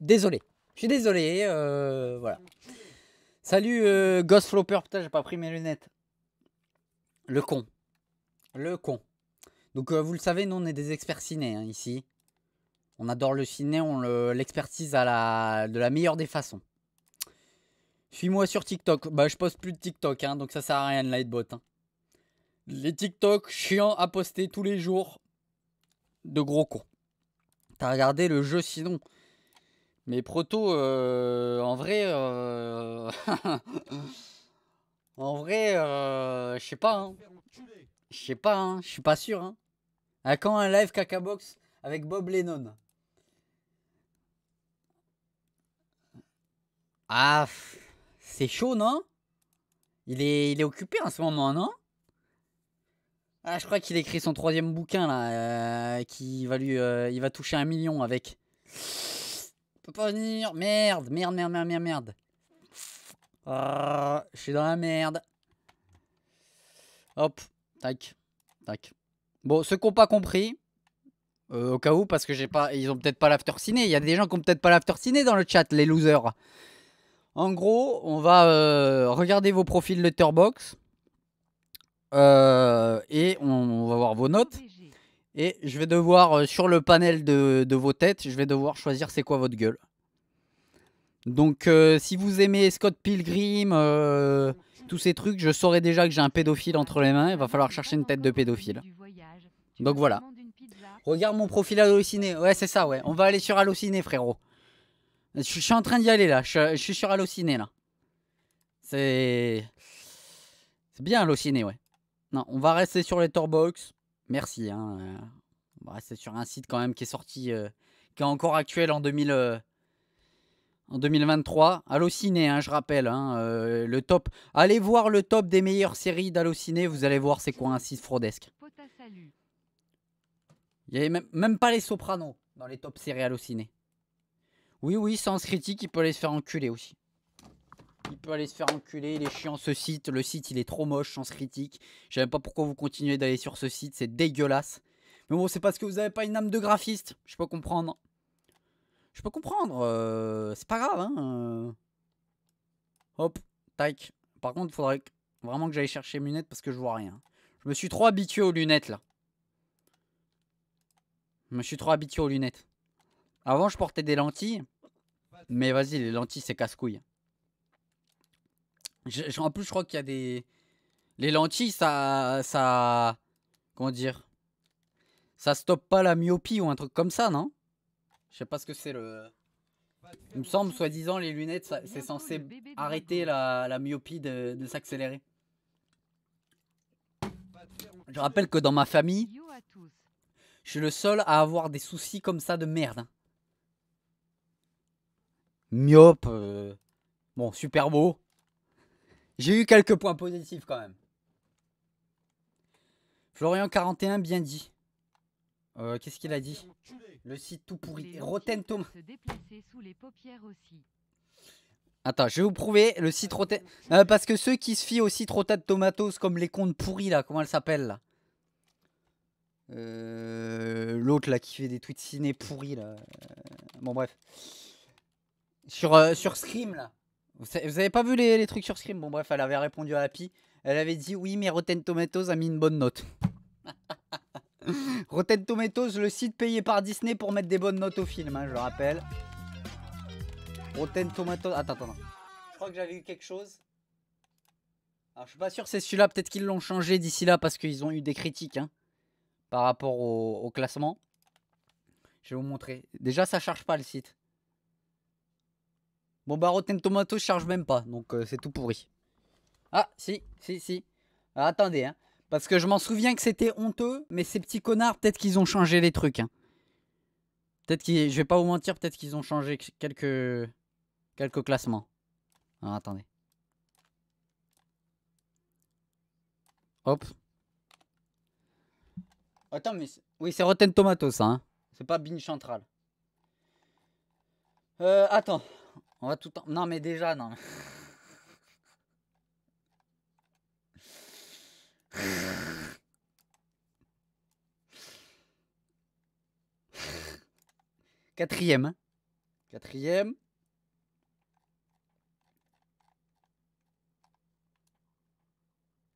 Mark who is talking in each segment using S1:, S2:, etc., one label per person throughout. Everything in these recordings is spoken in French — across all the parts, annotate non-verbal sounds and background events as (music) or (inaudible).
S1: désolé. Je suis désolé. Euh, voilà. Salut euh, Ghost Flopper. Putain, j'ai pas pris mes lunettes. Le con. Le con. Donc euh, vous le savez, nous on est des experts ciné hein, ici. On adore le ciné, on l'expertise à la, de la meilleure des façons. Suis-moi sur TikTok. Bah je poste plus de TikTok, hein, donc ça sert à rien de lightbot. Hein. Les TikTok chiants à poster tous les jours. De gros cons. T'as regardé le jeu sinon mais Proto, euh, en vrai, euh, (laughs) en vrai, euh, je sais pas. Hein. Je sais pas, hein. je suis pas sûr. Hein. À quand un live caca box avec Bob Lennon Ah, c'est chaud, non il est, il est occupé en ce moment, non Ah, je crois qu'il écrit son troisième bouquin là, qui va lui, il va toucher un million avec venir. Merde, merde, merde, merde, merde, merde. Ah, je suis dans la merde. Hop, tac, tac. Bon, ceux qui n'ont pas compris, euh, au cas où, parce que j'ai pas, ils ont peut-être pas l'after ciné. Il y a des gens qui ont peut-être pas l'after ciné dans le chat, les losers. En gros, on va euh, regarder vos profils Letterbox euh, et on, va voir vos notes. Et je vais devoir, euh, sur le panel de, vos têtes, je vais devoir choisir c'est quoi votre gueule. Donc euh, si vous aimez Scott Pilgrim, euh, tous ces trucs, je saurais déjà que j'ai un pédophile entre les mains. Il va falloir chercher une tête de pédophile. Donc voilà. Regarde mon profil Allociné. Ouais, c'est ça, ouais. On va aller sur Allociné, frérot. Je, suis en train d'y aller, là. Je, suis sur Allociné, là. C'est... C'est bien, Allociné, ouais. Non, on va rester sur les Torbox. Merci. Hein, euh. c'est sur un site quand même qui est sorti, euh, qui est encore actuel en, 2023. Euh, Allociné, hein, je rappelle, hein, le top. Allez voir le top des meilleures séries d'Allociné, vous allez voir c'est quoi un site fraudesque. Il n'y avait même, pas les sopranos dans les top séries Allociné. Oui, oui, sans critique, il peut aller se faire enculer aussi. Il peut aller se faire enculer, il est chiant ce site, le site il est trop moche, sans critique. Je pas pourquoi vous continuez d'aller sur ce site, c'est dégueulasse. Mais bon, c'est parce que vous n'avez pas une âme de graphiste, je peux comprendre. Je peux comprendre, euh, c'est pas grave, hein. Euh. Hop, tac. Par contre, il faudrait vraiment que j'aille chercher mes lunettes parce que je vois rien. Je me suis trop habitué aux lunettes là. Je me suis trop habitué aux lunettes. Avant, je portais des lentilles. Mais vas-y, les lentilles, c'est casse-couille en plus, je crois qu'il y a des. Les lentilles, ça. ça Comment dire Ça stoppe pas la myopie ou un truc comme ça, non Je sais pas ce que c'est le. Il me semble, soi-disant, les lunettes, c'est censé arrêter la, myopie de, s'accélérer. Je rappelle que dans ma famille, je suis le seul à avoir des soucis comme ça de merde. Myope. Euh, bon, super beau. J'ai eu quelques points positifs quand même. Florian 41, bien dit. Euh, qu'est-ce qu'il a dit Le site tout pourri. Rotten Attends, je vais vous prouver le site euh, parce que ceux qui se fient au site de Tomatoes comme les comptes pourris là, comment elle s'appelle là euh, L'autre là qui fait des tweets ciné pourris là. Bon bref. Sur, sur Scream là. Vous, avez pas vu les, trucs sur Scream Bon, bref, elle avait répondu à Happy. Elle avait dit Oui, mais Rotten Tomatoes a mis une bonne note. (laughs) Rotten Tomatoes, le site payé par Disney pour mettre des bonnes notes au film, hein, je le rappelle. Rotten Tomatoes. Attends, attends. Je crois que j'avais eu quelque chose. je suis pas sûr, c'est celui-là. Peut-être qu'ils l'ont changé d'ici là parce qu'ils ont eu des critiques hein, par rapport au, au classement. Je vais vous montrer. Déjà, ça charge pas le site. Bon bah Rotten Tomato charge même pas, donc euh, c'est tout pourri. Ah si, si, si. Ah, attendez, hein. Parce que je m'en souviens que c'était honteux, mais ces petits connards, peut-être qu'ils ont changé les trucs. Hein. Peut-être qu'ils... Je vais pas vous mentir, peut-être qu'ils ont changé quelques... Quelques classements. Alors, ah, attendez. Hop. Attends, mais... Oui, c'est Rotten Tomato ça. Hein. C'est pas Bin Central. Euh, attends. On va tout en... Non, mais déjà, non. Quatrième. Hein. Quatrième.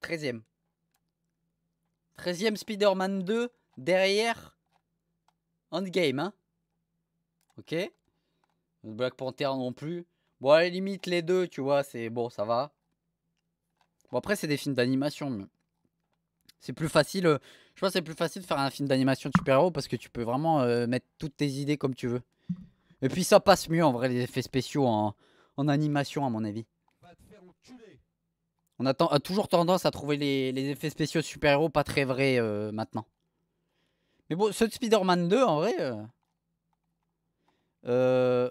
S1: Treizième. Treizième Spider-Man 2 derrière Endgame. Hein. Ok. Black Panther non plus. Bon, à la limite, les deux, tu vois, c'est bon, ça va. Bon, après, c'est des films d'animation. Mais... C'est plus facile. Euh, je pense c'est plus facile de faire un film d'animation de super-héros parce que tu peux vraiment euh, mettre toutes tes idées comme tu veux. Et puis ça passe mieux en vrai, les effets spéciaux en, animation, à mon avis. On a, toujours tendance à trouver les, effets spéciaux super-héros pas très vrais euh, maintenant. Mais bon, ce de Spider-Man 2, en vrai. Euh,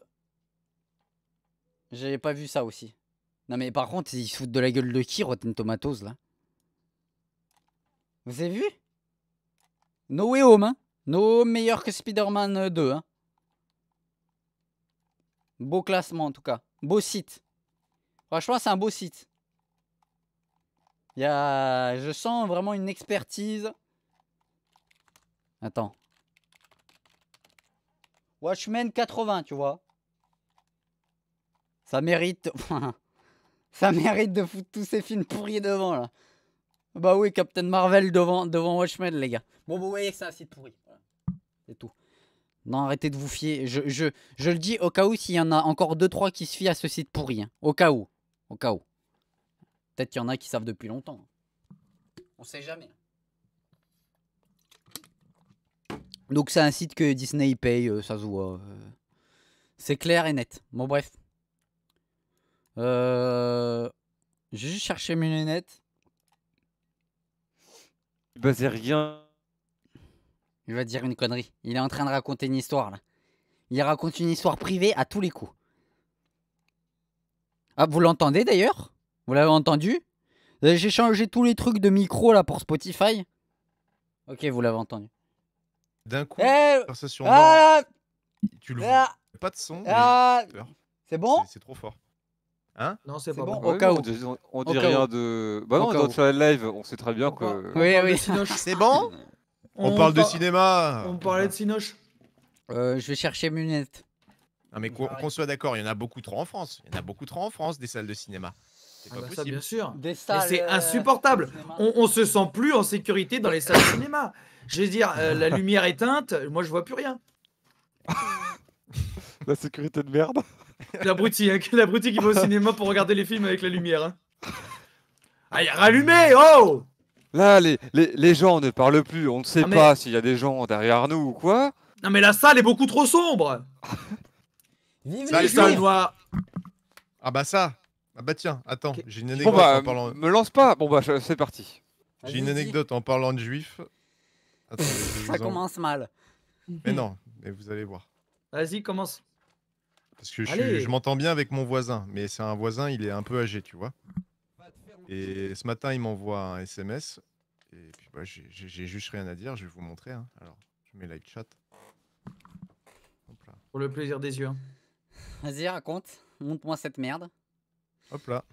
S1: j'avais pas vu ça aussi. Non mais par contre, ils se foutent de la gueule de qui, Rotten Tomatoes, là Vous avez vu No Way Home, hein No meilleur que Spider-Man 2, euh, hein Beau classement, en tout cas. Beau site. Franchement, c'est un beau site. Y a... Je sens vraiment une expertise. Attends. Watchmen 80, tu vois. Ça mérite. (laughs) ça mérite de foutre tous ces films pourris devant là. Bah oui, Captain Marvel devant, devant Watchmen, les gars. Bon, vous voyez que c'est un site pourri. C'est tout. Non, arrêtez de vous fier. Je, je, le dis au cas où s'il y en a encore 2-3 qui se fient à ce site pourri. Hein. Au cas où. Au cas où. Peut-être qu'il y en a qui savent depuis longtemps. On sait jamais. Donc c'est un site que Disney paye, euh, ça se voit. Euh. C'est clair et net. Bon bref. Euh... J'ai juste cherché mes lunettes. Bah, c'est rien. Il va dire une connerie. Il est en train de raconter une histoire, là. Il raconte une histoire privée à tous les coups. Ah, vous l'entendez d'ailleurs Vous l'avez entendu euh, J'ai changé tous les trucs de micro, là, pour Spotify. Ok, vous l'avez entendu.
S2: D'un coup, euh, ah, tu le ah, Pas de son. Ah, c'est bon C'est trop fort. Hein non, c'est bon. Au cas où. On, dit rien
S3: de. Bah non, dans le live, on sait très bien que. Oui,
S2: oui. C'est bon On, parle de cinéma. On parlait de Cinoche. Euh, je vais chercher Munette. Non, mais qu'on soit d'accord, il y en a beaucoup trop en France. Il y en a beaucoup trop en France des salles de cinéma. C'est ah pas
S1: bah possible.
S4: bien sûr.
S2: C'est euh, insupportable. On, se sent plus en sécurité dans les salles de cinéma. Je veux
S4: dire, euh, la (laughs) lumière éteinte, moi je vois plus rien.
S3: la sécurité de merde.
S4: L'abruti, (laughs) la hein, qui va au cinéma pour regarder les films avec la lumière.
S3: Ah, (laughs) rallumé, oh Là, les, les, gens ne parlent plus. On ne sait ah, pas s'il y a des gens derrière nous ou quoi. Non, mais la salle est beaucoup trop sombre. (laughs) Vive
S2: les Ah bah ça. Ah bah tiens, attends, j'ai une anecdote bah, en parlant.
S3: Me lance pas. Bon bah c'est parti. J'ai une anecdote en parlant de juifs. ça commence
S2: mal. Mais non, mais vous allez voir. Vas-y, commence. Parce que je, m'entends bien avec mon voisin, mais c'est un voisin, il est un peu âgé, tu vois. Et ce matin, il m'envoie un SMS. Et puis, bah, j'ai juste rien à dire, je vais vous montrer. Hein. Alors, je mets live chat. Pour le plaisir des yeux. Hein.
S1: Vas-y, raconte. Montre-moi cette merde. Hop là.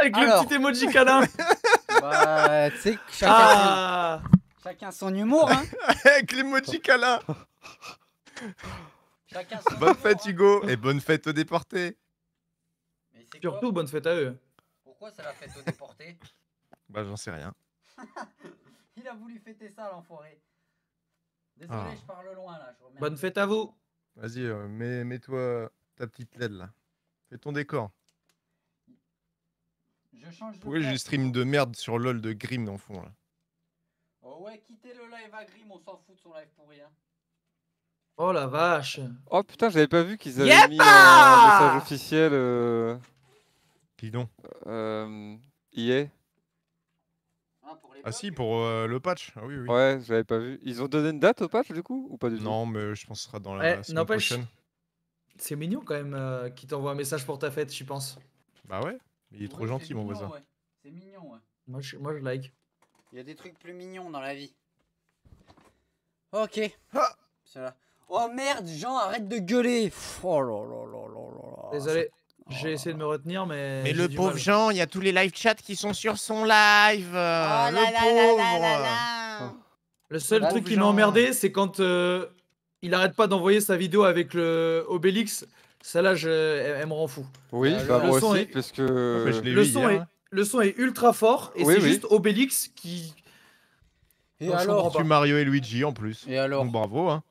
S1: Avec le petit emoji câlin. (laughs) bah, tu sais, Ah. Chacun
S2: son humour, hein (laughs) Avec Chacun son Bonne fête, hein. Hugo, et bonne fête aux déportés Mais c'est Surtout, bonne fête à eux
S1: Pourquoi c'est la fête aux déportés
S2: Bah, j'en sais rien.
S1: (laughs) Il a voulu fêter ça, l'enfoiré. Désolé, ah. je parle loin, là. Je bonne fête
S2: à vous Vas-y, euh, mets, toi ta petite LED, là. Fais ton décor.
S1: Je change Pourquoi j'ai
S2: stream de merde sur LOL de Grim dans le fond, là
S1: Oh ouais, quittez le live à Grim, on s'en fout de son live
S2: pour rien. Oh la vache
S3: Oh putain, j'avais pas vu qu'ils avaient mis un message officiel. Euh... donc. Euh, ah, ah, si, pour euh, le patch. Ah oui, oui. Ouais, j'avais pas vu. Ils ont donné une date au patch du coup ou pas du tout Non, mais je pense que ce sera dans la semaine prochaine.
S4: C'est mignon quand même euh, qu'il t'envoie un message pour ta fête, je pense.
S3: Bah ouais, il est trop gentil
S2: mon voisin.
S1: C'est mignon, ouais.
S4: Moi je, moi je like.
S1: Il y a des trucs plus mignons dans la vie. Ok. Ah. Oh merde, Jean, arrête de gueuler.
S4: oh là Désolé. J'ai oh essayé de me retenir, mais.
S1: Mais le pauvre Jean,
S2: il y a tous les live chats qui sont sur son live. Oh le pauvre.
S4: Le seul truc qui m'a emmerdé, c'est quand euh, il arrête pas d'envoyer sa vidéo avec le Obélix. Celle-là, je... elle, me rend fou. Oui, ah, bah, le moi son aussi, parce que. le son est hein. Le son est ultra fort et c'est juste Obélix qui. Et alors tu bah
S3: Mario et Luigi en plus. Et alors bravo. Hein.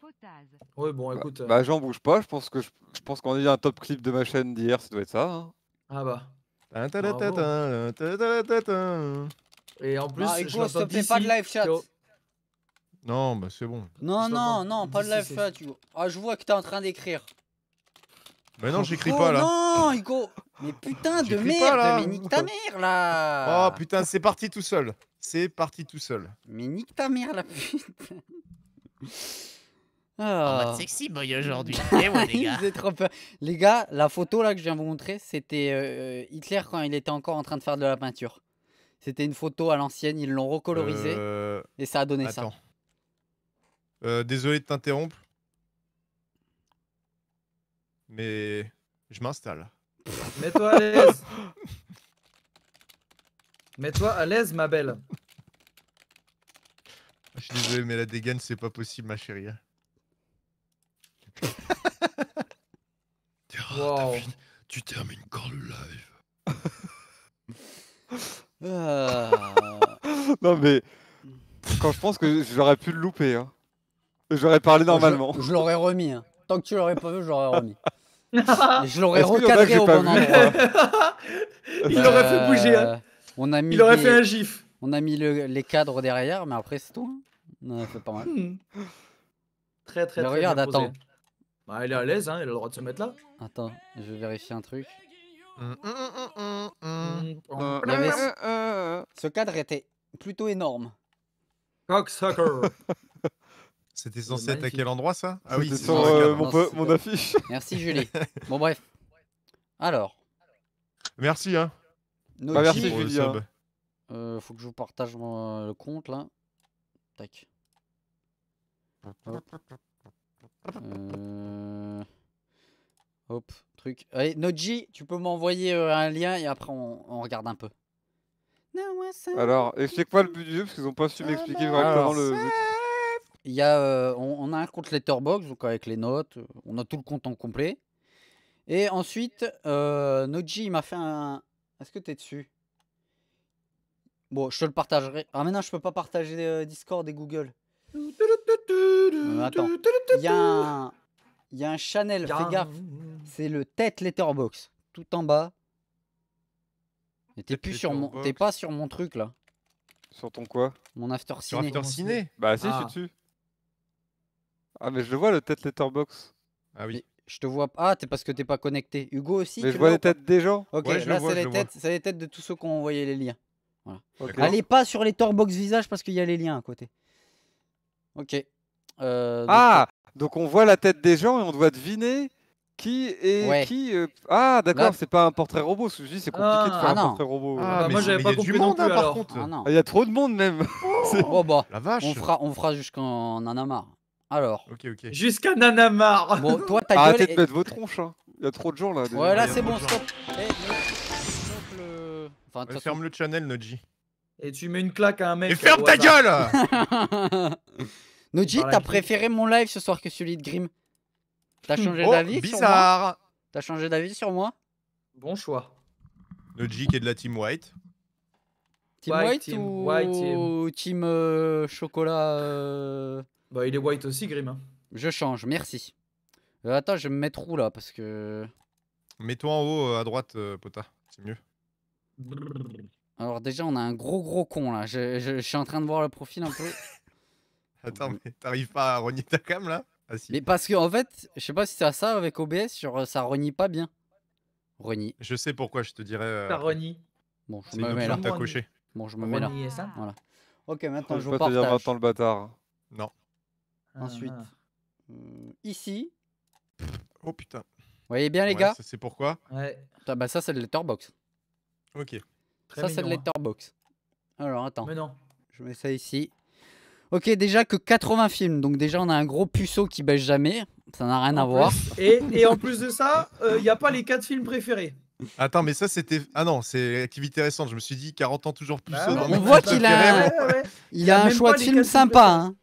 S4: Ouais, bon, bah, écoute. Euh, bah,
S3: j'en bouge pas. Je pense que je, pense qu'on a un top clip de ma chaîne d'hier. Ça doit être ça. Hein.
S4: Ah bah. Et en plus, bah, je te pas
S2: de live chat. Non, bah c'est bon. Non, non, non, pas de live chat.
S1: Ah, je vois que t'es en train d'écrire.
S2: Mais bah non, oh, j'écris pas là.
S1: Non,
S2: Mais putain de merde, mais nique ta mère là Oh putain, c'est parti tout seul. C'est parti tout seul. Mais nique ta mère la pute. Oh, On ah. sexy boy aujourd'hui. (laughs) Eh les, gars.
S1: les gars, la photo là que je viens vous montrer, c'était euh, Hitler quand il était encore en train de faire de la peinture. C'était une photo à l'ancienne, ils l'ont recolorisée euh, et ça a donné ça.
S2: Euh, désolé de t'interrompre mais je m'installe.
S4: Mets-toi à l'aise. Mets-toi à l'aise, ma belle.
S2: Je suis désolé, mais la dégaine, c'est pas possible, ma chérie. Hein.
S4: Oh, tu termines quand le live ah.
S1: Non, mais
S3: quand je pense que j'aurais pu le louper, hein. j'aurais parlé normalement. Je, l'aurais
S1: remis. Hein. Tant que tu l'aurais pas vu, je l'aurais remis je l'aurais recadré au (laughs) Il aurait fait bouger. Hein. Euh, on a mis Il aurait fait un gif. On a mis les cadres derrière, mais après c'est tout. Hein. fait pas mal.
S4: Hmm. très très. très regarde, attends. Bah, elle est à l'aise, hein, elle a le droit
S1: de se mettre là. Attends, je vais vérifier un truc. Hmm. Euh, euh, ce cadre était plutôt énorme. Cocksucker (laughs)
S2: C'était censé être à quel endroit ça Ah oui, c'est sur euh, mon, affiche. Merci Julie.
S1: (laughs) bon bref. Alors.
S2: Merci hein. Bah, merci Julien. Hein.
S1: Euh, faut que je vous partage euh, le compte là. Tac. Hop. truc. Allez, Noji, tu peux m'envoyer un lien et après on, regarde un peu.
S3: Alors, explique-moi le but du jeu parce qu'ils n'ont pas su m'expliquer vraiment le.
S1: Il y a, on, a un compte Letterbox, donc avec les notes, on a tout le compte en complet. Et ensuite, Noji Noji m'a fait un. Est-ce que t'es dessus Bon, je te le partagerai. Ah, maintenant je peux pas partager Discord et Google. attends. Il y a un. Il y a un Chanel, fais gaffe. C'est le tête Letterbox, tout en bas. mais t'es plus sur
S3: pas sur mon truc là. Sur ton quoi Mon after Sur After Ciné Bah, si, je suis ah. dessus. Ah, mais je le vois, le tête letterbox. Ah oui. Je te vois
S1: pas. Ah, t'es parce que t'es pas connecté. Hugo aussi. Mais je vois les têtes des gens. Ok, là, c'est les, têtes, les têtes de tous ceux qui ont envoyé les liens. Voilà. Allez pas sur les Torbox visage parce qu'il y a les liens à côté.
S3: Ok. Euh, ah, donc on voit la tête des gens et on doit deviner qui est qui. Euh, ah, d'accord, c'est pas un portrait robot. Je dis, c'est compliqué de ah, faire un ah, portrait robot. Ah, ah mais moi, j'avais pas par Il y a trop de monde même. (laughs) Oh, bah, la vache. On fera, on fera
S1: jusqu'en en alors. Ok, ok. Jusqu'à Nanamar. Bon, toi, ta Arrêtez de mettre vos
S3: tronches, hein. Il y a trop de gens là. Voilà, c'est bon, stop. Eh, ferme le channel, Noji. Et tu mets une claque à un mec. Et ferme ta hein. gueule
S2: (laughs) Noji, t'as préféré
S1: mon live ce soir que celui de Grim T'as hmm. changé oh, d'avis sur bizarre T'as changé d'avis sur moi
S2: Bon choix. Noji qui est de la team White.
S4: Team White, ou
S1: Team, euh, Chocolat
S4: euh, bah, il est white aussi, Grim. Hein.
S1: Je change, merci. Euh, attends, je vais me mettre où là Parce que. Mets-toi en haut euh, à droite, euh, Pota. C'est mieux. Alors, déjà, on a un gros gros con là. Je, suis en train de voir le profil un peu. (laughs) attends, mais t'arrives pas à rogner ta cam là ah, Mais parce que, en fait, je sais pas si c'est ça avec OBS, sur euh, ça renie pas bien.
S2: Renie. Je sais pourquoi, je te dirais. Euh... Ça renie. Bon,
S1: je me mets là. Bon, je me mets là. Ok, maintenant je, je peux partage. te
S3: dire le bâtard. Non.
S1: Ah Ensuite, hmm, ici. Oh putain. Vous voyez bien, les gars C'est pourquoi Ouais. bah, ça, c'est le letterbox. Ok. ça, c'est le hein. letterbox. Alors, attends. Mais non. Je mets ça ici. Ok, déjà que 80 films, donc déjà on a un gros puceau qui baisse jamais, ça n'a rien à voir. Et, et, en
S4: plus de ça, il euh, n'y a pas les 4 films préférés.
S2: Attends, mais ça c'était. Ah non, c'est activité récente, je me suis dit 40 ans toujours puceau. Bah on voit qu'il a, Il, a, a un choix de films sympa. Hein.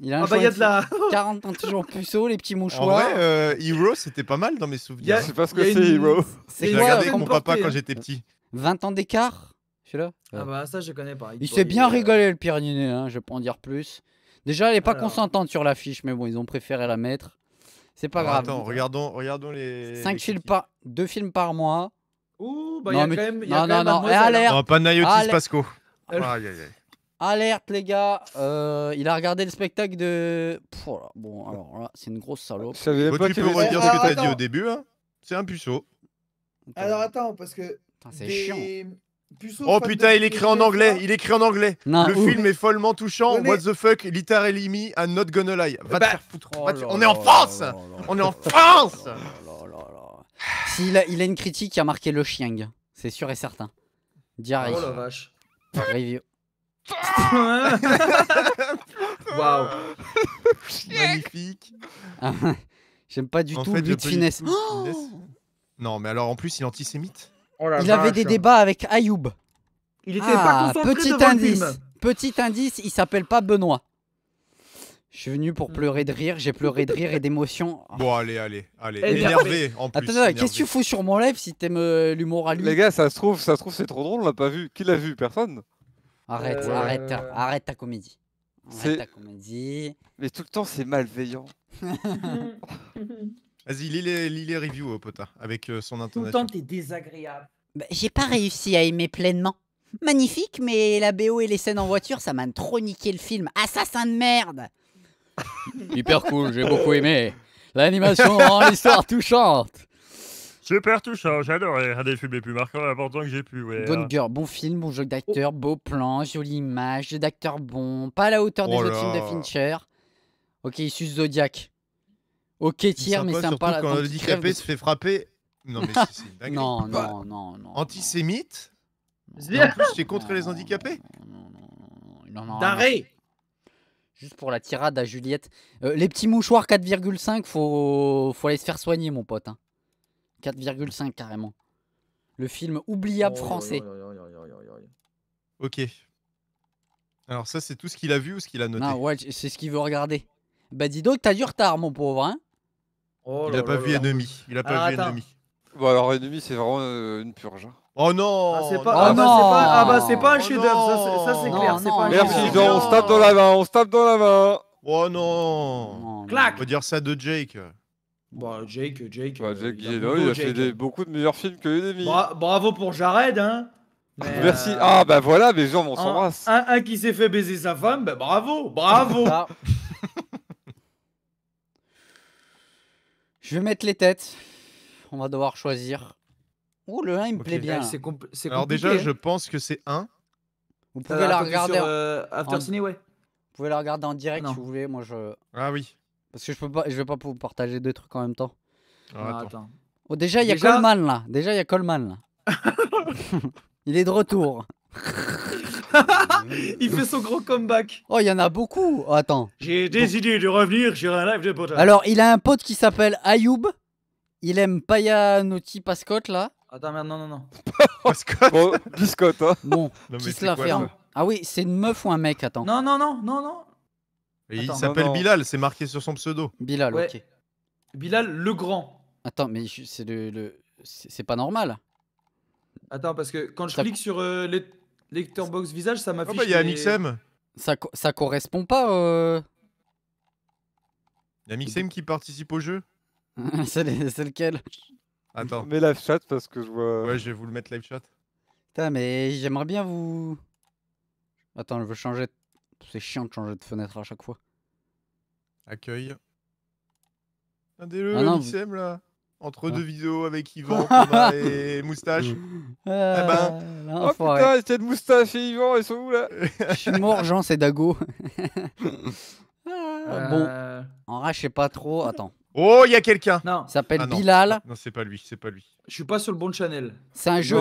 S2: Il a ah un ah bah y de la 40 toujours plus puceau, les petits mouchoirs. En vrai, euh, Hero, c'était pas mal dans mes souvenirs. C'est parce que c'est Hero. J'ai regardé avec mon papa quand hein. j'étais petit.
S1: 20 ans d'écart, celui-là. Ah bah ça je connais pas. Il, il s'est bien euh, rigolé le Pyrénéen, hein, je vais en dire plus. Déjà, elle est pas consentante sur l'affiche, mais bon, ils ont préféré la mettre. C'est pas grave. Attends, regardons, regardons les 5 films par 2 films par mois. Ouh, bah il y a quand même Non non
S2: hein. non, Pas Nayotis Pasco.
S5: Aïe aïe aïe.
S1: Alerte les gars, euh, il a regardé le spectacle de... Oh bon alors là c'est une grosse salope. pas tu peux redire ce que t'as dit au début,
S2: hein c'est un puceau.
S4: Alors attends, parce que... C'est chiant. oh putain, il écrit en anglais, hein.
S2: il écrit en anglais. le film est follement touchant. What the fuck, Litar Elimi, I'm not gonna lie. Va bah... te faire foutre. Oh On est en France On est en France
S1: S'il a, il a une critique qui a marqué le chien, c'est sûr et certain. Direct. Oh la vache. Review. Waouh (laughs) Magnifique (laughs) J'aime pas du tout fait, de finesse.
S2: (gasps) non, mais alors en plus, il est antisémite. Oh il avait des débats
S1: avec Ayoub. Il était ah, petit indice. Petit indice, il s'appelle pas Benoît. Je suis venu pour pleurer de rire, j'ai pleuré de rire et d'émotion. (laughs) Bon, allez, allez,
S2: allez. Eh énervé,
S1: en plus. Attends, qu'est-ce que tu fous sur mon live si t'aimes euh, l'humour à lui Les gars,
S3: ça se trouve, ça se trouve, c'est trop drôle, on l'a pas vu. Qui l'a vu Personne Arrête, euh, arrête, arrête ta comédie. Arrête ta comédie.
S2: Mais tout le temps, c'est malveillant. (laughs) Vas-y, lis les, lis reviews, euh, Pota, avec euh, son intonation. Tout le temps,
S4: t'es désagréable.
S2: Bah, j'ai pas
S1: réussi à aimer pleinement. Magnifique, mais la BO et les scènes en voiture, ça m'a trop niqué le film. Assassin de merde
S3: Hyper cool, j'ai beaucoup aimé. L'animation rend l'histoire touchante. Super touchant, j'adore Un des films les plus marquants, importants que j'ai pu. Ouais, Bonne hein. gueule, bon
S1: film, bon jeu d'acteur, beau plan, jolie image, jeu d'acteur bon, pas à la hauteur des oh autres films de Fincher. Ok, il Zodiac. Ok, tire, mais sympa. quand le handicapé se
S2: fait frapper. Non, mais c'est une (laughs) bah, non, non, non, non. Antisémite En plus, c'est contre les handicapés Non, non, non. D'arrêt Juste
S1: pour la tirade à Juliette. Euh, les petits mouchoirs 4,5, faut... faut aller se faire soigner, mon pote. Hein. 4,5 carrément. Le film oubliable français.
S2: ok. Alors ça, c'est tout ce qu'il a vu ou ce qu'il a noté ouais, c'est ce
S1: qu'il veut regarder. Bah dis donc, t'as du retard, mon pauvre. Hein. Oh il a pas ah, vu Ennemi.
S3: Il a pas vu Ennemi. Bon alors Ennemi, c'est vraiment euh, une purge. Hein. Oh non Ah, c'est pas, oh ah, bah, c'est
S5: pas, ah, bah, un oh chef d'œuvre, ça, c'est- clair,
S2: Merci, on se
S3: tape dans la main, on se tape dans la main.
S2: Oh non. Clac On peut dire ça de Jake. Bon, bah, Jake, bah, euh,
S3: Jake. il, a fait beaucoup de meilleurs films que les demi.
S2: bravo pour Jared, hein. (laughs)
S3: Merci. Euh, ah bah voilà, mes gens, on s'embrasse.
S4: un, qui s'est fait baiser sa femme, bah bravo, bravo. Ah. Je vais mettre les
S3: têtes.
S1: On va devoir choisir.
S2: Oh, le 1, il me plaît bien. Ah, Alors déjà, hein. je pense que c'est un. Vous
S3: pouvez,
S1: euh, la regarder, en- vous pouvez la regarder en direct si vous voulez. Moi, je... Ah oui. Parce que je peux pas, je vais pas vous partager deux trucs en même temps. Ah, ah, oh, déjà, il y a Coleman là. Déjà, il y a Coleman là. (laughs) il est de retour. (laughs) Il fait son gros comeback. Oh, il y en a beaucoup. Oh, attends.
S4: J'ai décidé de revenir sur un live de pote. Alors, il a
S1: un pote qui s'appelle Ayoub. Il aime Payanoti Pascot là.
S4: Attends, merde, non, non, non. (laughs) Pascot hein.
S1: Bon, qui se la quoi, ferme. Ah oui, c'est une meuf ou un mec, attends. Non, non, non, non, non il s'appelle Bilal, c'est marqué sur son pseudo. Bilal, ok. Bilal le Grand. Attends, mais c'est pas normal.
S4: Attends, parce que quand je clique sur euh, les le... lecteur box visage, ça m'affiche. Ah bah, il y a
S1: Ça, correspond pas. Euh...
S2: Il y a Mixem qui participe au jeu (laughs) C'est lequel Attends. Mets live chat parce que je vois. Ouais, je vais vous le mettre live chat. Putain, mais j'aimerais
S1: bien vous. Attends, je veux changer de c'est chiant de changer de fenêtre à chaque fois.
S2: Accueil. Regardez-le, ah là. Entre ah. deux vidéos avec Yvan (laughs) et Moustache. Ah eh ben... oh putain,
S1: c'était de Moustache et Yvan, ils sont où là Je suis mort, Jean, c'est Dago. (laughs) Ah, bon, euh. en vrai, je sais pas trop. Attends. Oh, il y a quelqu'un. Non. Il s'appelle ah, Bilal.
S2: Non, c'est pas lui, c'est pas lui.
S1: Je suis pas sur le bon channel. C'est un jeu.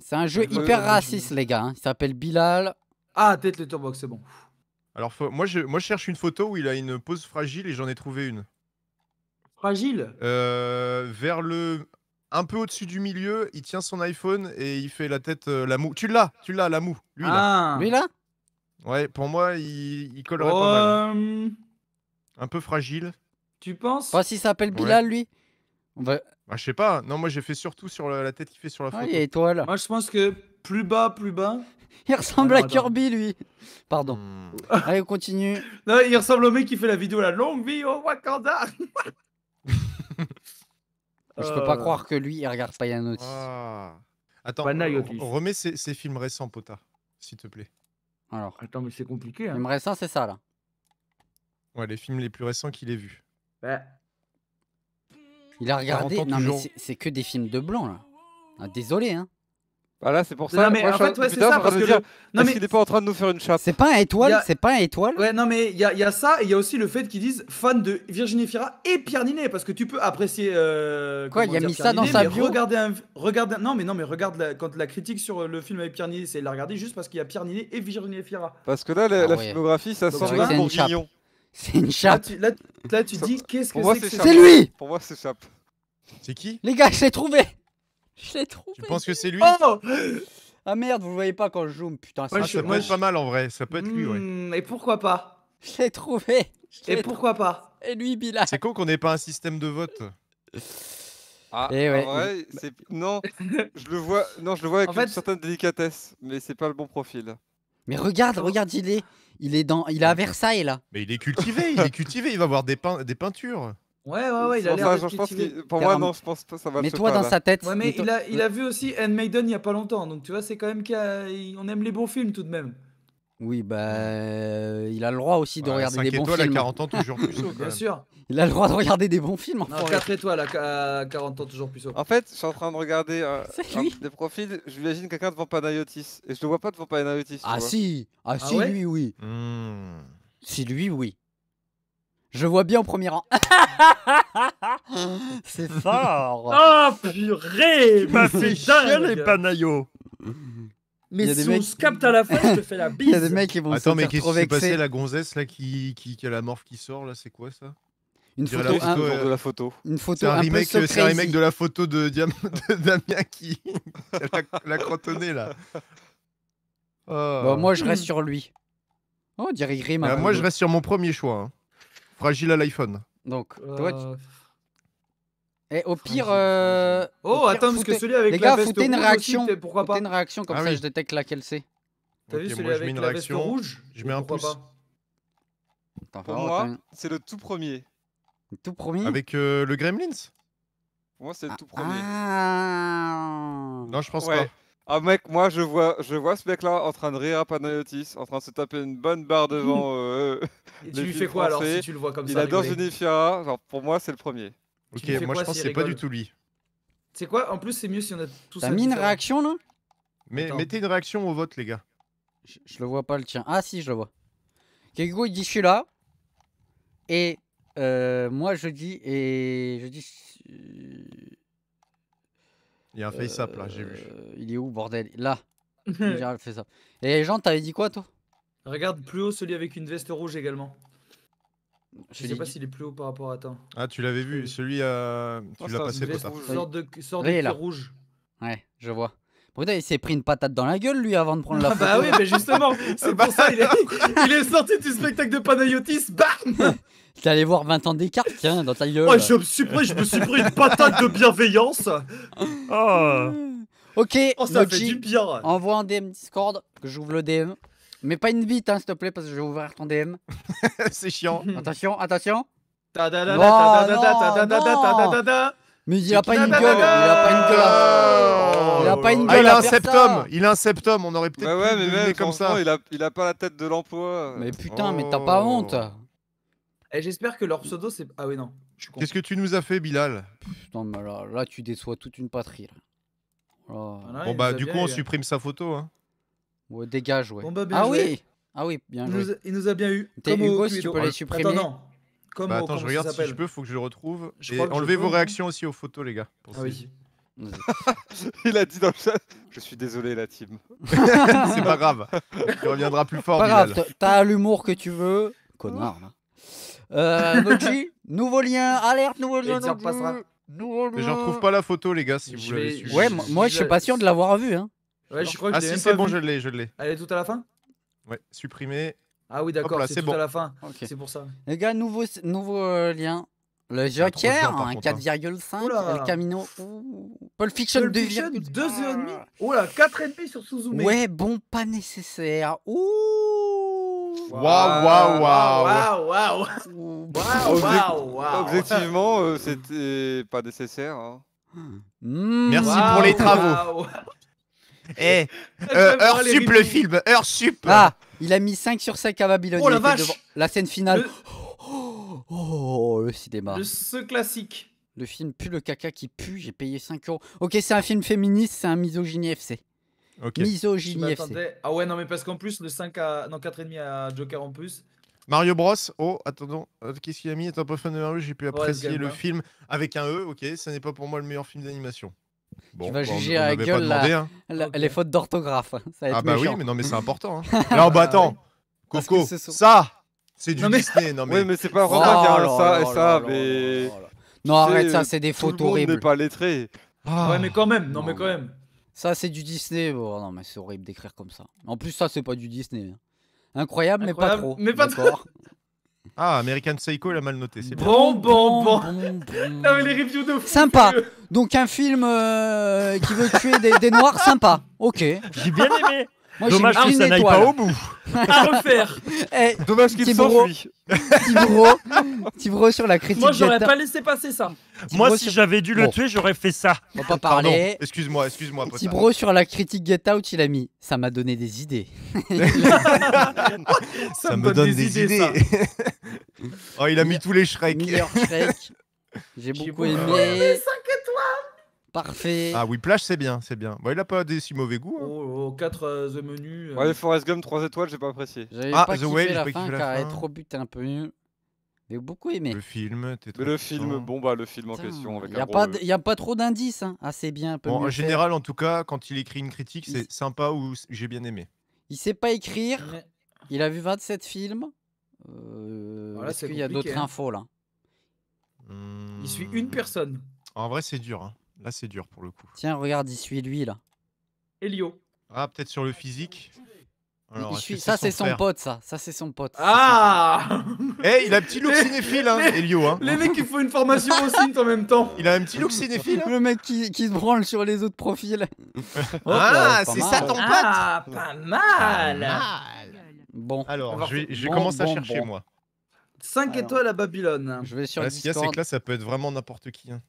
S1: C'est un jeu hyper raciste, les gars. Hein. Il s'appelle
S2: Bilal. Ah, tête tourbox c'est bon. Alors, moi, je, moi, cherche une photo où il a une pose fragile et j'en ai trouvé une. Fragile euh, vers le. Un peu au-dessus du milieu, il tient son iPhone et il fait la tête, euh, la moue. Tu l'as, tu l'as, la moue. Lui, là. Ah. Lui là Ouais, pour moi, il, il collerait pas mal. Euh, un peu fragile. Tu penses Pas s'il s'appelle Bilal, lui. On va- bah, je sais pas. Non, moi, j'ai fait surtout sur la, tête qu'il fait sur la Ah, il y a étoile. Moi, je pense que plus bas, plus bas. Il ressemble ah à Kirby, lui. Pardon. Hmm. Allez, on continue.
S4: (laughs) il ressemble au mec qui fait la vidéo La longue vie au Wakanda. (laughs)
S2: Je peux pas euh. croire que lui, il regarde Payanotis. Ah. Attends, on remet ces, films récents, Pota, s'il te plaît. Alors. Attends, mais c'est compliqué. Hein. Films récents, c'est ça, là. Ouais, les films les plus récents qu'il ait vus. Bah. Il
S1: a regardé. Non, mais c'est que des films de blanc, là. Ah, désolé, hein. Voilà, c'est pour ça. Non, mais en que
S4: mais... qu'il n'est pas en train de nous faire une chape C'est pas un étoile, c'est pas un étoile. Ouais, non, mais il y a, ça et il y a aussi le fait qu'ils disent fan de Virginie Fira et Pierre Ninet. Parce que tu peux apprécier. Euh,
S3: Quoi, il a mis ça dans sa bio. Regardez un,
S4: non, mais non, mais regarde quand la critique sur euh, le film avec Pierre Ninet, c'est la regarder juste parce qu'il y a Pierre Ninet et Virginie Fira.
S3: Parce que là, la, ah filmographie, ça sent un
S4: C'est une chape. Là, tu, dis qu'est-ce que c'est C'est lui
S3: Pour moi, c'est chape. C'est qui
S2: Les
S4: gars, je l'ai trouvé (laughs) Je l'ai trouvé Tu
S1: penses
S2: que
S4: c'est lui oh
S1: Ah merde, vous le voyez pas quand je zoome, putain. Ah, ça, peut être pas
S2: mal en vrai, ça peut être lui,
S1: hmm, Et pourquoi pas (laughs) Je
S2: l'ai trouvé. et pourquoi pas Et lui, Bilal. C'est con qu'on n'ait pas un système de vote.
S3: Ah, eh ouais. Non, je le vois, non, je le vois avec une certaine délicatesse, mais c'est pas le bon profil. Mais regarde,
S1: oh. regarde, il est, il est dans, il à Versailles là.
S2: Mais il est cultivé, il est cultivé, il va avoir des, des peintures.
S4: Ouais, ouais, ouais, il a l'air. pour
S2: moi, non, je pense pas, ça va. mais toi dans sa tête. Ouais, mais il a, il
S4: a, vu aussi Maiden il y a pas longtemps, donc tu vois, c'est quand même qu'on aime les bons films tout de même.
S1: Oui, bah, euh, il a le droit aussi de
S2: regarder des bons films. étoiles films. à 40 ans, toujours plus haut, (laughs) Bien
S3: sûr. Il a le droit de regarder des bons films. Enfin, non, 4 étoiles à 40 ans, toujours plus haut. En fait, je suis en train de regarder euh, (laughs) des profils. Je imagine quelqu'un devant Panayotis. Et je le vois pas devant Panayotis. Ah, ah, ah, si. ah, si lui,
S2: oui. Si
S1: lui, oui. Je vois bien au premier rang. (laughs) c'est
S4: fort. oh, purée, bah fait chier les Panayo.
S2: Mais si on se capte à la
S4: fin, je te fais la bise. (laughs) Il y a des mecs qui vont Attends,
S2: mais qu'est-ce qui s'est passé la gonzesse là qui, qui, a la morphe qui sort là, c'est quoi ça une photo, un, euh, de la photo. C'est un remake de la photo de, (laughs) Damien qui l'a crotonné là.
S1: Bon, moi je ah. reste sur lui. Oh, on dirait bah, moi je reste sur
S2: mon premier choix. Hein. Fragile à l'iPhone. Donc, euh, toi, tu-
S1: Et eh, euh, oh, au pire. Oh, attends, parce que celui avec Les la gars, veste foutez une réaction. pourquoi pas une réaction, comme ah ça je détecte laquelle c'est.
S3: T'as vu celui je mets avec une la veste réaction. rouge Je mets un pouce.
S2: pas Pour oh, moi,
S3: c'est le tout premier.
S2: le Tout premier. Avec euh, le Gremlins
S3: Pour moi, c'est le ah, tout premier. Ah. Non, je pense pas. Ah mec, moi je vois, je vois ce mec-là en train de rire à Panayotis, en train de se taper une bonne barre devant. (laughs) Euh, et tu lui fais quoi alors si tu le vois comme ça Il adore Unifiera, genre pour moi c'est le premier. Ok, moi je pense que c'est pas du tout lui.
S4: C'est quoi En plus c'est mieux si on a tous. T'as mis une réaction là
S3: Mais mettez
S1: une réaction au vote les gars. Je, le vois pas le tien. Ah si je le vois. Kego il dit je suis là. Et euh, moi je dis et je dis euh, il y a un face là, j'ai vu. Euh, il est où, bordel Là (laughs) fait ça. Et Jean, t'avais dit quoi toi
S4: Regarde plus haut celui avec une veste rouge également. Je, sais pas s'il est plus haut par rapport à toi.
S1: Ah, tu l'avais vu, celui. à. Euh, tu oh, l'as passé, Potard. Sort de, la de rouge. Ouais, je vois. Putain, il s'est pris une patate dans la
S4: gueule, lui, avant de prendre la ah bah photo. Bah oui, mais justement, (laughs) c'est pour ça, il est, sorti du spectacle de Panayotis, bam
S1: (laughs) T'es allé voir 20 ans d'écart, tiens, dans ta gueule. Ouais, oh, je me suis pris, je me suis pris une patate de bienveillance. (laughs) Ah. Ok, oh, bien. envoie un DM Discord, que j'ouvre le DM. Mais pas une bite, hein, s'il te plaît, parce que je vais ouvrir ton DM. c'est chiant. Attention, attention. Ta
S2: mais ah, bah, il a pas une gueule, bah, il a pas
S4: une bah,
S1: gueule. Il a pas une gueule. il a un
S2: septum, il a un septum, on aurait peut-être mais comme ça. Il a,
S4: il a pas la tête de l'emploi. Mais putain, mais t'as pas oh. honte. Et eh, j'espère que leur pseudo c'est Ah oui non,
S2: Qu'est-ce que tu nous as fait Bilal Putain, mais là, là tu déçois toute une patrie. Oh. Ah bon bah du coup on hein. supprime sa photo
S1: hein. Ouais, dégage ouais. ah oui. Ah oui, bien joué. Il nous a, bien eu. T'es Hugo,
S3: si tu peux les supprimer. non. Bah, attends, je regarde si je peux, faut que je le retrouve. Je et enlevez vos réactions aussi aux photos, les gars. ah oui. (laughs) Il a dit dans le chat Je suis désolé, la team. (laughs) c'est pas grave. Il reviendra plus fort. Pas grave, t'as
S1: l'humour que tu veux.
S2: Connard. Là. Euh, Noji, (laughs) nouveau lien, alerte, nouveau lien. Nouveau lien. Mais j'en trouve pas la photo, les gars, si vous l'avez Ouais, moi je suis pas sûr de l'avoir vu. Hein. ah si, c'est bon, je l'ai, je l'ai.
S4: Elle est tout à la fin
S2: Ouais, Supprimer. Ah oui, d'accord, c'est bon. à la fin. C'est pour ça.
S1: Les gars, nouveau, nouveau euh, lien. Le Joker, 4,5. Hein. le Camino. Paul Fiction,
S4: 2,5. Oh là, 4,5 sur Sous-Zoomé
S1: Ouais, bon, pas nécessaire. Ouh.
S3: Waouh, waouh, waouh.
S1: Waouh, waouh.
S5: Waouh,
S3: waouh. Objectivement, euh, c'était pas nécessaire. Hein. Hmm. Merci pour les travaux.
S2: Eh, hey, (laughs) euh, heure sup le film, heure sup. Ah.
S1: Il a mis 5 sur 5 à Babylone. Oh la vache La scène finale. Oh, oh, le cinéma. Le,
S4: ce classique.
S1: Le film pue le caca qui pue, j'ai payé 5 euros. Ok, c'est un film féministe, c'est un misogynie FC. Ok.
S4: Misogynie FC. Ah ouais, non, mais parce qu'en plus, le 5 à. Non, 4,5 à Joker en plus.
S2: Mario Bros. Oh, attendons, euh, qu'est-ce qu'il a mis Étant pas fan de Mario, j'ai pu apprécier le film avec un E. Ok, ça n'est pas pour moi le meilleur film d'animation tu vas juger à gueule la, gueule hein. ah, les fautes d'orthographe. Ah bah oui, mais non, mais c'est important. Hein. Là, (laughs) ah, bah, bah attends, Coco, ça, c'est du Disney. Non mais. c'est pas oh Romain hein, qui
S3: ça Non, arrête ça, c'est des fautes horribles. pas lettré. Ah. Ouais, mais quand même, non mais quand même.
S1: Ça, c'est du Disney. Bon, non, mais c'est horrible d'écrire comme ça. En plus, ça, c'est pas du Disney. Hein. Incroyable, mais pas trop. Mais pas trop.
S2: Ah, American Psycho, il a mal noté. C'est bon, bon, bon, (laughs) Non,
S4: mais les reviews de fou.
S1: Sympa. Donc, un film euh, qui veut tuer des noirs, sympa. Ok. J'ai bien aimé.
S4: Dommage que ça n'aille pas au bout. (laughs) à refaire. Eh, (laughs) Dommage qu'il Tibro, Tibro, Tibro sur la critique.
S1: Moi, j'aurais pas
S2: laissé passer ça. Moi, si j'avais dû le tuer, j'aurais fait ça. On va pas parler. Excuse-moi, excuse-moi, Tibro sur la
S1: critique Get Out, il a mis. Ça m'a donné des idées. (laughs) ça, me donne, des, idées.
S2: oh, il a mis tous les Shrek. Meilleur Shrek. J'ai beaucoup aimé. 5 étoiles Parfait. Ah, oui, plage, c'est bien, c'est bien. Bon, il a pas des si mauvais goûts.
S3: Hein. Oh, 4 euh, The Menu. Euh. Ouais, Forest Gum, 3 étoiles, j'ai pas apprécié. ah, The Way, j'ai pas kiffé la fin. Être trop but, un peu nul. J'ai beaucoup aimé. Le film, t'es Le film, hein. bon bah le film en question. Il
S1: n'y a, pas trop d'indices, hein. assez ah, bien. Un peu bon, en général,
S2: en tout cas, quand il écrit une critique, c'est sympa ou j'ai bien aimé. Il sait
S1: pas écrire,
S2: il a vu 27 films.
S1: Euh, est-ce qu'il y a d'autres hein. infos là hmm. Il suit une personne. En
S2: vrai, c'est dur. Là, c'est dur pour le coup. Tiens, regarde, il suit lui là. Elio. Ah, peut-être sur le physique. Ça, c'est son,
S1: pote, ça. Ça, c'est son pote.
S2: Ah Eh, il a un petit look cinéphile, hein, Elio. Hein. Les mecs, ils font une formation au ciné en même temps. Il a un petit look cinéphile. Hein. Le mec qui, qui se branle sur les autres profils. (laughs) ah, c'est ça ton pote
S4: Ah, pas mal,
S2: Bon. Alors, je, vais, je commence à chercher, moi. 5 étoiles à Babylone. Je vais sur là, Ce qu'il y a, c'est que là, ça peut être vraiment n'importe qui. Hein.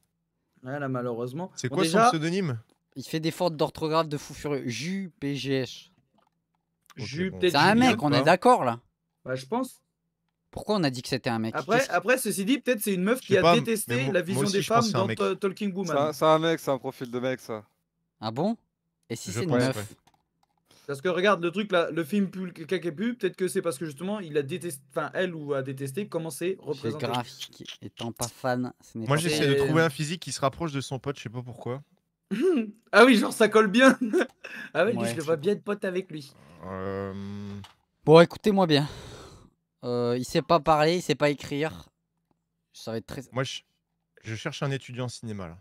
S1: Ouais, là, malheureusement. C'est quoi son pseudonyme Il fait des fautes d'orthographe de fou furieux. jupgs
S4: jupgs C'est un mec, on est hein.
S1: d'accord là Bah, je pense. Pourquoi on a dit que c'était un mec après,
S3: après, ceci dit, peut-être c'est une meuf qui a détesté la vision des femmes dans Talking Woman. C'est un, un mec, c'est un profil de mec, ça. Ah bon Et si c'est une meuf
S4: parce que regarde, le truc là, le film pu, peut-être que c'est parce que justement, il a détesté, enfin, elle ou a détesté comment c'est représenté. graphique,
S2: étant pas fan. Moi, j'essaie de trouver un physique qui se rapproche de son pote, je sais pas pourquoi. (laughs)
S4: ah oui, genre ça colle bien. (laughs) ah oui, je le vois bien de pote avec lui. Euh,
S1: bon, écoutez-moi bien.
S4: Euh, il sait pas
S1: parler, il sait pas écrire. Ça va être très. Moi, je, je cherche un étudiant en cinéma là.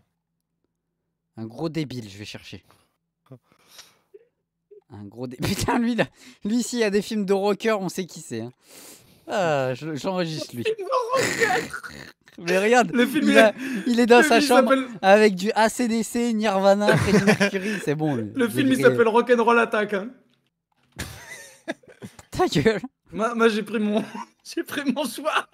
S1: Un gros débile, je vais chercher. Un gros dé... (laughs) Putain, lui, là, lui, s'il y a des films de rocker, on sait qui c'est. Hein. Ah, j'enregistre lui. Mais regarde, le film il, il est dans sa chambre
S4: avec du ACDC, Nirvana, Freddie
S1: Mercury, (laughs) c'est bon. Le film il s'appelle
S4: Rock'n'Roll Attack. Hein. (laughs) Ta gueule. Moi, j'ai pris mon, j'ai pris mon choix.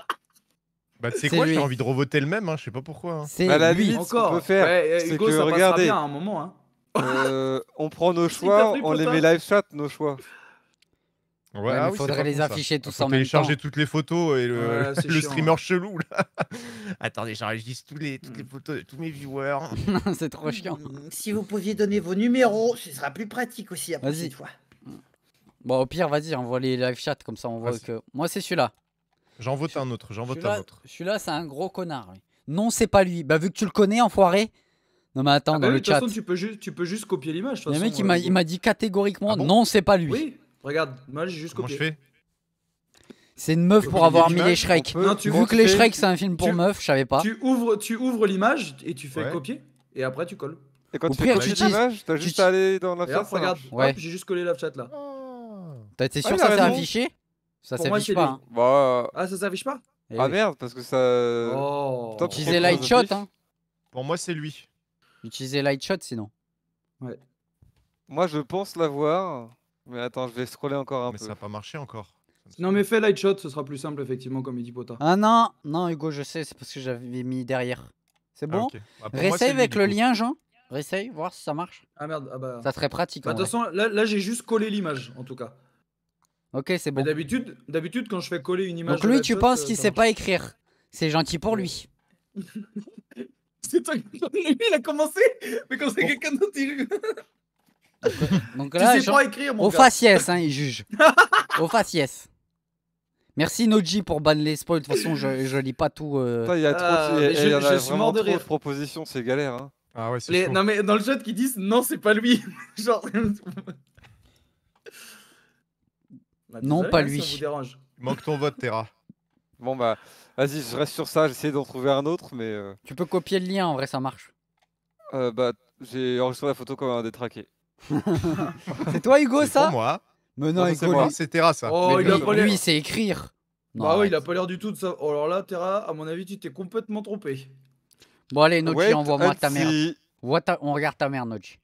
S2: Bah tu sais quoi, j'ai envie de revoter le même, hein, je sais pas pourquoi. Hein. C'est bah, la lui. limite, encore.
S4: on peut faire.
S3: c'est que, ça regardez, à un moment. Hein. Euh, on prend nos choix, on les met live chat, nos choix. Ouais, il faudrait les afficher tous en télécharger toutes les photos et le, (laughs) streamer chelou. Là.
S2: (laughs) Attendez, j'enregistre tous les, toutes les mm. photos de tous mes viewers. (laughs) c'est trop chiant. Mm.
S4: Si vous pouviez donner vos numéros, ce sera plus pratique aussi après cette fois.
S1: Bon, au pire, vas-y, envoie les live chat comme ça on voit que. Moi, c'est celui-là. J'en vote un autre. J'en vote un autre. Celui-là, c'est un gros connard. Non, c'est pas lui. Bah, vu que tu le connais, enfoiré. Non, mais attends, ah bah dans le chat. De toute façon,
S4: tu peux, ju tu peux juste copier l'image. un mec, qui euh, il m'a dit
S1: catégoriquement ah non, c'est pas lui. Oui,
S4: regarde, moi j'ai juste copié. Comment je fais
S1: c'est une meuf pour avoir mis les Shrek. Vu que les Shrek c'est un film pour meuf, je savais pas. Tu
S4: ouvres, tu ouvres l'image et tu fais copier et après tu colles. Et quand tu pire, fais tu l'image, juste allé dans la chat. Regarde, ouais. j'ai juste collé la chat là. été
S3: ah, sûr que ça s'affichait Ça s'affiche pas. Hein. Bah, ah, ça s'affiche pas eh Ah merde, parce que ça. Oh. disais light shot. Hein.
S2: Pour moi, c'est
S1: lui.
S4: Utiliser Lightshot, sinon.
S3: Ouais. Moi, je pense l'avoir. Mais attends, je vais scroller encore un peu. Mais ça n'a pas marché encore.
S4: Non, mais fais Lightshot. ce sera plus simple, effectivement, comme il dit Pota.
S1: Ah non, non, Hugo, je sais, c'est parce que j'avais mis derrière. C'est ah, bon ah, avec le lien, Jean.
S4: Ressaye, voir si ça marche. Ah merde, ah bah. Ça serait pratique. Bah, de toute façon, là, là j'ai juste collé l'image, en tout cas. Ok, c'est bon. D'habitude, d'habitude, quand je fais coller une image. Donc lui, tu penses euh, qu'il sait
S1: pas écrire. C'est gentil pour lui. (laughs)
S4: (laughs) C'est toi qui lui, il a commencé, mais quand c'est quelqu'un d'autre, il
S1: tu sais pas écrire, mon au faciès, hein, il juge. (laughs) au faciès. Merci Noji pour ban les
S3: spoils. De toute façon, je, lis pas tout. Euh. Il y a trop, de propositions, c'est galère. Hein.
S2: Ah ouais, c'est Les- Non
S4: mais dans le chat qui disent non c'est pas lui. (laughs) Genre.
S2: Non, bah, pas hein, lui. Ça
S3: Manque ton vote, Terra. Bon, bah, vas-y, je reste sur ça. J'essaie d'en trouver un autre, mais. Euh,
S1: tu peux copier le lien, en vrai, ça marche.
S3: Euh, bah, j'ai enregistré la photo comme un détraqué. (laughs)
S1: C'est toi, Hugo, ça moi. Mais non, c'est c'est Terra, ça. Oh, c'est écrire.
S3: bah ouais, il a pas l'air
S4: du tout de ça. Oh, alors là, Terra, à mon avis, tu t'es complètement trompé.
S1: Bon, allez, Nochi, envoie-moi ta mère On regarde ta mère, Nochi.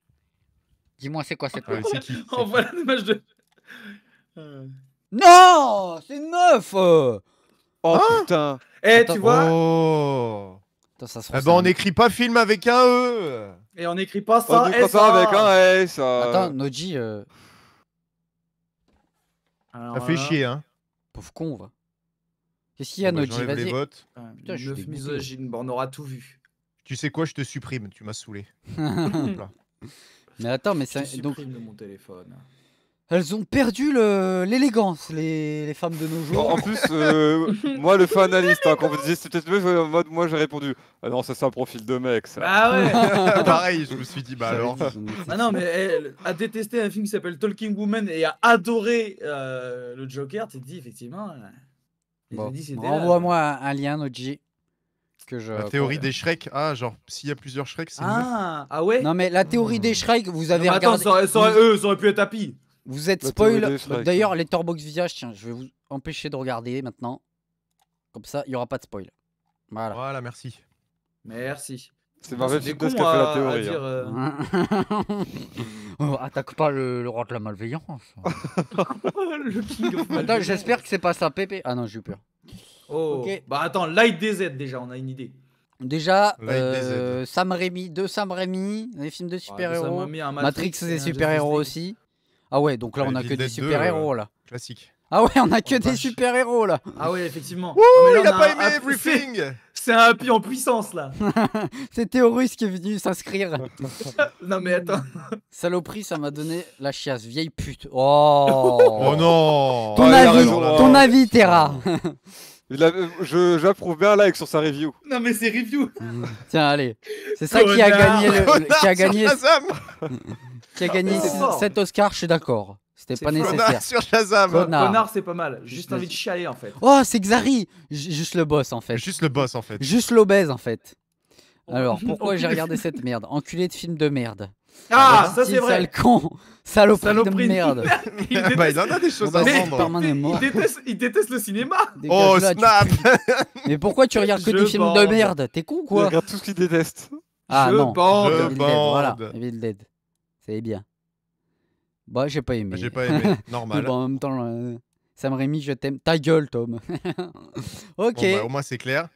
S1: Dis-moi, c'est quoi cette photo
S4: Envoie la
S2: de. Non C'est une meuf euh. Oh hein putain Eh, tu vois oh.
S4: eh
S1: ben, on
S2: n'écrit pas film avec un E
S4: Et on n'écrit pas ça, ça. avec un
S2: S euh. Attends, Noji... Euh. ça fait euh, chier, hein Pauvre con, va. Qu'est-ce qu'il y a, ah bah, Noji Vas-y. putain, je suis misogyne,
S4: on aura tout vu.
S2: Tu sais quoi, je te supprime, tu m'as saoulé. (laughs) mais attends, mais ça... Je
S4: supprime mon téléphone.
S1: Elles ont perdu l'élégance, les... femmes de nos jours. En plus, euh, (laughs)
S3: moi, le fanaliste hein, quand vous disiez c'était peut moi, j'ai répondu Ah non, c'est un profil de mec, Ah ouais (laughs) Pareil, je me suis dit, bah alors. Ah
S4: non, mais elle eh, a détesté un film qui s'appelle Talking Woman et a adoré euh, le Joker, tu dit euh, dis, effectivement.
S2: Bon. Envoie-moi
S4: un, lien, Noji. Que je...
S1: La théorie des
S2: Shrek, ah genre s'il y a plusieurs Shrek,
S4: c'est
S1: ah, ah, ouais. Non mais la théorie des Shrek, vous avez attends, pu être tapis. Vous êtes spoil. Hein. D'ailleurs, les Letterbox Visage, tiens, je vais vous empêcher de regarder maintenant. Comme ça, il n'y aura pas de spoil. Voilà. Voilà, merci. Merci. C'est Marvel de ce qu'a fait la théorie. Dire, hein. euh. (laughs) oh, attaque pas le, roi de la malveillance. (laughs) le king j'espère que c'est pas ça, Pépé. Ah non, j'ai eu peur.
S4: Oh. Bah attends,
S1: Light DZ déjà, on a une idée. Déjà, euh, Sam Raimi, deux Sam Raimi, les films de super-héros. Matrix, Matrix, super-héros aussi. Ah ouais, donc là, on a que des super-héros, euh, là. Classique. Ah ouais, on a que oh, des super-héros, là. Ah
S4: ouais, effectivement.
S1: il n'a pas aimé everything C'est un happy en puissance, là. (laughs) C'est Théorus qui est venu s'inscrire. (laughs) non, mais attends. Saloperie, ça m'a donné la chiasse. Vieille pute.
S3: Oh, oh non Ton ah, avis, ton avis, Terra (laughs) J'approuve bien avec sur sa review.
S4: Non mais c'est review.
S3: Mmh. Tiens allez, c'est ça qui
S4: a gagné, le, qui a gagné qui a ah, gagné 7
S1: Oscars, je suis d'accord. C'était pas nécessaire. Connard sur Shazam. Connard, c'est pas
S4: mal. Juste envie de chialer en fait. Oh, c'est Xari.
S1: juste le boss en fait. Juste le boss en fait. Juste l'obèse en fait. Oh. Alors pourquoi j'ai (laughs) regardé cette merde Enculé de film de merde. Ah, ça c'est vrai. Sale con, saloperie, de merde. (laughs) il, déteste... Bah, en a des choses à vendre.
S4: Il, déteste... le cinéma. oh snap
S1: Mais pourquoi tu regardes que des films de merde T'es con ou quoi Il regarde tout ce qu'il déteste. Ah je non. Bande. Evil voilà. C'est bien. Bah, j'ai pas aimé. J'ai pas aimé, (laughs) normal. en même temps, euh, Sam Raimi, je t'aime. Ta gueule, Tom. (laughs) ok. Bah, au moins, c'est clair.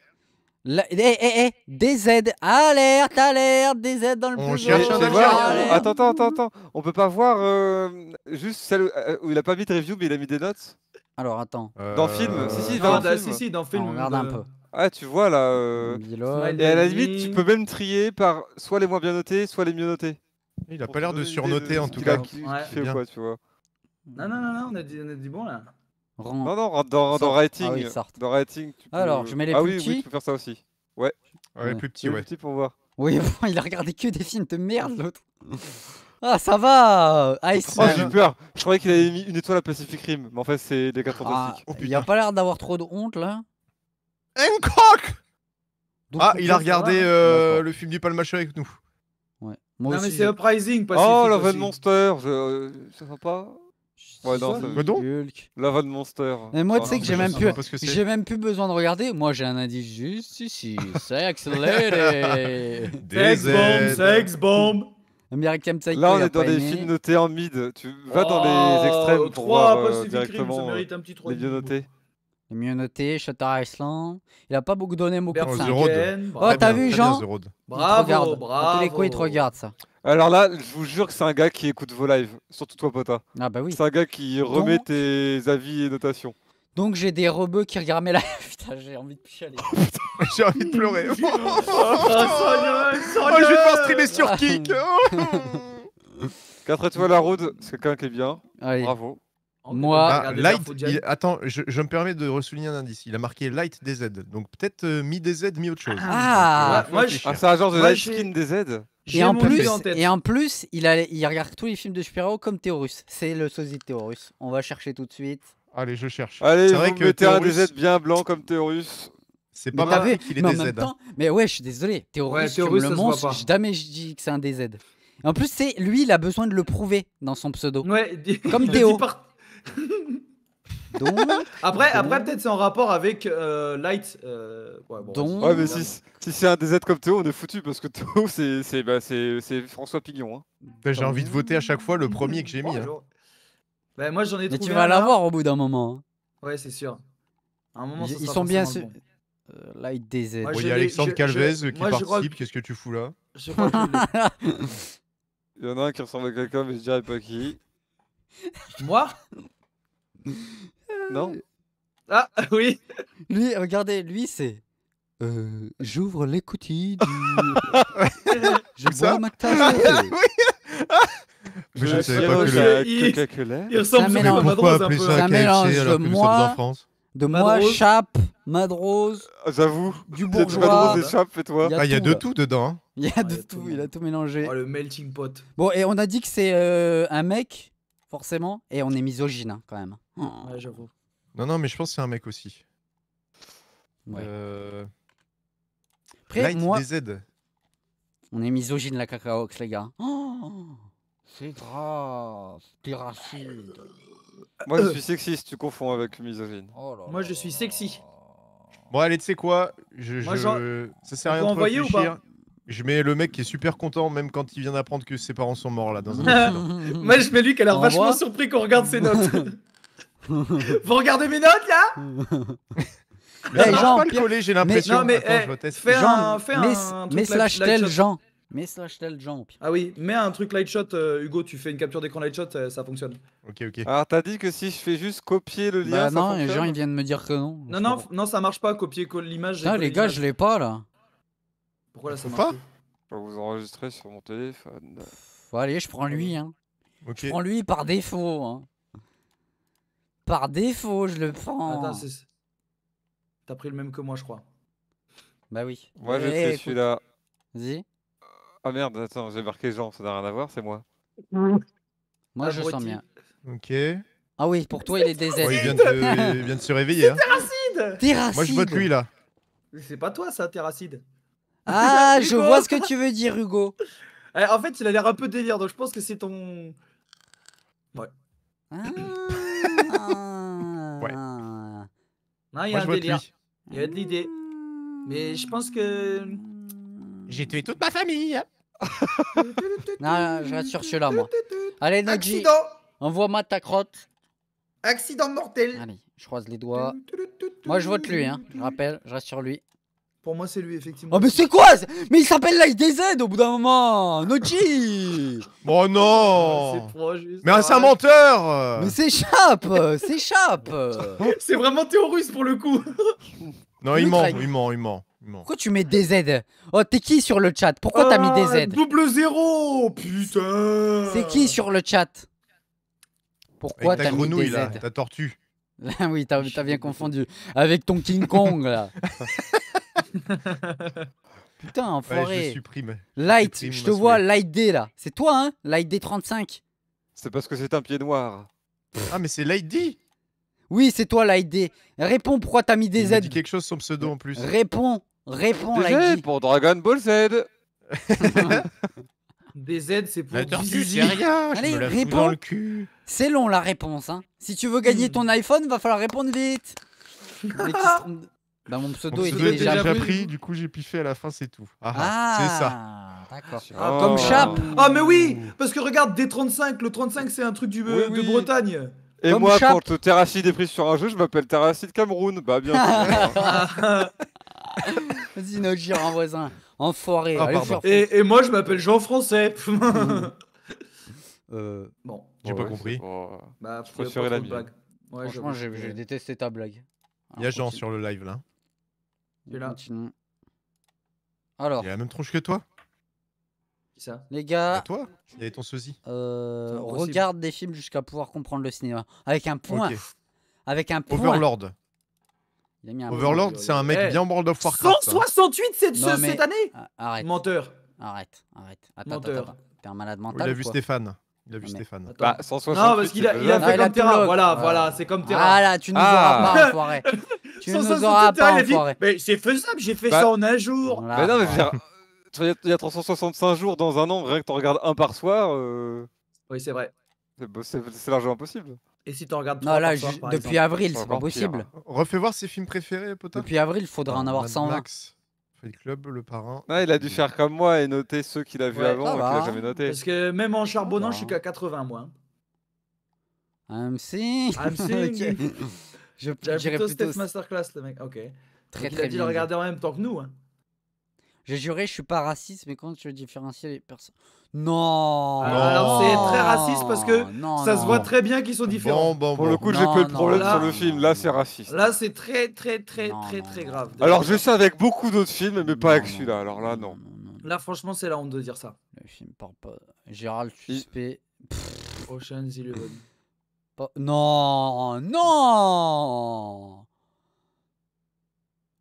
S1: La... Eh, eh, eh, DZ, alerte, alerte, DZ dans le On plus cherche un Attends, attends, attends,
S3: On peut pas voir euh, juste celle euh, où il a pas mis de review, mais il a mis des notes. Alors attends. Dans Dans film Si, si, ah, dans, le film. Si, On regarde un peu. Ah, tu vois là. Et à la limite, tu peux même trier par soit les moins bien notés, soit les mieux notés. Il a pas l'air de surnoter en tout cas. Non,
S4: non, non, non, on a dit, on a dit bon là.
S3: Non, non, dans, dans rating. Ah dans rating Alors, je mets les ah plus ah, oui, oui, tu peux faire ça aussi. Ouais. les plus petits, ouais. Les petits pour voir. Oui, (laughs) bon, il a
S1: regardé que des films de merde l'autre.
S3: Ah, ça va oh, Ice. Oh, j'ai peur Je croyais qu'il avait mis une étoile à Pacific Rim, mais en fait, c'est des 4 ah, fantastiques. Oh, il a pas l'air d'avoir trop de honte, là. Hancock Ah, il a regardé hein. euh, le
S2: film du Palmacheux avec nous
S3: non, mais c'est Uprising. Pas oh, la Van Monster, je... Euh, c'est sympa. Ouais, non, La bah Van Monster. Mais moi, tu sais que j'ai même, plus... j'ai même plus
S1: besoin de regarder. Moi, j'ai un indice juste ici. (laughs) Sex Lady. Sex-bomb,
S3: sex-bomb. Là,
S1: on est dans des films
S3: notés en mid. Tu vas dans les oh, extrêmes pour voir euh, directement les
S1: bien notés. Il est mieux noté, Shutter Island. Il a pas beaucoup donné beaucoup de 5. Oh, t'as vu, Jean Bravo, bravo. tous les couilles il te regarde ça.
S3: Alors là, je vous jure que c'est un gars qui écoute vos lives, surtout toi, Pota. Ah bah oui. C'est un gars qui remet tes avis et notations.
S1: Donc j'ai des rebeux qui regardent mes lives. (laughs) Putain, j'ai envie de chialer. (laughs) j'ai envie de pleurer. (laughs) Oh, oh, je vais pas
S5: streamer sur
S3: Kik. Quatre étoiles à route, c'est quelqu'un qui est bien. Bravo. Moi, bah, Light,
S2: attends, je, me permets de ressouligner un indice. Il a marqué Light DZ. Donc peut-être euh, mi DZ, mi autre chose. Ah, ah. moi, c'est un ah, genre de Light Skin DZ.
S3: Et en, plus, et
S1: en plus, il, il regarde tous les films de super comme Théorus. C'est le sosie de Théorus. On va chercher tout de suite. Allez, je cherche. c'est vrai que Théorus... un bien blanc comme
S3: Théorus.
S1: C'est pas mal qu'il est DZ. Hein. temps, Mais ouais, je suis désolé. Théorus, ouais, Théorus le monstre, jamais je dis que c'est un DZ. En plus, c'est lui, il a besoin de le prouver dans son pseudo. (laughs) comme Théo.
S3: (laughs) Donc,
S4: après, après peut-être c'est en rapport avec euh, Light. Euh, ouais, mais si,
S3: c'est un des comme Théo, on est foutu parce que Théo, (laughs) c'est bah, François Pignon. Hein. Bah, j'ai envie de voter à chaque fois le premier que j'ai mis. hein.
S4: ben moi, j'en ai mais tu vas l'avoir
S1: au bout d'un moment. Hein.
S4: Ouais, c'est sûr. ils, sont bien.
S1: Euh,
S3: Light DZ. il y a Alexandre Calvez qui participe.
S2: Qu'est-ce que tu fous là je (laughs)
S3: Il y en a un qui ressemble à quelqu'un, mais je dirais pas qui. Moi Non euh, Ah (laughs) oui Lui,
S1: regardez, lui c'est. Euh, J'ouvre l'écoutille du. (laughs)
S3: je bois ma (laughs) tasse. oui je, je ne savais pas que le. Il, cola un pourquoi appeler ça un KFC alors que nous en France de Madrose. moi, Chape, Madrose. Ah, j'avoue. Du bourgeois. Madrose et Chape, toi. Il y a, ah, de tout dedans. Hein. Il y a ah, de tout,
S4: il a tout mélangé. Oh, le melting pot.
S1: Bon, et on a dit que c'est euh, un mec forcément, et on est misogyne quand même.
S4: Non,
S1: non, mais je pense que c'est un mec aussi. Ouais. moi... On est
S3: misogyne la cacaox, les gars. c'est grave. T'es raciste. Moi, je suis sexiste, tu confonds avec misogyne.
S4: moi, je suis sexy.
S2: Bon, allez, tu sais quoi je,
S3: Ça sert à rien de réfléchir.
S2: Je mets le mec qui est super content, même quand il vient d'apprendre que ses parents sont morts là. Dans un (laughs)
S4: Moi, je mets lui qui a l'air vachement surpris qu'on regarde
S1: ses notes.
S2: (laughs) Vous
S4: regardez mes notes là
S2: Mais
S1: eh, j'ai l'impression. mais eh, fais un, fais un mais slash tel Jean.
S4: slash Jean. Ah oui, mets un truc light shot, euh, Hugo. Tu fais une capture d'écran light shot, euh, ça fonctionne.
S3: Ok, ok. Alors t'as dit que si je fais juste copier le lien. non, bah ça non, ils me dire que non. Non,
S4: non, non, ça marche pas. Copier l'image. Ah les gars, je l'ai pas là. Pourquoi là ça marche pas
S3: vous enregistrer sur mon téléphone.
S1: Bon, allez, je prends lui. Hein. Je prends lui par défaut. Hein.
S4: Par défaut, je le prends. T'as pris le même que moi, je crois.
S3: Bah oui. Moi, je suis eh, celui-là. Vas-y. Ah merde, attends, j'ai marqué Jean, ça n'a rien à voir, c'est moi. Moi, je je sens bien. Ok. Ah oui, pour toi, il est désert. Oh, il, vient de, se réveiller. Hein.
S4: C'est Terracide Terracide
S2: Moi, je vote lui, là.
S4: C'est pas toi, ça, Terracide. Ah,
S1: je vois ce que tu
S4: veux dire, Hugo. Eh, en fait, il a l'air un peu délire, donc je pense que c'est ton. Ouais. Ah.
S1: Ouais. il y a
S4: Il y a de l'idée. Mais je pense que. J'ai tué toute ma famille. Hein. (laughs)
S1: Non, je reste sur celui-là, moi. Allez, Nagi. envoie-moi ta
S4: crotte. Accident mortel
S1: Allez, je croise les doigts. Moi, je vote lui, hein. Je rappelle, je reste sur lui.
S4: Pour moi, c'est lui, effectivement. Oh, mais c'est quoi
S1: Mais il s'appelle DZ au bout d'un
S2: moment Nochi (laughs) Oh non ah, Mais c'est un menteur Mais s'échappe euh, S'échappe (laughs) C'est vraiment Théorus pour le coup
S1: (laughs) Non, il ment, il ment, il ment. Pourquoi tu mets DZ Oh, t'es qui sur le chat Pourquoi t'as mis DZ ah, Double zéro Putain C'est qui sur le chat Pourquoi t'as mis DZ grenouille, là, ta tortue. oui, t'as bien confondu. Avec ton King Kong, là. (laughs) Putain, enfoiré. Light, je, te vois, Light D là. C'est toi, hein Light D35. C'est parce que c'est un pied noir. ah, mais c'est Light D Oui, c'est toi, Light D. Réponds pourquoi t'as mis des Z. dit quelque chose son
S2: pseudo en plus. Réponds,
S3: réponds, Light D. pour Dragon Ball Z. (laughs) Des Z, c'est pour j'ai rien, Allez, réponds.
S1: C'est long la réponse. Hein. Si tu veux gagner ton hmm. iPhone, va falloir répondre vite. (laughs)
S2: Bah, mon pseudo, mon déjà, pris, du coup j'ai piffé à la fin, c'est tout. Ah, ah, ah c'est ça. Ah,
S3: comme oh. chape
S4: Ah, mais oui, parce que regarde, D35, le 35, c'est un truc du, de Bretagne.
S1: Et moi, quand
S3: Terracide est pris sur un jeu, je m'appelle Terracide Cameroun. Bah, bien (laughs)
S1: Vas-y, Nogir, en voisin. En forêt. et, et, moi, je m'appelle
S4: Jean Français. (laughs) Mmh.
S3: Euh, bon. J'ai pas compris. Oh.
S2: Bah, je Franchement,
S3: j'ai
S1: détesté
S4: ta blague.
S2: Il y a Jean sur le live là là. Alors. Il a la même tronche que toi
S1: Qui ça Les gars. Et toi
S2: Il avait ton sosie. Euh, regarde
S1: des films jusqu'à pouvoir comprendre le cinéma. Avec un point. Avec un point. Overlord. Overlord, c'est un mec bien
S2: World of
S4: Warcraft. 168 cette, cette année
S1: Arrête.
S2: Menteur. Arrête, arrête.
S4: Attends,
S1: attends.
S2: T'es un malade mental. Il a vu Stéphane. Il a vu ah, Stéphane. Bah, non, parce qu'il a,
S1: fait
S4: comme Terra. Voilà, voilà, c'est comme Terra. Ah là, tu nous auras ah. pas, enfoiré. (laughs) Tu nous auras pas, enfoiré. Mais c'est faisable, j'ai fait bah, ça en un jour. Mais non, mais
S3: (laughs) il y a 365 jours dans un an, rien que t'en regardes un par soir. Euh, oui, c'est vrai. C'est largement impossible.
S2: Et si t'en regardes Non, là, soir, depuis avril,
S3: c'est pas possible.
S2: Refais voir ses films préférés, peut-être. Depuis avril, il faudra en avoir 120. Max le Club, le parrain.
S3: Ah, il a dû faire comme moi et noter ceux qu'il a vu avant qu'il a jamais hein. noté. Parce
S4: que même en charbonnant, je suis qu'à 80 moi. Hein.
S1: I'm seeing. I'm (laughs) Je plutôt, plutôt
S4: Masterclass, le mec. Ok.
S1: Très, il a dit de le regarder en même temps que nous. Hein. J'ai juré, je suis pas raciste, mais quand je différencier
S4: les personnes. Non, ah, Alors, c'est très raciste parce que ça se voit très bien qu'ils sont
S1: différents.
S3: Bon, Pour le coup, j'ai plus le problème sur le film. Là, c'est raciste.
S4: Là, c'est très, très, très, très, très grave. Alors, je
S3: sais avec beaucoup d'autres films, mais pas avec celui-là. Alors là, non.
S4: Là, franchement, c'est la honte de dire ça. Le film parle pas.
S3: Gérald Suspect.
S4: Ocean's Eleven.
S1: Non, non.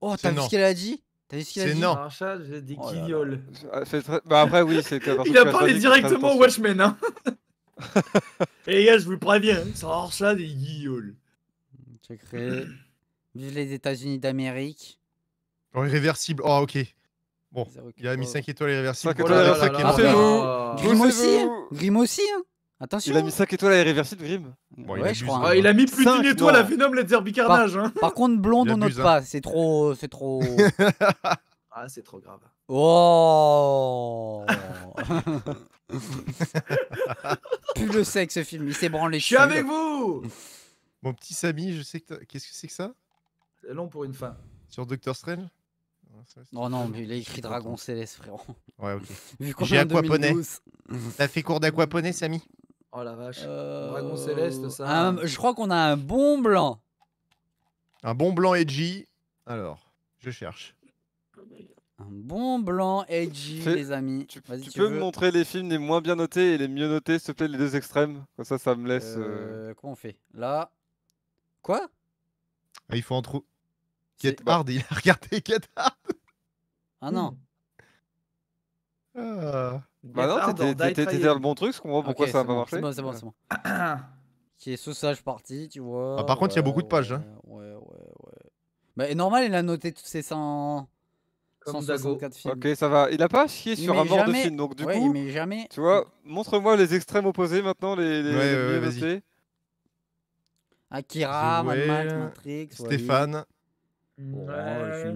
S4: Oh, t'as vu ce qu'elle a dit T'as vu ce qu'il a dit non. Un j'ai des Guilloles. Oh ah, c'est Bah après oui, c'est (laughs) Il a parlé directement au Watchmen. Hein. (laughs) Et les gars, je vous préviens, c'est hors ça des guillols. J'ai créé.
S1: Vive les États-Unis d'Amérique.
S2: Oh, irréversible. Oh, ok. Bon, il a mis 5 étoiles irréversibles. Cinq étoiles Grim aussi
S1: Grim aussi hein
S2: il a mis 5 étoiles à Irréversible, Grim.
S1: Bon, ouais, il, je crois, hein. il, a mis plus d'une étoile à Venom, Let's Derby Par, hein. par, contre, blonde, on note hein. pas. C'est trop. C'est trop. (laughs) ah, c'est trop grave. Oh Plus le sexe, ce film. Il s'est branlé. Je suis avec
S2: vous Mon petit Samy, je sais que. Qu'est-ce que c'est que ça C'est long pour une fin. Sur Doctor Strange non, oh non, mais il a écrit Dragon Céleste, frérot. Ouais, ok. J'ai aquaponé. T'as fait cours d'aquaponé, Samy Oh la vache. Euh, Dragon céleste, ça. je crois qu'on a un bon blanc. Un bon blanc edgy. Alors, je cherche.
S1: Un bon blanc edgy, les amis. Tu, peux me montrer
S3: les films les moins bien notés et les mieux notés, s'il te plaît, les deux extrêmes Comme ça, ça me laisse. Euh... euh comment
S1: on fait Là.
S3: Quoi
S2: ah, Il faut en trouver. Get bah. Hard, il a regardé Get Hard. Ah non.
S1: Ah.
S3: Bah non, t'étais euh. dans le bon truc, ce qu'on voit pourquoi ça n'a pas marché. C'est bon, c'est bon, c'est bon.
S1: (laughs) Qui est
S3: sauvage parti, tu vois. Ah, par contre, il y a beaucoup de pages. Ouais, hein. ouais, ouais,
S1: ouais. Bah, normal, il a noté tous ces 100.
S3: Ok, ça va. Il a pas chié sur un mort de film, donc du ouais, coup. Mais jamais. Tu vois, montre-moi les extrêmes opposés maintenant, les, les,
S1: Akira, Mad Matrix. Stéphane. Mmh, euh,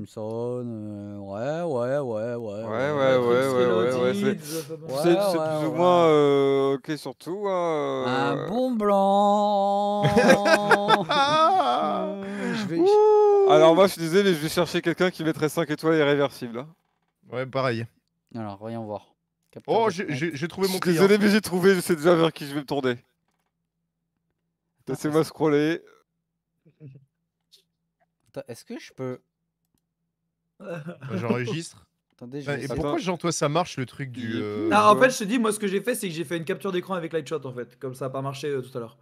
S1: ouais, ouais, ouais, ouais, ouais, ouais. Ouais, ouais, ouais, ouais, ouais. C'est plus ou moins euh, ok sur tout. Hein, Un
S3: euh. bon
S5: blanc. (laughs) je vais...
S3: Alors, moi, je disais, mais je vais chercher quelqu'un qui mettrait 5 étoiles irréversibles. Hein. Ouais, pareil. Alors, voyons voir. oh, j'ai trouvé mon client. Désolé, mais j'ai trouvé, je sais déjà vers qui je vais me tourner. Laissez-moi scroller est-ce que je peux.
S5: Bah,
S2: j'enregistre. (laughs) Et pourquoi, Jean, toi, ça marche le truc du. Ah, en fait,
S4: je te dis, moi, ce que j'ai fait, c'est que j'ai fait une capture d'écran avec Lightshot, en fait. Comme ça n'a pas marché euh, tout à l'heure.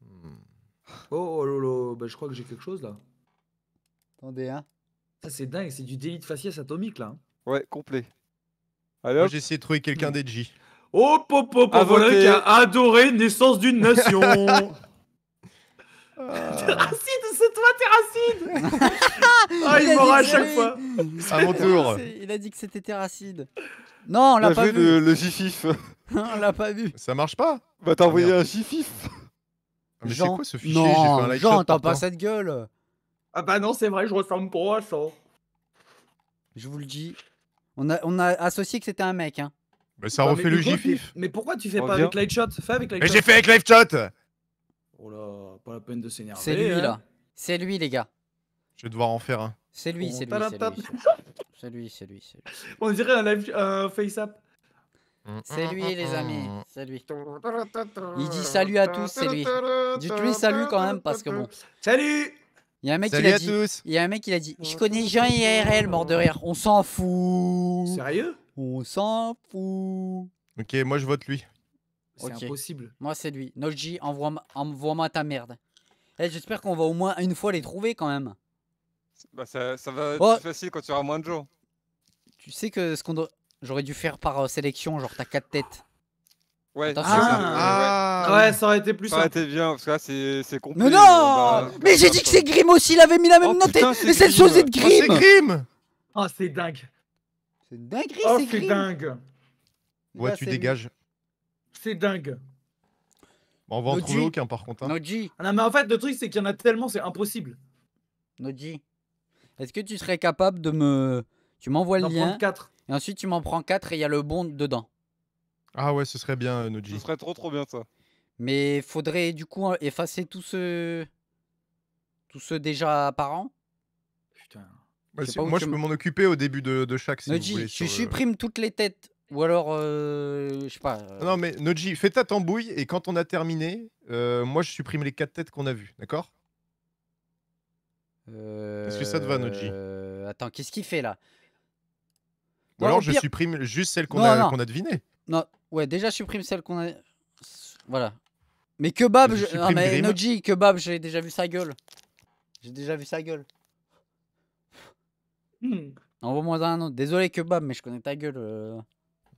S4: Hmm. Oh, oh lolo, bah, je crois que j'ai quelque chose là. Attendez, hein. Ça, c'est dingue, c'est du délit de faciès atomique là. Hein. Ouais, complet. Alors, j'ai essayé de trouver
S2: quelqu'un hmm. d'Edgy. Oh, popop voilà qui a adoré Naissance d'une Nation. (laughs)
S5: Euh. T'es c'est toi, t'es racide (laughs) Ah,
S1: il, m'aura à chaque fois À mon (laughs) tour Il a dit que c'était Terracide.
S2: Non, on l'a pas vu. Le, le gifif. (laughs) on l'a pas vu. Ça marche pas Bah, t'as envoyé un gifif ah, Mais c'est quoi ce fichier J'ai fait un Non, Jean, t'as pas cette gueule. Ah bah non, c'est vrai, je ressemble pas
S1: à ça. Je vous le dis. On a, on a associé que c'était un mec. Hein. Bah, ah,
S2: mais ça refait le gifif.
S4: Mais pourquoi tu fais
S1: pas avec Lightshot Fais avec Mais j'ai fait
S2: avec Lightshot
S1: Oh là. C'est lui, hein. là. C'est lui, les
S4: gars.
S2: Je vais devoir en faire un.
S1: C'est lui, c'est lui. C'est lui, c'est lui,
S4: On dirait un live, face-up.
S1: C'est lui, les amis. C'est lui. Il dit salut à tous, c'est lui. Dites-lui salut quand même, parce que bon. Salut il y a un mec Tous. Il y a un mec qui a dit. Je connais Jean IRL, mort de rire. On s'en fout. Sérieux On s'en fout.
S2: Ok, moi je vote lui. C'est impossible.
S1: Moi, c'est lui. Noji, envoie-moi ta merde. Eh, j'espère qu'on va au moins une fois les trouver quand même.
S3: Bah, ça, ça va être oh. plus facile quand tu auras moins de jours.
S1: Tu sais que ce qu'on doit... J'aurais dû faire par euh, sélection, genre t'as quatre têtes.
S3: Ouais, ah. Ah. ah, ouais. ça aurait été plus ça aurait été bien, parce que là c'est compliqué. Mais non Mais j'ai dit que c'est Grim
S4: aussi, il avait mis la même oh, note
S1: Mais cette c'est est de Grim
S3: oh, C'est
S4: Grim Oh, ah, c'est dingue C'est dingue, oh, c'est dingue Ouais, tu dégages c'est dingue.
S2: on va en trouver aucun par contre. Hein.
S4: Noji. Ah non, mais en fait, le truc, c'est qu'il y en a tellement, c'est impossible. Noji, est-ce que
S1: tu serais capable de me. Tu m'envoies le lien. Et ensuite, tu m'en prends 4 et il y a le bon dedans. Ah
S2: ouais, ce serait bien, euh, Noji.
S1: Ce serait trop trop bien, ça. Mais faudrait du coup hein, effacer tout ce... Tout ce déjà apparent.
S2: Putain. Bah, moi, je peux m'en occuper au début de, chaque. Si vous je euh, supprime
S1: toutes les têtes
S2: ou alors, euh, je sais pas. Euh. Non, mais Noji, fais ta tambouille et quand on a terminé, euh, moi je supprime les quatre têtes qu'on a vues, d'accord
S4: Est-ce
S2: que ça te va, Noji
S1: Attends, qu'est-ce qu'il fait là
S2: Ou alors je supprime juste celle qu'on a,
S1: devinée. Non, ouais, déjà supprime celle qu'on a. Voilà. Mais Kebab, je... non, ah, Noji, Kebab, j'ai déjà vu sa gueule. J'ai déjà vu sa gueule. Hmm. Envoie-moi un autre. Désolé Kebab, mais je connais ta gueule.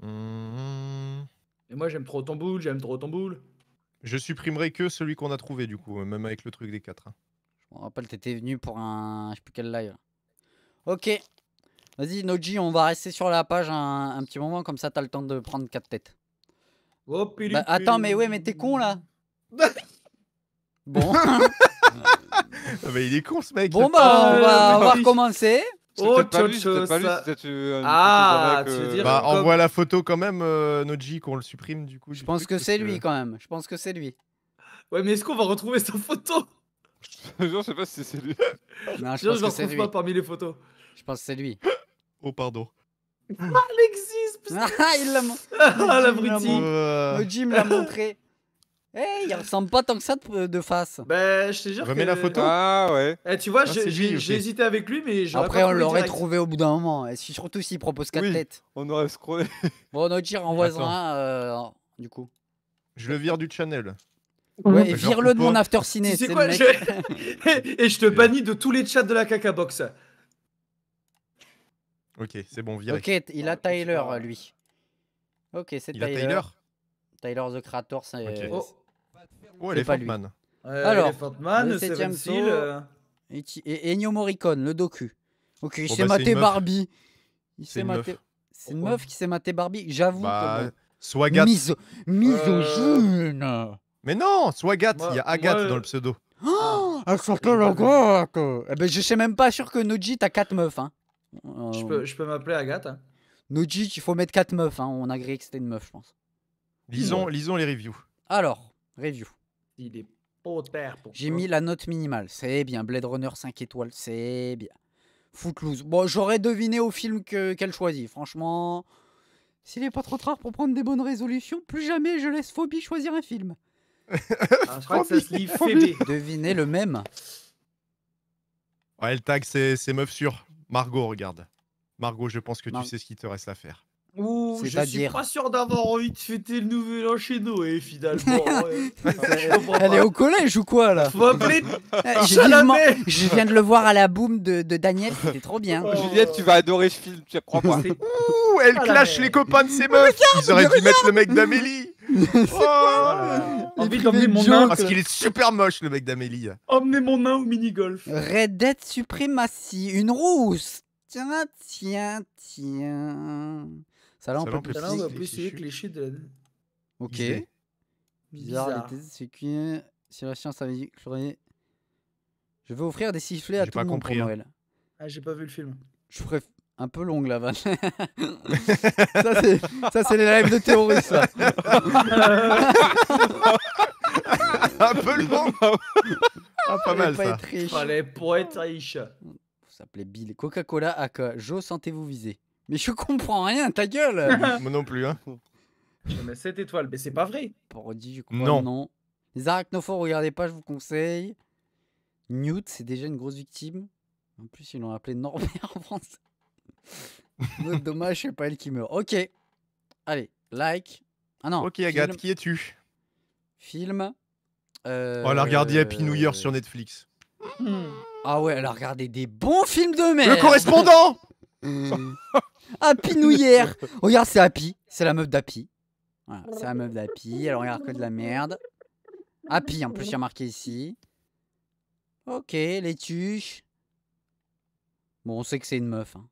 S1: Mmh.
S2: Et moi, j'aime trop ton j'aime trop ton Je supprimerai que celui qu'on a trouvé, du coup, même avec le truc des 4. Hein. Je me rappelle, t'étais venu pour un. Je sais plus quel live.
S1: Ok. Vas-y, Noji, on va rester sur la page un, petit moment, comme ça, t'as le temps de prendre 4 têtes. Bah, attends, mais ouais, mais t'es con là (laughs) Bon. Ah,
S2: mais il est con ce mec. Bon, bah, euh, va, on va recommencer. Oh, pas Pas lui, ah, tu veux dire. Bah, envoie la photo quand même, euh, Noji, qu'on le supprime du coup. Je pense que
S1: c'est lui quand même. Je pense que c'est lui. Ouais, mais est-ce qu'on va
S3: retrouver sa photo (laughs) Je sais pas si c'est lui. Non, je, ne que retrouve pas parmi les photos. Je pense que c'est lui. Oh, pardon.
S1: Alexis ah, (laughs) ah, il l'a (laughs) ah, montré. Ah, l'abruti. Noji me l'a montré. Eh, il ressemble pas tant que ça de,
S4: face. Ben, je te jure. Remets la photo. Ah ouais. Eh, tu vois, ah, j'ai hésité avec lui, mais Après, on l'aurait
S1: trouvé au bout d'un moment. Hein. Et surtout s'il propose 4 têtes. On aurait scrollé. Bon, on tiré en voisin
S2: euh, du coup. Je le vire du channel. Ouais, vire-le de mon after ciné. c'est le mec. (laughs) et je te bannis de tous les chats de la caca box. Ok, c'est bon, vire. Ok,
S4: il a ah, Tyler, lui.
S1: Ok, c'est Tyler. Il a Tyler Tyler the Creator, c'est. Ouais, Elephant pas Man.
S4: Euh, Alors, Elephant Man, le septième style. Euh,
S1: et, Morricone, le docu.
S2: Ok, il s'est bah, maté Barbie. C'est une meuf.
S1: C'est une meuf qui s'est maté Barbie, j'avoue. Bah, Misogyne.
S2: Euh, mais non, Swagat il y a
S1: Agathe dans le
S2: pseudo.
S4: Oh, elle s'appelle la
S1: ah. Eh ben, je sais même pas sûr que Noji, a 4 meufs. Hein. Je euh, peux, je
S4: peux m'appeler Agathe. hein.
S1: il faut mettre 4 meufs. Hein. On a gré que c'était une meuf, je pense. Lisons, lisons les reviews. Alors, Review. J'ai mis la note minimale. C'est bien. Blade Runner 5 étoiles, c'est bien. Footloose. Bon, j'aurais deviné au film qu'elle choisit. Franchement, s'il n'est pas trop tard pour prendre des bonnes résolutions, plus jamais je laisse Phobie choisir un film.
S2: le même. Ouais, le tag, c'est meuf sur Margot, regarde. Margot, je pense que tu sais ce qu'il te reste à faire. Ouh, je suis pas
S4: sûr d'avoir envie de fêter le nouvel an chez Noé finalement. (laughs) Elle est au
S2: collège
S1: ou quoi là (laughs) euh, Je viens de le voir à la boum de, de Daniel, c'était
S2: trop
S4: bien. Oh.
S1: Juliette,
S2: tu vas adorer ce film, tu crois pas (laughs) Ouh, elle ah, clash les copains de ses meufs. Ils auraient dû mettre le mec d'Amélie.
S4: Oh
S1: oh
S2: envie mon parce qu'il est super moche le mec d'Amélie.
S1: Emmenez mon nain au mini golf. Red Dead Supremacy, une rousse. Tiens, tiens,
S2: tiens. Ça Salon de
S1: Ok. plus Ok. Bizarre. c'est que si la science avait dit que Je vais offrir des sifflets à tout le monde compris, pour hein. Noël.
S4: Ah, j'ai pas vu le film.
S1: Je ferais un peu longue la vanne. (laughs) ça, c'est les lives
S5: de terroristes. (laughs) un peu long.
S4: ah, pas mal ça. Fallait pour être riche. Ça s'appelez
S1: Bill. Coca-Cola, Aka. Joe, sentez-vous visé. Mais je comprends rien, ta gueule (laughs) Moi non plus, hein.
S4: Mais 7 étoiles, mais c'est pas vrai. je Non.
S1: Les arachnophores, regardez pas, je vous conseille. Newt, c'est déjà une grosse victime. En plus, ils l'ont appelé Norbert en France. (laughs) Dommage, c'est pas elle qui meurt. Ok. Allez, like. Ah non. Ok, Agathe, qui es-tu Film. oh,
S2: elle a regardé Happy New Year euh, sur Netflix.
S1: Hmm. Ah ouais, elle a regardé des bons films de merde. Le correspondant Mmh. (laughs) Happy Nouillère Regarde, c'est Happy. C'est la meuf d'Happy. c'est la meuf d'Happy. Alors regarde que de la merde. Happy, en plus, il y a marqué ici. Ok, les tuches. Bon, on sait que c'est une meuf. Hein.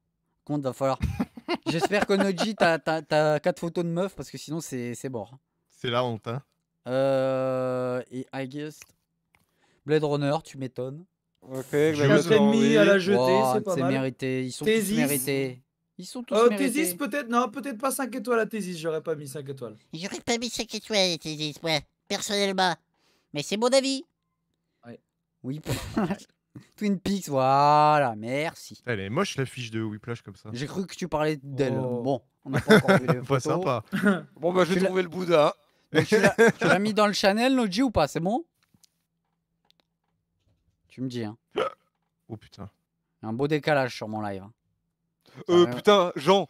S1: Compte, va falloir. (laughs) J'espère que Noji, t'as 4 photos de meuf parce que sinon, c'est mort. Hein. C'est la honte, hein. Euh, et I guess. Blade Runner, tu m'étonnes. Ok, l'ai bah mis à la jetée, c'est pas mal. mérité, ils sont tous mérités.
S4: Ils sont tous euh, Thésis peut-être, non, peut-être pas 5 étoiles à Thésis, j'aurais pas mis 5 étoiles.
S1: J'aurais pas mis 5 étoiles à Thésis, moi, personnellement. Mais c'est mon avis. Oui, (laughs) Twin Peaks, voilà, merci. Elle est
S2: moche la fiche de Whiplash comme ça. J'ai cru que tu parlais d'elle. Oh. Bon, on n'a pas encore vu les (laughs) photos. sympa. (laughs) bon bah j'ai
S1: trouvé le Bouddha. tu l'as mis dans le Chanel, Noji, ou pas C'est bon tu me dis. Hein. Oh putain. Un beau décalage sur mon live. Hein.
S3: Euh, putain,
S1: Jean.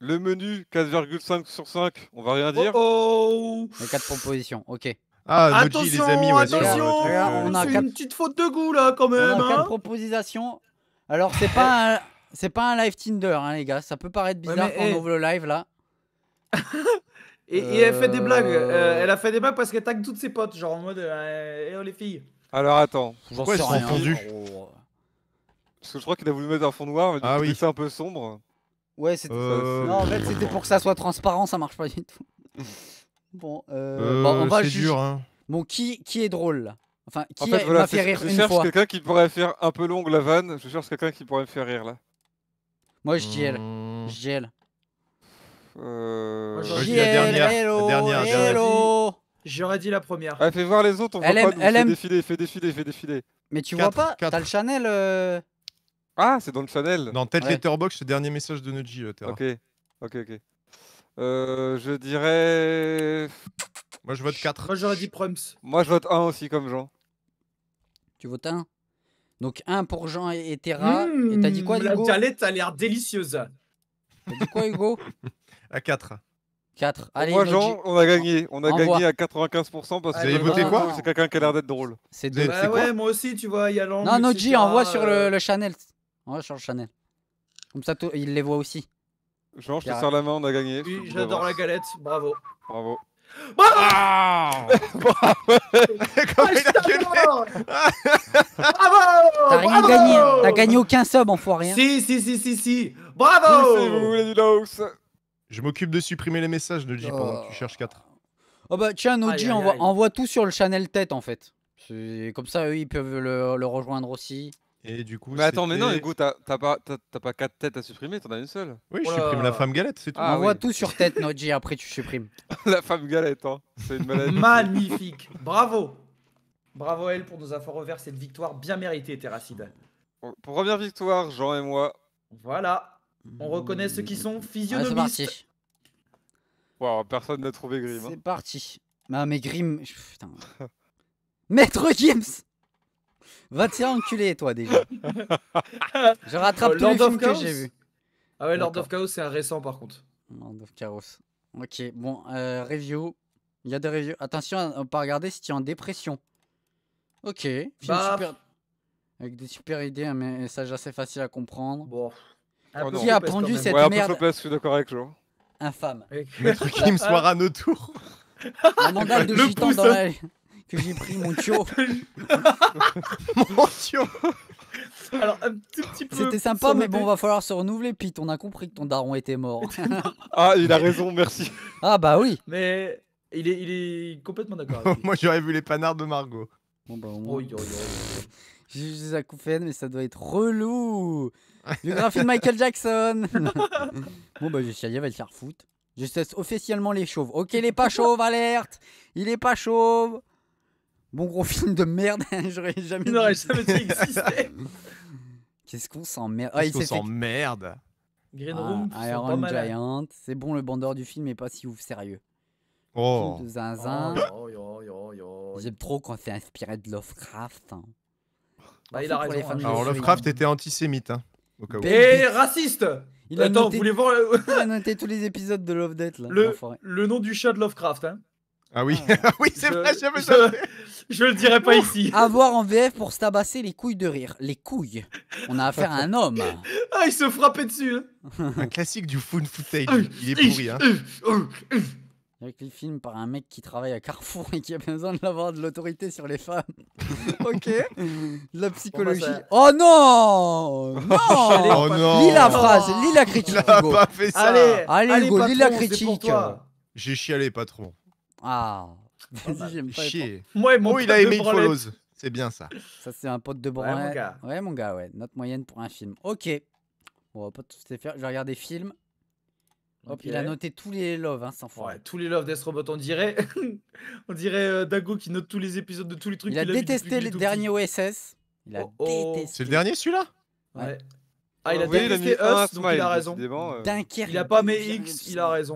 S1: Le menu 4,5 sur 5, on va rien dire. Oh, oh Les 4 propositions, ok. Ah, attention, les amis, ouais, attention, une petite faute de goût là quand même. On hein. 4 propositions. Alors c'est pas un... c'est pas un live Tinder hein, les gars, ça peut paraître bizarre quand on eh. ouvre le live là. et,
S3: elle fait des euh, blagues, euh, elle a
S4: fait des blagues parce qu'elle tag toutes ses potes genre en mode et
S3: euh, eh, oh les filles. Alors attends. pourquoi sais rien. Fondu Parce que je crois qu'il a voulu mettre un fond noir, mais ah oui. c'est un peu sombre. Ouais, c'était. Euh, non, en c'était pour que ça
S1: soit transparent, ça marche pas du tout. (laughs) bon, euh... euh bon, bah, on va juste. Hein. Bon, qui, est drôle Enfin, qui m'a fait, rire une fois je cherche quelqu'un
S3: qui pourrait faire un peu longue la vanne. Je cherche quelqu'un qui pourrait me faire rire là. Moi, je dis elle. Mmh. Je gèle. elle. Euh... je dis la dernière. La dernière.
S4: J'aurais dit la première. fais voir les
S3: autres, on voit pas. Fais défiler, fais défiler, fais défiler. Mais tu vois pas quatre. T'as le Chanel. Euh, ah, c'est dans le Chanel. Non, tête Ouais. letterbox, le dernier message de Neji. Euh, ok, ok, ok. Euh, je dirais. Moi, je vote 4. Moi j'aurais dit Proms. Moi, je vote 1 aussi comme Jean. Tu votes 1 Donc 1 pour Jean et, et Terra. et
S1: t'as dit quoi, mmh, Hugo La galette
S4: a l'air délicieuse. T'as dit quoi, Hugo (laughs) À 4.
S3: Moi, Jean, on a gagné. On a gagné à 95% parce que. C'est quelqu'un qui a l'air d'être drôle. C'est deux. ouais,
S4: moi aussi, tu vois, il y a l'angle. Non, Noji, envoie sur le, euh,
S1: le Chanel. Envoie sur le Chanel. Comme ça, il les voit aussi. Jean, je te sers la main, on a gagné. Oui, j'adore la
S4: galette. Bravo. Bravo.
S1: Bravo ah (laughs) (laughs) Bravo
S4: T'as rien gagné. T'as gagné aucun
S1: sub,
S2: enfoiré. rien. Hein. Si, si, si, si, si. Bravo Poussez-vous, du je m'occupe de supprimer les messages, de pendant que tu oh. cherches 4.
S1: Oh bah tiens, Noji, envoie, tout sur le channel tête en fait. Comme ça, eux, ils peuvent le, rejoindre aussi. Et du coup, mais attends, mais non, Hugo,
S3: t'as pas, 4 quatre têtes à supprimer, t'en as une seule. Oui, je oh supprime la femme galette, c'est tout. On ah tout sur tête, Noji, après tu supprimes. (laughs) la femme galette, hein. c'est une maladie. (laughs) Magnifique,
S4: bravo. Bravo à elle pour nous avoir revers cette victoire bien méritée, Terracide.
S3: Première victoire, Jean et moi. Voilà. On reconnaît ceux qui sont ah, physionomistes. parti. Wow, personne n'a trouvé Grim. Hein. C'est parti.
S1: Ah, mais Grim... Putain. (laughs) Maître Gims Va te faire enculer, toi, déjà. (laughs) Je rattrape oh, tous les que j'ai vu. Ah ouais, Lord of Chaos, c'est un récent, par contre. Lord of Chaos. Ok, bon, euh, review. Il y a des reviews. Attention, on peut regarder si tu es en dépression. Ok. Super... Avec des super idées, un hein, message assez facile
S3: à comprendre. Bon. Ah, qui a pendu cette ouais, merde je suis d'accord avec Jean. Infâme. Maître (laughs) Kim soir nos tours. (laughs) Un mandal de le dans la... que j'ai pris,
S2: mon tio. (laughs) mon tio Alors, un tout petit peu.
S1: C'était sympa, mais bon, va falloir se renouveler. Pete, on a compris que ton daron était mort. ah, il a raison, merci. Ah, bah oui.
S4: Mais il est, il est complètement d'accord. Moi,
S1: j'aurais vu les panards de Margot. Bon, bah, au moins. J'ai juste acouphènes, mais ça doit être relou. Biographie (laughs) de Michael Jackson. (laughs) bon, bah, j'essayais, va le faire foutre. Je cesse officiellement les chauves. Ok, il est pas (laughs) chauve, alerte Il est pas chauve Bon gros film de merde, j'aurais jamais. Il n'aurait jamais Qu'est-ce qu'on s'emmerde ah, Qu'est-ce qu'on s'emmerde Green ah, Room, Iron Giant. C'est bon, le bandeur du film est pas si ouf sérieux. Oh. oh J'aime trop quand
S2: c'est inspiré de Lovecraft. Hein.
S1: Bah, bah, il a raison, hein. Alors, Lovecraft hein.
S2: était antisémite. Hein. Et raciste il Attends, a noté... vous
S4: voir tous les épisodes de Love Death. Là, le... nom du chat de Lovecraft. Hein. Ah oui, ah. (laughs) oui c'est vrai, jamais je... (laughs) je, le dirai pas ici. Avoir
S1: en VF pour se tabasser les couilles de rire. Les couilles. On a affaire à un homme. ah, il se frappait dessus.
S2: Hein. un classique du fun footage. Ah, il est pourri. Hein.
S1: Ah, avec les films par un mec qui travaille à Carrefour et qui a besoin de l'avoir de l'autorité sur les femmes. (laughs) ok.
S3: la psychologie. Oh
S1: non Non, (laughs) oh, non Lis la phrase, lis la critique. Il a pas fait ça. Allez, allez, Hugo, lis la critique.
S2: J'ai chialé, patron. Ah. Vas-y, j'aime pas. Chier. Moi, oh, il a aimé Follows.
S1: C'est bien ça. Ça, c'est un pote de bras. Ouais, mon gars. Ouais, Notre moyenne pour un film. Ok. on va pas tout se faire. Je vais regarder film il a noté tous les
S4: loves, hein, sans ouais, tous les loves d'Estrobot on dirait. (laughs) on dirait euh, Dago qui note tous les épisodes de
S2: tous
S1: les trucs. Il a, il a détesté les derniers OSS.
S2: Il a détesté. C'est le dernier celui-là ouais. Ah, il a détesté il Us, donc il a raison. Euh. Il a pas mis X, il a raison.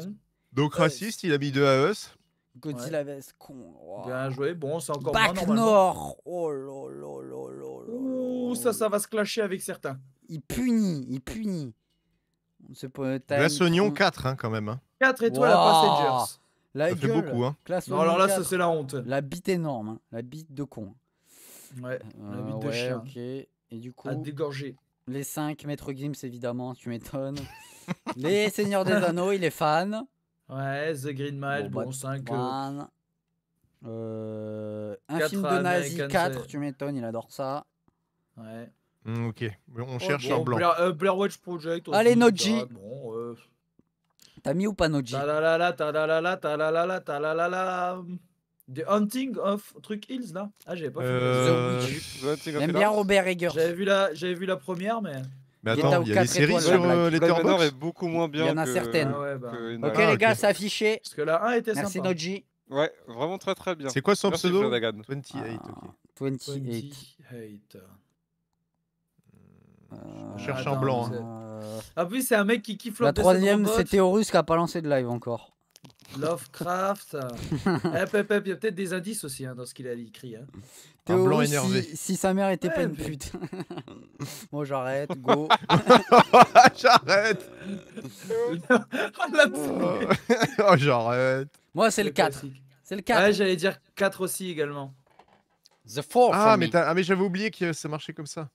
S2: Donc raciste, il a mis 2 à Us.
S4: Godzilla ouais. con. Bien joué, bon, c'est encore Back moins Oh lolo, lolo, ça, ça va se clasher avec certains. Il punit, il punit. Glace
S1: 4 hein, quand même.
S2: 4 hein. étoiles à Passengers. La ça fait beaucoup. Hein. alors
S1: là, ça c'est la honte. La bite énorme, hein. la bite de con. Ouais, la bite de euh, chien. Ok. Et du coup. À dégorger. Les 5, Maître Gims évidemment, tu m'étonnes. (laughs) les Seigneurs des Anneaux, il est fan.
S4: Ouais, The Green
S1: Mile, bon, 5. Bah,
S4: euh, euh, un film de nazi 4,
S1: tu m'étonnes, il adore ça. Ouais.
S2: Hmm, ok,
S4: on
S1: oh, cherche oh, un blanc. Blair,
S4: euh, Project. Allez, Noji.
S1: Euh. T'as mis ou pas Noji
S4: The Hunting of truc Hills là Ah j'avais pas fait. Euh... J'aime bien Robert Eggers. J'avais vu la, j'avais vu la première mais. Mais attends, il y a des séries sur euh, les Letterboxd est beaucoup moins bien. Il y en a que... certaines. Ah ouais, bah. Ok les ah, gars, okay. c'est affiché. Parce que là, 1 était Merci C'est Noji. Ouais, vraiment très très bien. C'est quoi son pseudo 28,
S1: 28. 28. On cherche un blanc. Hein. Euh, en plus, c'est un mec qui kiffe La troisième, c'est Théorus qui a pas lancé de live encore.
S4: Lovecraft. (laughs) Il y a peut-être des indices aussi hein, dans ce qu'il a écrit. Hein. Un blanc énervé. Si, sa mère était pas une pute. Moi (laughs) j'arrête,
S1: go. (laughs) j'arrête. Oh, oh. Oh, j'arrête. Moi, c'est le 4.
S2: C'est le 4. j'allais
S4: dire 4 aussi également. The four ah, mais,
S2: ah, mais j'avais oublié que ça marchait comme ça.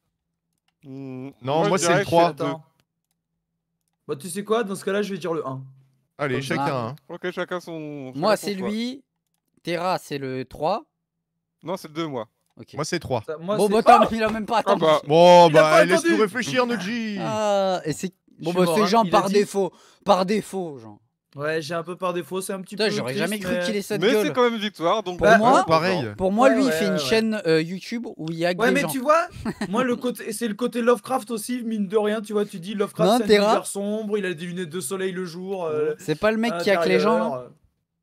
S4: Hmm. non, moi, c'est le 3. Bah, tu sais quoi, dans ce cas-là, je vais dire le 1. Allez, ah, chacun.
S3: Hein. chacun son. Moi, c'est lui.
S1: Terra, c'est le 3. Non, c'est
S2: le 2, moi. Moi, c'est 3. bon, bah, il a même pas ah, attendu. bah. Bon, bah, laisse nous réfléchir, Nudji. Ah,
S4: et c'est. Bon, bah, c'est Jean hein. par défaut. Par défaut, Jean. Ouais, j'ai un peu par défaut, c'est un petit peu. J'aurais jamais cru qu'il ait cette gueule. Mais c'est quand même une victoire. Donc pour moi, pareil. Pour moi, lui, il fait une chaîne
S1: euh, YouTube où il y a. Ouais, mais tu
S4: vois, (laughs) moi, le côté, c'est le côté Lovecraft aussi, mine de rien. Tu vois, tu dis Lovecraft, c'est un univers
S3: sombre, il a des
S4: lunettes de soleil le jour. Euh, c'est pas le mec qui hack
S3: les gens.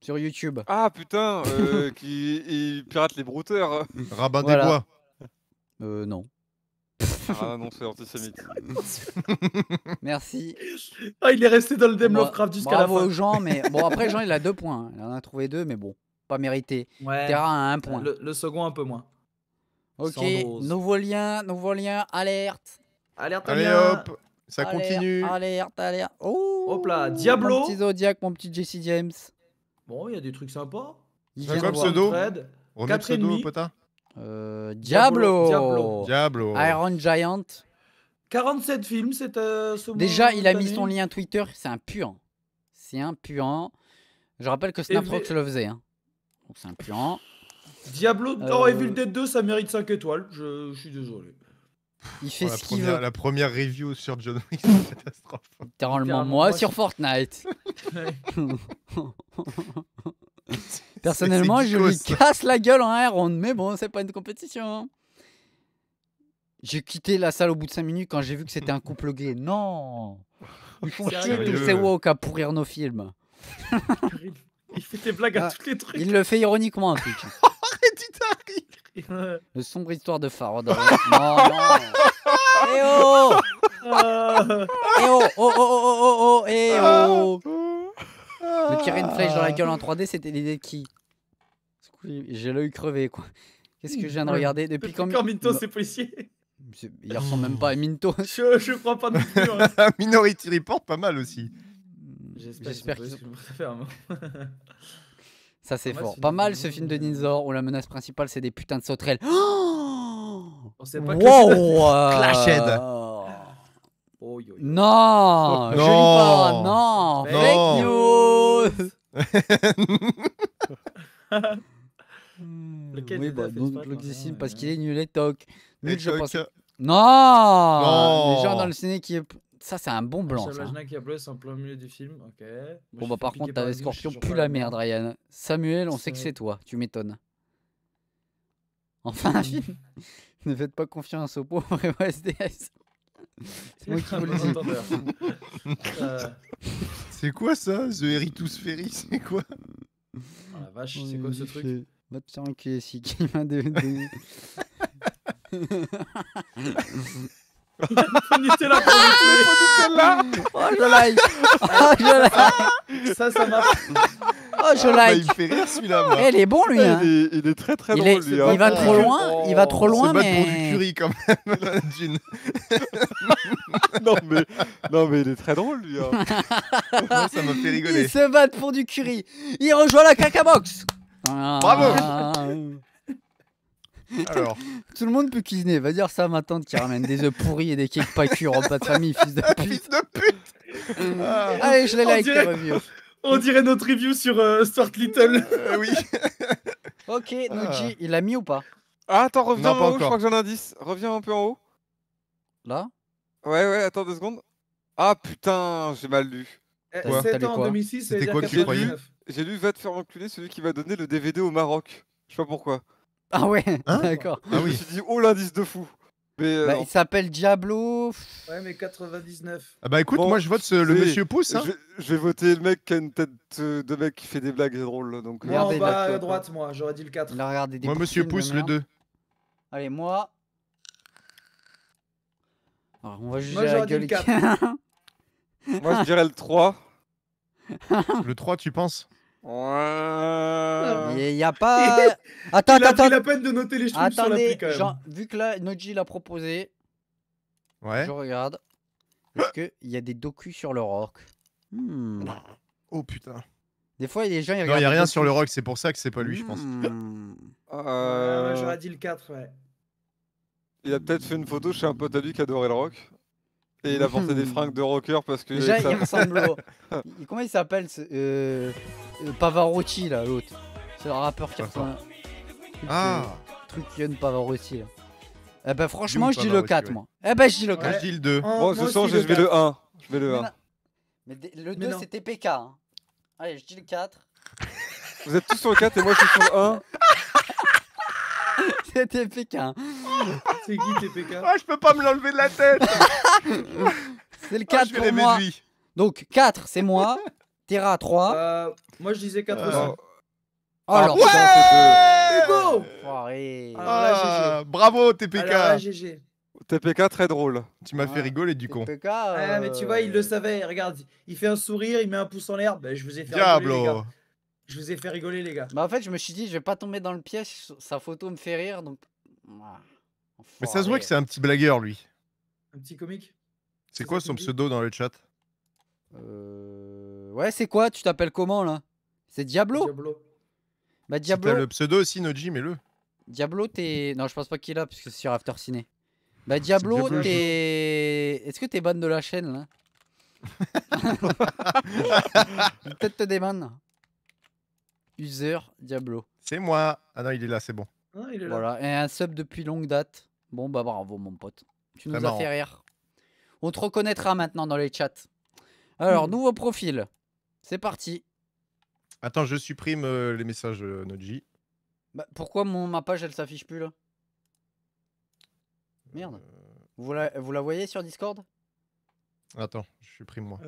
S3: sur YouTube. Ah putain, euh, (laughs) qui il pirate les brouteurs. Rabat des bois. Euh, non. Ah non, c'est antisémite. (laughs) Merci.
S1: Ah, il est resté dans le Dem Lovecraft jusqu'à la fin. Bravo Jean, mais bon, après (laughs) Jean, il a deux points. Il en a trouvé deux, mais bon, pas mérité. Terra a un point. Le, second, un peu
S4: moins. Ok, nouveau
S1: lien, nouveau lien, alerte. Alerte, Allez hop, ça continue. Alerte, alerte. Oh, hop là, Diablo. Mon petit Zodiac, mon petit Jesse James. Bon, il y a des trucs sympas. Il vient quoi, pseudo pseudo, potin euh, Diablo. Diablo. Iron
S4: Giant. 47 films, c'est euh, Déjà, il a mis son lien
S1: Twitter, c'est un puant. C'est un puant. Je rappelle que Snaprox le faisait. Hein. Donc c'est un puant. Diablo, oh, Evil
S4: Dead 2, ça mérite 5 étoiles. Je, suis désolé.
S2: Il fait la ce qu'il veut. La première review sur John Wick, c'est catastrophe. Littéralement, moi sur Fortnite. (laughs)
S4: (laughs)
S1: (laughs) Personnellement, je lui casse la gueule en air ronde, mais bon, c'est pas une compétition. J'ai quitté la salle au bout de 5 minutes quand j'ai vu que c'était un couple gay. Non (laughs) Ils font chier tous woke à pourrir nos films. (laughs)
S4: il fait des blagues à ah, tous les trucs. Il le fait
S1: ironiquement, un truc Arrête, Le sombre histoire de Farod. non, non Eh oh Eh oh Oh oh oh oh oh oh, eh ah. oh. Le tirer une flèche dans la ah. gueule en 3D, c'était l'idée de qui J'ai l'œil crevé, quoi. Qu'est-ce que je viens de regarder Depuis, quand, Minto, c'est policier Il ressemble même
S2: pas à Minto. (laughs) je, je crois pas hein. (laughs) Minority Report, pas mal aussi. J'espère qu'ils
S5: (laughs)
S1: Ça, c'est fort. Pas mal ce film de Ninzor où la menace principale, c'est des putains de sauterelles. (gasps) Oh On sait pas Clashhead.
S4: Oh, non, non, non, thank you heureuse. (laughs) Lequel oui, bah, donc
S1: l'oxycime ah, parce qu'il est nul et toc. Nul, je pense. Non, Les gens dans le ciné qui Ça, c'est un bon blanc. Ça.
S4: qui applaudit en plein milieu du film. Ok. Bon, bah, par contre, t'avais Scorpion, plus la merde, Ryan.
S1: Samuel, on sait que c'est toi. Tu m'étonnes. Enfin, (laughs) un film. ne faites pas confiance aux pauvres et SDS. (laughs) Euh. C'est quoi ça The Eritus Ferry C'est quoi ah, la vache, c'est quoi ce truc Notre qui de. (laughs)
S5: Oh là Oh, oh ça, ça marche. (laughs) Oh, je ah, like. Bah, il fait rire celui-là. il est bon lui. Hein.
S3: Il, est, très très drôle lui. Hein. il va
S5: trop
S1: oh. loin, il va trop loin, mais. Il se bat pour du curry quand même. (laughs) la
S2: (laughs) Non mais, non mais il est très drôle lui. Hein. ça m'a fait rigoler. Il se bat pour du
S1: curry. Il rejoint la caca box.
S3: Bravo. Ah.
S1: Alors. (laughs) Tout le monde peut cuisiner. Va dire ça à ma tante qui ramène des œufs pourris et des cakes pas cuits en pas de famille, fils de (laughs) pute.
S4: Ah. Ah. Allez, je l'ai like, dirait... On dirait notre review sur euh, Little. Euh, oui. (laughs) ok, ah. Nudi, il l'a mis ou pas
S3: ah, Attends, reviens en haut, je crois que j'ai un indice. Reviens un peu en haut. Là Ouais, ouais, attends deux secondes. Ah putain, j'ai mal lu. Eh, c'était quoi que tu J'ai lu Va te faire enculer celui qui va donner le DVD au Maroc. Je sais pas pourquoi. Ah ouais, hein (laughs) d'accord. Ah oui. Je dit, oh l'indice de fou. Euh, bah, il s'appelle Diablo.
S4: Ouais, mais 99. Ah
S3: bah écoute, moi je vote le monsieur pouce. Hein. Je, vais, voter le mec qui a une tête euh, de mec qui fait des blagues drôles. Donc, moi en bas à euh, droite,
S4: moi j'aurais dit le 4. moi monsieur pouce, le 2. Allez, moi.
S3: Alors, on va juger moi,
S2: gueule. Le 4. (laughs) moi je dirais le 3. le 3, tu penses (laughs) Il a pas. Attends, la peine de noter
S1: vu que là, Noji l'a proposé, ouais. je regarde. Parce qu'il y a des docus sur le rock. Hmm. Oh putain.
S2: Des fois, les gens. Ils non, il n'y a rien sur le rock, c'est pour ça que c'est pas lui, je pense. Hmm.
S3: Euh, j'aurais dit le 4, ouais. Il a peut-être fait une photo chez un pote à lui qui adorait le rock. Et il a porté des hmm. fringues de rocker parce que. Déjà, il ressemble au.
S1: (laughs) Comment il s'appelle euh, euh, Pavarotti, là, l'autre. C'est le rappeur qui ressemble. Ah Truc de Pavarotti, là. Eh ben, franchement, je dis le 4, moi. Eh ben, je dis le 4. Je dis le 2. Oh, ce je vais le 1. Je vais le 1. Mais le 2, c'était PK. Hein. Allez, je dis le 4.
S3: Vous êtes tous sur le 4 et moi, je suis sur le 1. (laughs) C'était PK. Hein. C'est qui TPK Ah, je peux pas me l'enlever de la tête (laughs)
S1: c'est le 4 ah, pour moi. Donc 4, c'est moi. Terra 3. Euh, moi je disais 4 euh, aussi. Oh alors,
S4: bravo TPK.
S3: TPK très drôle. Tu m'as fait ah, rigoler du con.
S2: TPK. Ah, euh, mais tu
S1: vois, il
S4: le savait. Regarde, il fait un sourire, il met un pouce en l'air. Ben, je vous ai
S2: fait rigoler.
S1: Les gars. Je vous ai fait rigoler, les gars. Bah, en fait, je me suis dit, je vais pas tomber dans le piège. Sa photo me fait rire, donc.
S2: Mais ça se voit que c'est un petit blagueur, lui. Un petit comique C'est quoi son pseudo dans le chat euh, Ouais, c'est quoi Tu t'appelles comment là C'est Diablo Diablo. Bah, Diablo. le pseudo aussi, Noji, mets-le. Diablo,
S1: t'es. (laughs) Non, je pense pas qu'il est là parce que c'est sur After Ciné. Bah, Diablo, t'es. Est-ce que t'es ban de la chaîne là (laughs) Peut-être te
S2: User Diablo. C'est moi. Ah non, il est là, c'est bon. Ah, voilà,
S1: et un sub depuis longue date. Bon, bah bravo, mon pote. Tu nous as fait rire. On te reconnaîtra maintenant dans les chats. Alors, hmm. nouveau profil. C'est parti.
S2: Attends, je supprime euh, les messages euh, Noji.
S1: Bah, pourquoi mon, ma page, elle s'affiche plus là Merde. Euh. Vous, la, voyez sur Discord
S2: Attends, je supprime moi.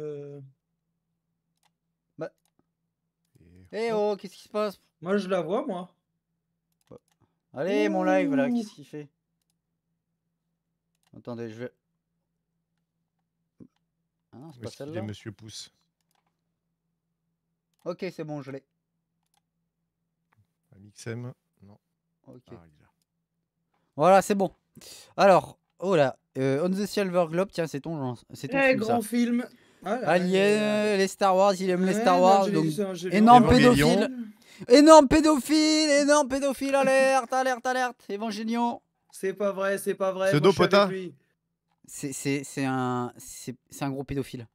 S1: Bah. Eh oh, qu'est-ce qui se passe Moi, je la vois, moi. Allez, mon live là, qu'est-ce qu'il fait Attendez, je vais. Ah non, c'est pas celle-là. Monsieur Pousse. Ok, c'est bon, je l'ai.
S2: Mixem, non. Ok. Ah,
S1: voilà, c'est bon. Alors, oh là, On euh, the Silver Globe, tiens, c'est ton, c'est ton eh, grand film. Ah, les Star Wars, il aime les Star Wars, non, donc énorme pédophile. Énorme pédophile, énorme pédophile, alerte, alerte, alerte,
S4: évangélion. C'est pas vrai, c'est pas vrai. Pseudo Pota
S1: C'est un, un gros pédophile.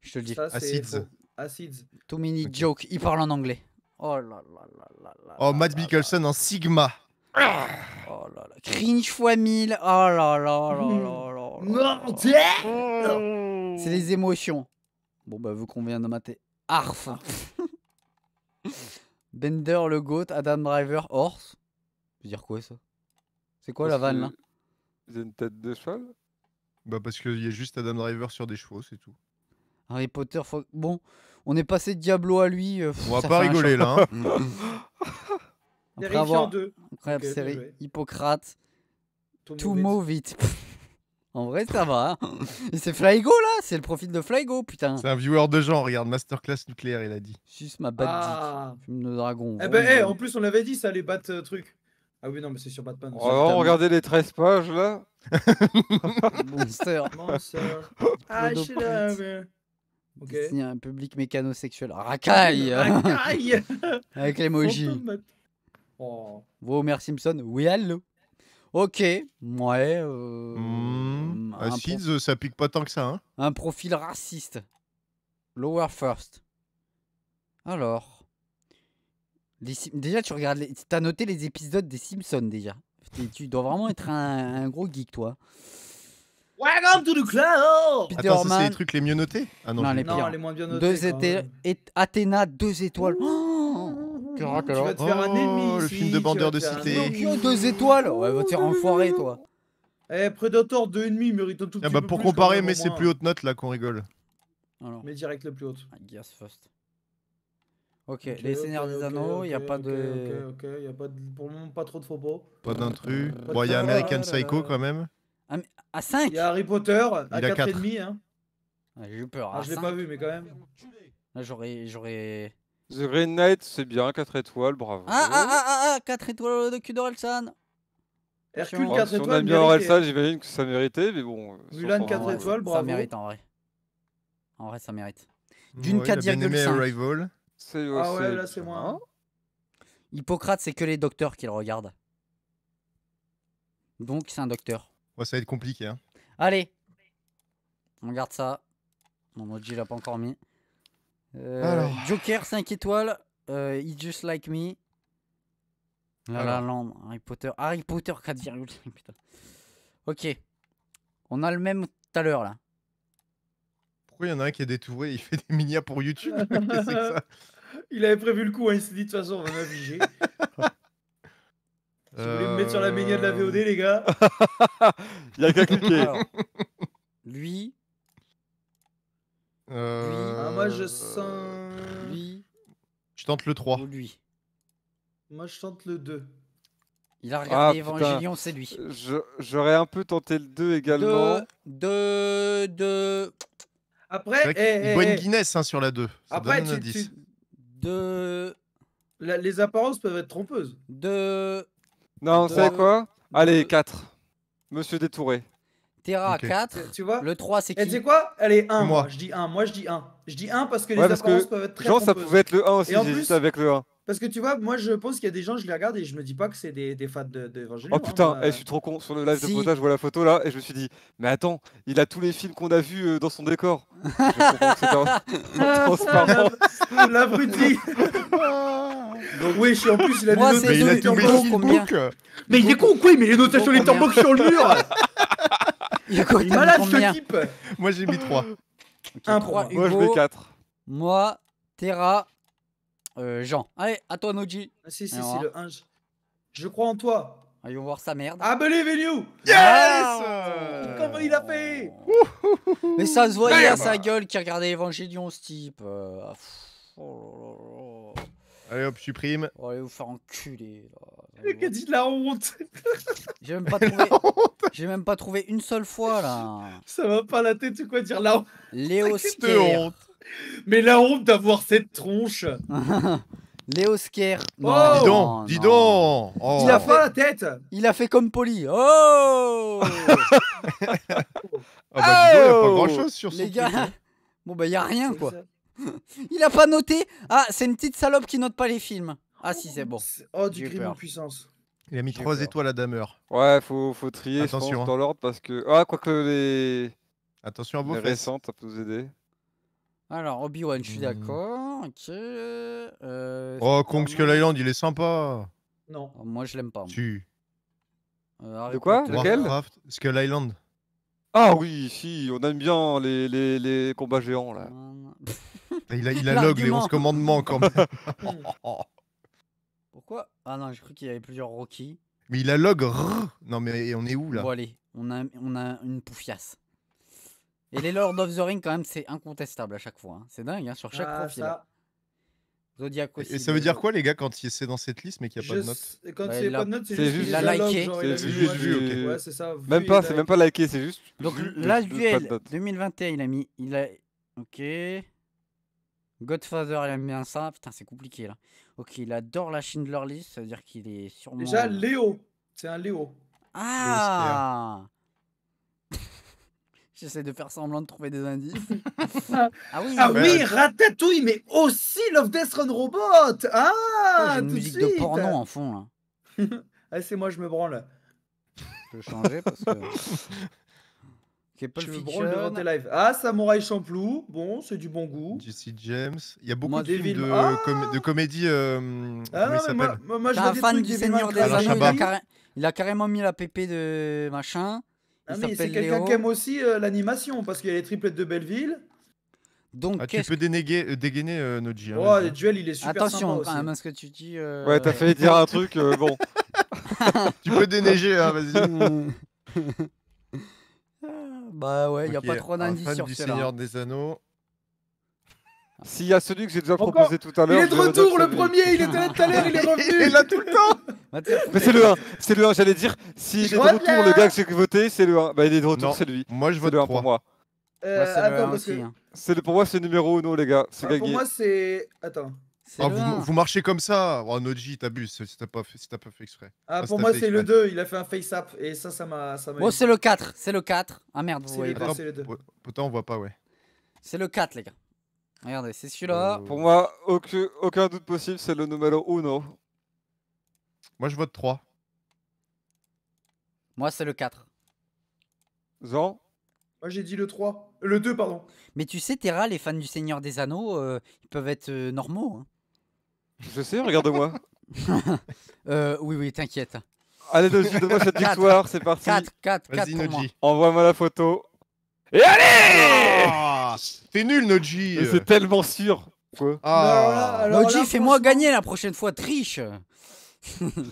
S1: Je te le dis. Acids. Acids. Too many jokes. Il parle en anglais. Oh là là là là là. Oh, Matt Mickelson en Sigma. Oh là là. Cringe fois 1000. Oh là là là là là. C'est les émotions. Bon, bah, vous convient de mater Arf. Bender le goat, Adam Driver, Horse. Je veux dire quoi ça c'est quoi la vanne là
S3: une tête de cheval Bah
S2: parce qu'il y a juste Adam Driver sur des chevaux, c'est tout.
S1: Harry Potter, faut... bon, on est passé de Diablo à lui. Euh, on va pas rigoler là. hein. (laughs) Après avoir... Incroyable série. Hippocrate. tout Move vite. (laughs) En vrai, ça va. Hein. c'est Flygo
S4: là C'est le profil de Flygo, putain.
S1: C'est
S2: un viewer de genre, regarde, Masterclass nucléaire, il a dit. Juste ma
S3: bad ah. Fume de dragon. Eh ben, eh, en
S4: plus, on l'avait dit, ça, les battre euh, trucs. Ah oui, non, mais c'est sur Batman. Oh, regardez
S3: les 13 pages là. (laughs) Monster. (laughs) Monster.
S4: (laughs) Ah, je suis là, mais...
S1: y un public mécanosexuel. Racaille Racaille Avec l'emoji. Oh. Homer Simpson, oui, allô Ok, ouais. Euh, hmm. ah, ça pique pas tant que ça. Hein un profil raciste. Lower first. Alors. Déjà, tu regardes. T'as noté les épisodes des Simpsons déjà. Tu dois vraiment être un, gros geek, toi. Welcome to the club Peter Attends, c'est les
S2: trucs les mieux notés Ah non, les- pires les moins bien notés. deux
S1: Athéna, deux
S4: étoiles. Oh
S2: Tu vas te faire un ennemi Oh, le film de bandeur de cité. deux
S4: étoiles Ouais, va te faire toi. Eh, Predator 2,5 mérite un tout ah petit Ah bah pour comparer, mais c'est plus hautes
S2: notes là qu'on rigole.
S4: Alors, Mais direct le plus haute. Ah, I Ok, les Seigneurs des Anneaux, il n'y a pas de. Ok, ok, il a pas de... pour le moment pas trop de faux Pas d'intrus.
S2: Bon, il y a American ah Psycho quand même.
S4: À 5 Il y a Harry Potter,
S2: à 4,5.
S1: Hein.
S3: Ah, j'ai eu peur. Ah, je l'ai pas
S1: vu, mais quand même. Ah, j'aurais.
S3: The Green Knight, c'est bien, 4 étoiles, bravo. Ah,
S1: ah, ah, ah, 4 étoiles de cul d'Orelsan. Hercule, 4 étoiles. Si on aime bien Orelsan,
S3: j'imagine que ça méritait, mais bon. Mulan, 4
S1: étoiles, bravo. Ça mérite en vrai. En vrai, ça mérite. D'une 4,5. Ah ouais, là c'est moi hein. Hippocrate, c'est que les docteurs qui le regardent. Donc c'est un docteur.
S2: Ouais, ça va être compliqué. Hein.
S1: Allez, on garde ça. Mon emoji l'a pas encore mis. Euh, Joker 5 étoiles. Euh, Just Like Me. La Harry Potter. Harry Potter 4,5 (laughs) Ok. On a le même tout à l'heure là
S2: pourquoi il y en a un qui est détouré Il fait des miniatures pour YouTube. (laughs) que ça
S4: il avait prévu le coup, hein, il s'est dit de toute façon, on va m'afficher.
S2: Je voulais me mettre sur
S4: la ménia de la VOD, les gars. (laughs) il y a qu'à cliquer. lui.
S2: Euh... lui. Ah, moi, je
S4: sens. Lui.
S3: Je tente le 3. lui.
S4: Moi, je tente le 2. Il a regardé ah, Evangelion, c'est lui.
S3: J'aurais un peu tenté le 2 également. 2, 2,
S4: 2. Après, eh, une bonne eh, eh. Guinness hein, sur la 2.
S3: Ça après, donne un
S4: De... les apparences peuvent être trompeuses. De.
S2: Non,
S3: c'est sais quoi Allez, 4. Monsieur Détouré. Terra 4,
S4: tu vois Le 3, c'est qui Et tu quoi Allez, 1. Moi. je dis 1. Moi, je dis 1. Je dis 1 parce que les apparences peuvent être très Genre, ça pouvait être le 1 aussi, juste avec le 1. Parce que tu vois, moi je pense qu'il y a des gens, je les regarde et je me dis pas que c'est des, fans De,
S3: oh putain, hein, eh, je euh. suis trop con. Sur le live de Potage, je vois la photo là et je me suis dit, mais attends, il a tous les films qu'on a vus euh, dans son décor. (laughs) (laughs) (laughs) transparent. L'abruti. Donc oui, je suis en plus, il a Moi, des notations. sur Mais il est
S2: con, oui, mais les notations les tambours sur le mur. Il, quoi, est malade ce type. Moi
S1: j'ai mis 3. 1 3, Moi je mets 4. Moi, Terra, euh, Jean. Allez, à toi, Noji. Ah, si, si, c'est le 1. Je crois en toi. Allons voir sa merde. I ah, believe in you Yes
S4: euh. Comment il a fait
S1: Mais ça se voyait à sa gueule qui regardait Evangelion, ce type. Euh, oh allez hop, supprime. Oh, allez vous faire enculer.
S4: Le gars dit de la honte. J'ai
S1: même pas trouvé. (laughs) J'ai même pas trouvé une seule fois là. Ça va pas la tête de quoi dire la honte. Léo Sker. honte. Mais la honte d'avoir cette tronche. (laughs) Léo Sker. Oh dis donc, oh. Il a fait la tête. Il a fait comme Poli. Oh. (laughs) ah bah dis donc, il a pas oh. grand chose sur Les gars, hein. bon bah y a rien quoi. (laughs) il a pas noté. Ah, c'est une petite salope qui note pas les films. Ah si, c'est bon. Oh, du crime puissance.
S2: Il a mis 3 étoiles à Damer.
S3: Ouais, faut, trier Attention, hein. dans l'ordre parce que. Ah, quoique les. Attention à vos ça aider.
S1: Alors, Obi-Wan, je suis mmh. d'accord. Ok. Euh,
S3: oh, Kong Skull
S2: Island, il est sympa.
S3: Non. Oh, moi, je l'aime pas. Tu. Euh, De quoi De Lequel Warcraft,
S2: Skull Island.
S3: Ah oui, si, on aime bien les, les, les combats géants là. (laughs) Il a, il a log les 11 commandements quand même. (laughs)
S1: Pourquoi Ah non, j'ai cru qu'il y avait plusieurs Rocky.
S3: Mais il a log.
S2: Non mais on est où là Bon,
S1: allez, on a, on a une poufiasse. Et les Lord of the Ring, quand même, c'est incontestable à chaque fois. Hein. C'est dingue, hein, sur chaque ah, profil. Ça...
S3: Et ça veut dire
S2: quoi, les gars, quand il c'est dans cette liste mais qu'il n'y a pas de notes Quand
S3: c'est pas de notes, c'est juste. La liké. C'est juste vu, ok. Même pas, c'est même pas liké, c'est juste. Donc là, duel 2021,
S1: il a mis. Il a... Ok. Godfather, il aime bien ça. Putain, c'est compliqué là. Ok, il adore la Schindler List, ça veut dire qu'il est sûrement. Déjà, euh,
S4: Léo. C'est un Léo. Ah J'essaie
S1: de faire semblant de trouver des indices. (laughs) (laughs) ah oui, ah
S4: Ratatouille, mais aussi Love Death Run Robot Ah oh, une tout musique de, porno en fond, là. (laughs) c'est moi, je me branle. Je peux changer parce que... je me branle devant tes lives. Ah, Samouraï Champlou, bon, c'est du bon goût. Jesse James, il y a beaucoup de films de, ah
S2: comédie. Euh, ah, non, moi, je un fan du Seigneur des Anneaux, il a,
S4: il a
S1: carrément mis la pépé de machin c'est quelqu'un qui aime
S4: aussi euh, l'animation parce qu'il y a les triplettes de Belleville.
S2: Donc, ah, tu peux euh, dégainer euh, Noji. le hein,
S4: duel, il est super Attention sympa quand même ce que tu dis. Euh,
S1: ouais, t'as fait dire un truc, bon. (laughs) tu peux
S2: déneiger, hein,
S3: vas-y. (laughs)
S2: Ah, bah ouais, il y a pas trop d'indices
S1: sur du
S3: Seigneur des Anneaux. S'il y a celui que j'ai déjà proposé tout à l'heure. Il est de retour, le premier, il était là tout à l'heure,
S1: il est (laughs) revenu. il est là tout le temps.
S3: (laughs) Mais c'est le 1, c'est le 1, j'allais dire. si est de retour, le gars que j'ai voté, c'est le 1. Bah, il est de retour, c'est lui. Moi, je vote euh, le 1 hein. pour moi. c'est pour moi, c'est numéro 1, les gars. C'est ah, Pour moi,
S4: c'est. Attends. Ah, vous, vous,
S2: marchez comme ça Oh, Noji, t'abuses si t'as pas, fait, exprès. Ah, ah pour moi, c'est le
S4: 2, il a fait un face-up et ça, ça m'a. Bon, c'est le 4, c'est le
S3: 4. Ah merde, le voyez. Pourtant, on voit pas, ouais.
S4: C'est le 4, les gars. Regardez, c'est
S1: celui-là. Euh. Pour
S3: moi, aucun, doute possible, c'est le numéro 1. Moi, je vote 3.
S1: Moi, c'est le 4. Jean Moi, j'ai dit le 3. Euh, le 2, pardon. Mais tu sais, Terra, les fans du Seigneur des Anneaux, euh, ils peuvent être normaux. Hein.
S3: Je sais, regarde-moi. (laughs)
S1: euh, oui, oui, t'inquiète. Allez, donne
S3: moi cette victoire, c'est parti. 4, 4, 4 pour moi. Envoie-moi la photo. Et allez oh T'es nul, Noji. C'est tellement sûr. Ah. Noji,
S1: fais-moi gagner la prochaine fois, triche.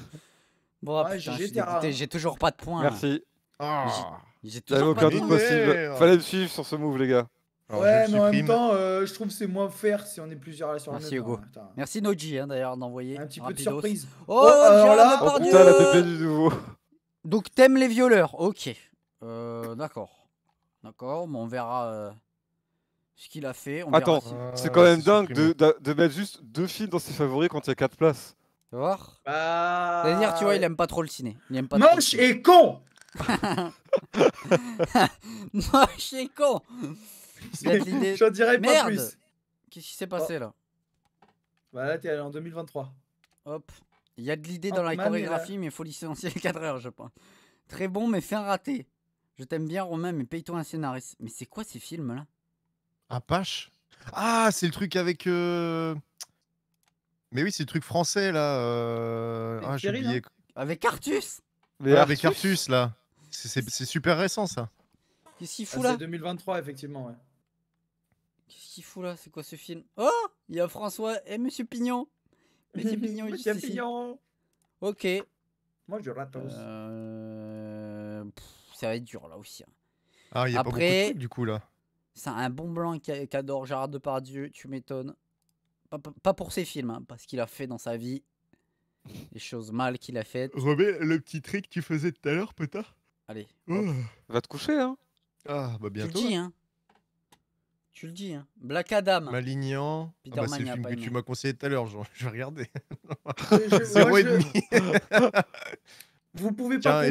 S4: (laughs) bon, ouais, j'ai
S1: toujours pas de points. Hein. Merci. Ah. J'ai toujours pas de possible. Fallait me
S3: suivre sur ce move, les gars. ouais, mais en même temps,
S4: euh, je trouve que c'est moins fair si on est plusieurs à la
S3: Merci même Hugo. Merci
S1: Noji hein, d'ailleurs d'envoyer. Un petit peu de surprise. Oh, oh, euh, là, oh putain, la pépé du nouveau. Donc t'aimes les violeurs, ok. Euh, d'accord. D'accord, mais on verra ce qu'il a fait. On Attends, euh, c'est quand même dingue
S3: de, mettre juste deux films dans ses favoris quand il y a quatre places.
S1: Tu vois bah, C'est-à-dire, tu vois, il aime pas trop le ciné. Il aime pas (laughs) Moche et con Moche et con J'en dirais pas Merde plus. Qu'est-ce qui s'est passé là Bah là, t'es allé en 2023. Hop. Il y a de l'idée ah, dans la chorégraphie, mais il faut licencier 4 heures, je pense. Très bon, mais fin raté. Je t'aime bien, Romain, mais paye-toi un scénariste. Mais c'est quoi ces
S2: films là Apache Ah, c'est le truc avec. Euh, mais oui, c'est le truc français là. Avec euh, Ah, j'ai
S4: Avec Artus
S2: Avec Artus là. C'est- super récent ça. Qu'est-ce qu'il ah, là C'est
S4: 2023, effectivement,
S1: ouais. Qu'est-ce qu'il fout là C'est quoi ce film Oh Il y a François et (laughs) Monsieur Pignon Monsieur Pignon, Monsieur Pignon Ok. Moi, je rate euh, ça va être dur là aussi. Hein.
S2: Ah, il y a pas beaucoup de Après- du coup là.
S1: C'est un bon blanc qu'adore Gérard Depardieu, tu m'étonnes. Pas, pour ses films, hein, parce qu'il a fait dans sa vie les choses mal qu'il a faites.
S2: Remets le petit trick que tu faisais tout à l'heure, peut-être Allez. Ah. Va te coucher, hein. Ah, bah bientôt. Tu le dis, hein. Tu le dis, hein. Black Adam. Malignant. Ah bah, Peter ah c'est le film que tu m'as conseillé tout à l'heure, je vais regarder. C'est (laughs) (laughs) Vous pouvez pas.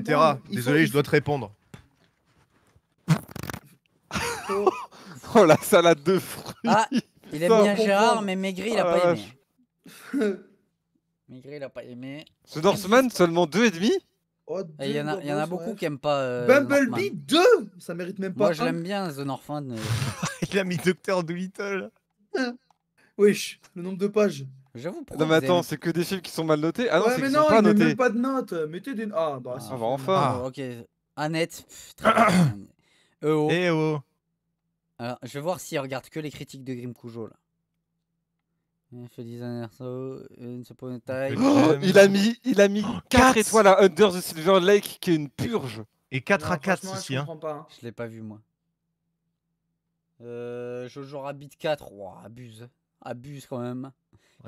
S2: désolé, je dois te répondre.
S3: Oh. Oh la salade de fruits
S1: Ah, il aime bien Gérard, mais Maigri, ah, il a pas aimé. Maigri, il a pas aimé.
S3: Ce Northman, seulement 2,5 il y, en a, beaucoup qui aiment pas. Euh, Bumblebee
S1: 2 Ça mérite même pas. Moi, je l'aime bien, The Northman. Euh.
S4: (laughs) il a mis Docteur Doolittle. Ah. Wesh, le nombre de pages. J'avoue, Non, mais attends, c'est
S3: que des films qui sont mal notés. Ah non, ouais, c'est sont pas il notés.
S4: pas de notes. Mettez des. Ah, bah, ah, on va ah, bah, enfin. Ah, ok. Annette. (coughs) Eh oh
S1: je vais voir s'il regarde que les critiques de Grim Cujo, là. Euh, oh, il a mis, il a mis 4 étoiles à Under the Silver Lake, qui est une purge. Et 4 à 4 ici. Je hein. hein. Je l'ai pas vu, moi. Euh, Jojo Rabbit 4. abuse. Abuse quand même.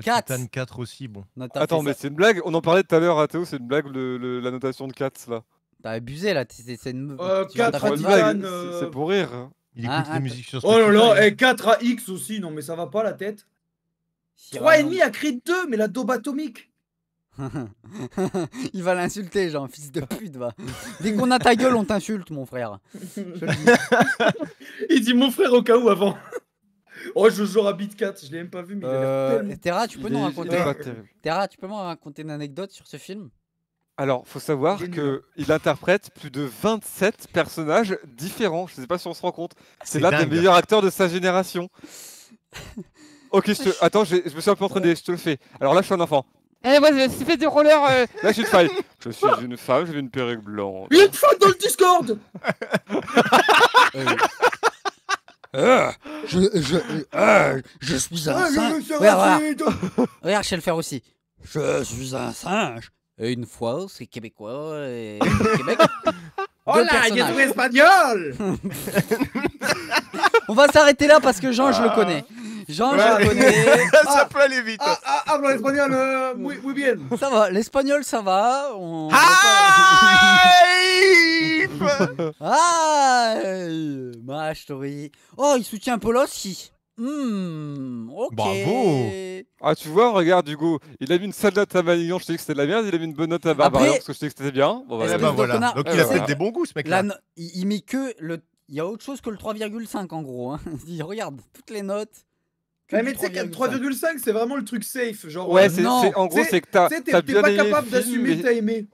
S2: 4 4 aussi, bon. Attends, mais c'est une
S3: blague. On en parlait tout à l'heure à Théo, c'est une blague la notation de 4 là. T'as abusé là, c'est une. 4 euh, euh, c'est pour rire. Hein.
S1: Il écoute ah, ah musiques sur Spotify. Oh là là, et eh,
S4: 4 à X aussi, non mais ça va pas la tête. 3,5 à Creed 2, mais la daube atomique.
S1: (laughs)
S4: il va l'insulter, genre fils de pute.
S1: Va. Dès qu'on a ta gueule, on
S4: t'insulte, mon frère. (laughs) il dit mon frère au cas où avant. (laughs) Oh, je joue à 4, je l'ai même pas vu, mais
S1: il a euh, Terra, tu peux nous Terra, tu peux m'en raconter une anecdote sur ce film
S3: alors, faut savoir qu'il interprète plus de 27 personnages différents. Je ne sais pas si on se rend compte. C'est l'un des meilleurs acteurs de sa génération. (laughs) ok, je attends, je me suis un peu entraîné, je te le fais. Alors là, je suis un enfant. Eh, moi, je suis fait du rollers. Euh. (laughs) Là, je suis une femme. (laughs) Je suis une femme, j'ai une perruque blanche. une femme dans le Discord euh. Euh, je, suis un ah, singe. Regarde,
S1: regarde, je vais le faire aussi. Je suis un singe une fois, c'est québécois et euh, (laughs) Québec.
S4: Hola, yo soy espagnol
S1: On va s'arrêter là parce que Jean, je le ah. connais.
S4: Jean, je le connais. (laughs) ça ah. peut aller vite. Ah, ah
S1: hablo ah, espagnol euh, muy, bien. Ça va, l'espagnol, ça va. On... Hype Hype (laughs) Oh, il soutient aussi. Hummm, ok. Bravo
S3: Ah, tu vois, regarde, Hugo, il a mis une sale note à Malignon, je te dis que c'était de la merde, il a mis une bonne note à Barbarian, parce que je te dis que c'était bien. Bon, bah, voilà. Eh ben Donc, eh il a ben fait des bons goûts, ce mec-là.
S1: il met que le... Il y a autre chose que le 3,5, en gros. Hein. (laughs) Il dit,
S4: regarde, toutes les notes... mais tu sais 3,5, c'est vraiment le truc safe. Genre, ouais, euh, c'est, en gros, c'est que t'as, t'es, pas capable d'assumer que t'as aimé.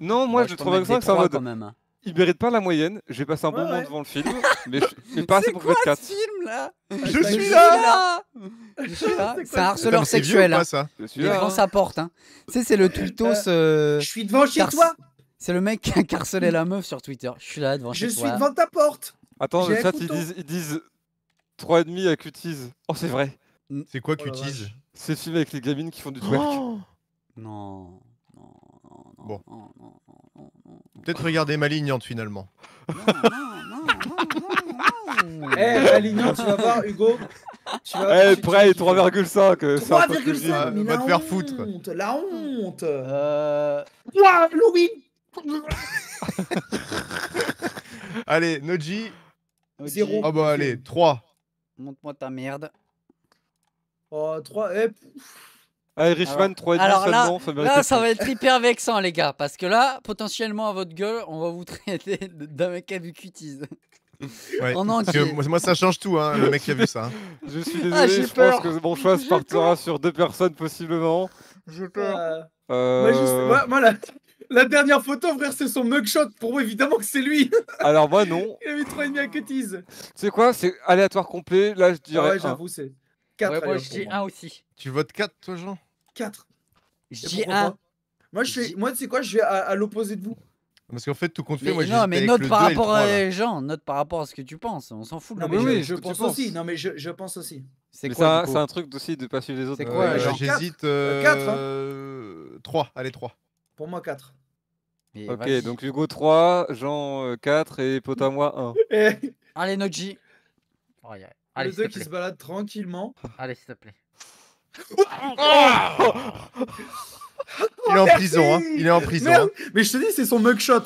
S4: Non, moi, je le 3,5, c'est quand
S3: mode... Il mérite pas la moyenne. J'ai passé un bon moment devant le film, (laughs) mais, pas assez pour quoi, ce film là Je suis là hein. Je suis là C'est un harceleur sexuel.
S1: je il est devant sa porte. Hein. Tu sais, c'est le euh, tweetos. Euh, euh, je suis devant chez toi C'est le mec qui a carcelé la meuf sur Twitter. Je suis là devant chez toi. Je suis devant ta porte
S3: Attends, ils disent, 3,5 à Cuties. Oh, c'est vrai. C'est quoi Cuties oh, C'est le film avec les gamines qui font du twerk. non,
S2: non, non, non. Bon. non, non. Peut-être regarder Malignante finalement. Eh, Malignante, tu vas voir, Hugo.
S3: Hé, eh, prêt, 3,5. 3,5 euh, ah, Va la te faire foutre.
S2: honte, la honte. Euh...
S4: Louis (laughs)
S2: Allez, Noji. 0. Ah bah allez, 3.
S4: monte
S1: moi ta merde.
S4: Oh, 3. Eh,
S3: Allez, Richman, 3 Alors là, seulement, ça, là ça va être
S1: hyper vexant, les gars, parce que là, potentiellement, à votre gueule, on va vous traiter d'un mec à du cuties. Ouais, moi,
S2: ça change tout, hein, le mec qui a vu ça. Hein.
S3: (laughs) Je suis ah, désolé, je pense que mon choix se partira sur deux personnes possiblement.
S2: Je peur.
S3: Euh...
S2: Moi, la... dernière photo, frère,
S4: c'est
S3: son mugshot. Pour moi, évidemment que c'est lui. (laughs) Alors, moi, non.
S4: Il a mis 3,5 à Tu
S3: C'est quoi C'est aléatoire complet. Là, je dirais. Ah ouais, j'avoue, c'est
S4: 4. Ouais, moi, 1 aussi.
S3: Tu votes 4, toi,
S4: Jean 4. J'ai un. Moi, je moi tu sais quoi, je vais à, l'opposé de vous.
S3: Parce qu'en fait, tout compte fait, moi Non, mais note par rapport à
S1: les gens, note par rapport à ce que tu penses. On s'en fout. Non, mais
S3: je,
S4: pense aussi. Non, mais je, pense aussi.
S3: C'est quoi C'est un truc aussi de pas suivre les autres. C'est euh, quoi J'hésite. 4
S2: euh, 3. Euh, hein. Allez, 3. Pour moi, 4.
S3: Ok, donc Hugo 3, Jean 4 et à moi
S4: 1. Allez, Noji. Oh, Allez, les qui se baladent tranquillement. Allez, s'il te plaît il est en prison, hein. il est en prison. Hein.
S3: Mais je te dis, c'est son mugshot.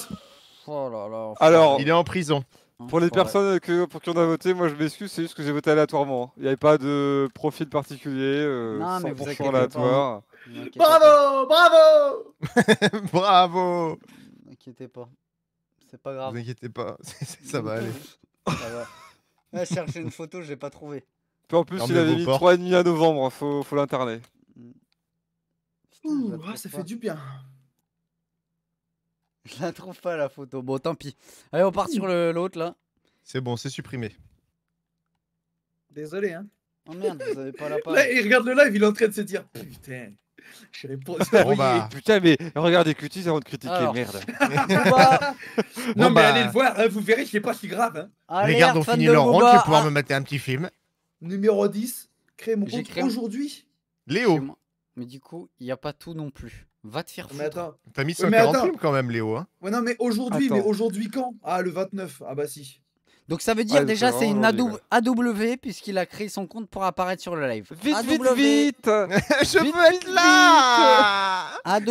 S3: Oh Alors, il est en prison. Pour les personnes que, pour qui on a voté, moi je m'excuse, c'est juste que j'ai voté aléatoirement. Hein. Il n'y avait pas de profil particulier, euh, non, 100% aléatoire.
S4: Bravo, bravo
S3: (laughs) Bravo
S1: N'inquiétez pas, c'est pas grave. N'inquiétez pas, (laughs) ça va aller. ça va. Là, chercher une photo, j'ai pas trouvé en plus, il avait mis
S3: 3,5 à novembre, hein, faut, faut l'interner.
S4: Ouh, ah, ça fait du bien. Je la
S1: trouve pas la photo. Bon, tant pis. Allez, on part sur l'autre là. C'est bon, c'est supprimé.
S4: Désolé, hein. Oh merde, vous avez pas la (laughs) page. Là, il regarde le live, il est en train de se dire Putain, je réponds. Bah. (laughs) pas.
S3: Putain, mais regardez Cutis avant de critiquer, merde. (laughs) Bah. non, mais bah. allez le
S4: voir, hein, vous verrez, je sais pas si grave. Hein. Les gardes ont fini leur ronde, je vais pouvoir me
S2: mater un petit film
S4: numéro 10, crée mon compte créé... aujourd'hui.
S2: Léo.
S1: Mais du coup, il n'y a pas tout non plus. Va te faire foutre. T'as mis 140 quand même, Léo. Hein ouais, non, mais aujourd'hui, mais
S4: aujourd'hui quand Ah, le 29. Ah bah si. Donc ça veut dire ah, déjà c'est une
S1: AW, puisqu'il a créé son compte pour apparaître sur le live. Vite, vite, vite
S3: (laughs) Je veux être là vite.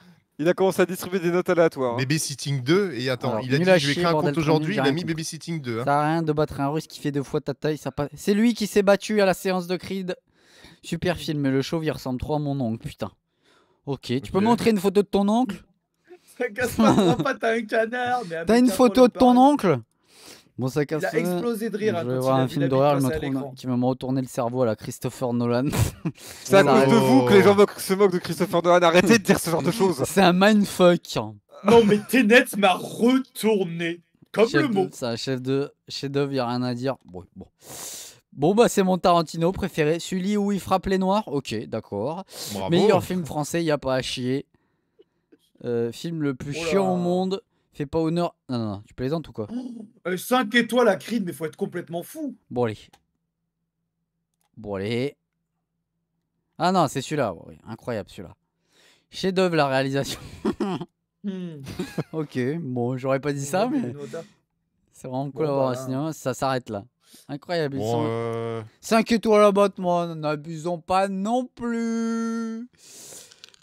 S3: AW. Il a commencé à distribuer
S2: des notes aléatoires. Hein. Baby Sitting 2, et attends, il a dit je vais créer un compte aujourd'hui, il a mis Babysitting 2. Hein. Ça
S1: rien de battre un russe qui fait deux fois ta taille, ça C'est lui qui s'est battu à la séance de Creed. Super film, mais le chauve il ressemble trop à mon oncle, putain. Ok, tu peux montrer une photo de ton oncle
S4: (laughs) T'as une photo de ton oncle
S1: Bon, ça Il a explosé de rire. Je vais voir un film d'horreur qui m'a retourné le cerveau à la Christopher Nolan. (laughs)
S4: C'est à oh. cause de vous que les gens se moquent de Christopher Nolan. Arrêtez de dire ce genre de choses. (laughs) C'est un mindfuck. Non, mais Tenet m'a retourné. Comme le mot. ça, chef de chef
S1: d'œuvre, il n'y a rien à dire. Bon, bon. Bon, bah, c'est mon Tarantino préféré. Celui où il frappe les noirs Ok, d'accord. Meilleur film français, il n'y a pas à chier. Euh, film le plus oh chiant au monde. Fais pas honneur. Non, non, non, tu plaisantes ou quoi
S4: 5 (gasps) euh, étoiles à Creed, mais faut être complètement fou.
S1: Bon, allez. Bon, allez. Ah non, c'est celui-là. incroyable celui-là. Chef d'œuvre la réalisation. (laughs) Hmm. (laughs) ok, bon, j'aurais pas dit ça, mais. C'est vraiment cool d'avoir bah, Ça s'arrête là. Incroyable. 5 euh, étoiles à Batman, n'abusons pas non plus.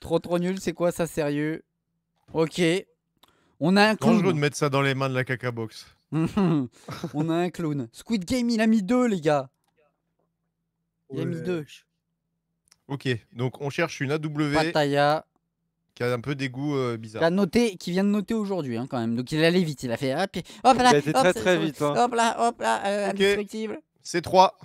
S1: Trop trop nul, c'est quoi ça, sérieux Ok. On a un clown. Dangereux de
S2: mettre ça dans les mains de la caca box. (laughs)
S1: on a un clown. Squid Game, il a mis deux, les gars.
S2: Il a mis deux. Ok, donc on cherche une AW. Pattaya. Qui a un peu des goûts euh, bizarres. Qui, a
S1: noté, qui vient de noter aujourd'hui, hein, quand même. Donc il allé vite. Il a fait hop, hop là. été hop, très très vite. Hein. Hop là,
S2: hop là, euh, C'est trois.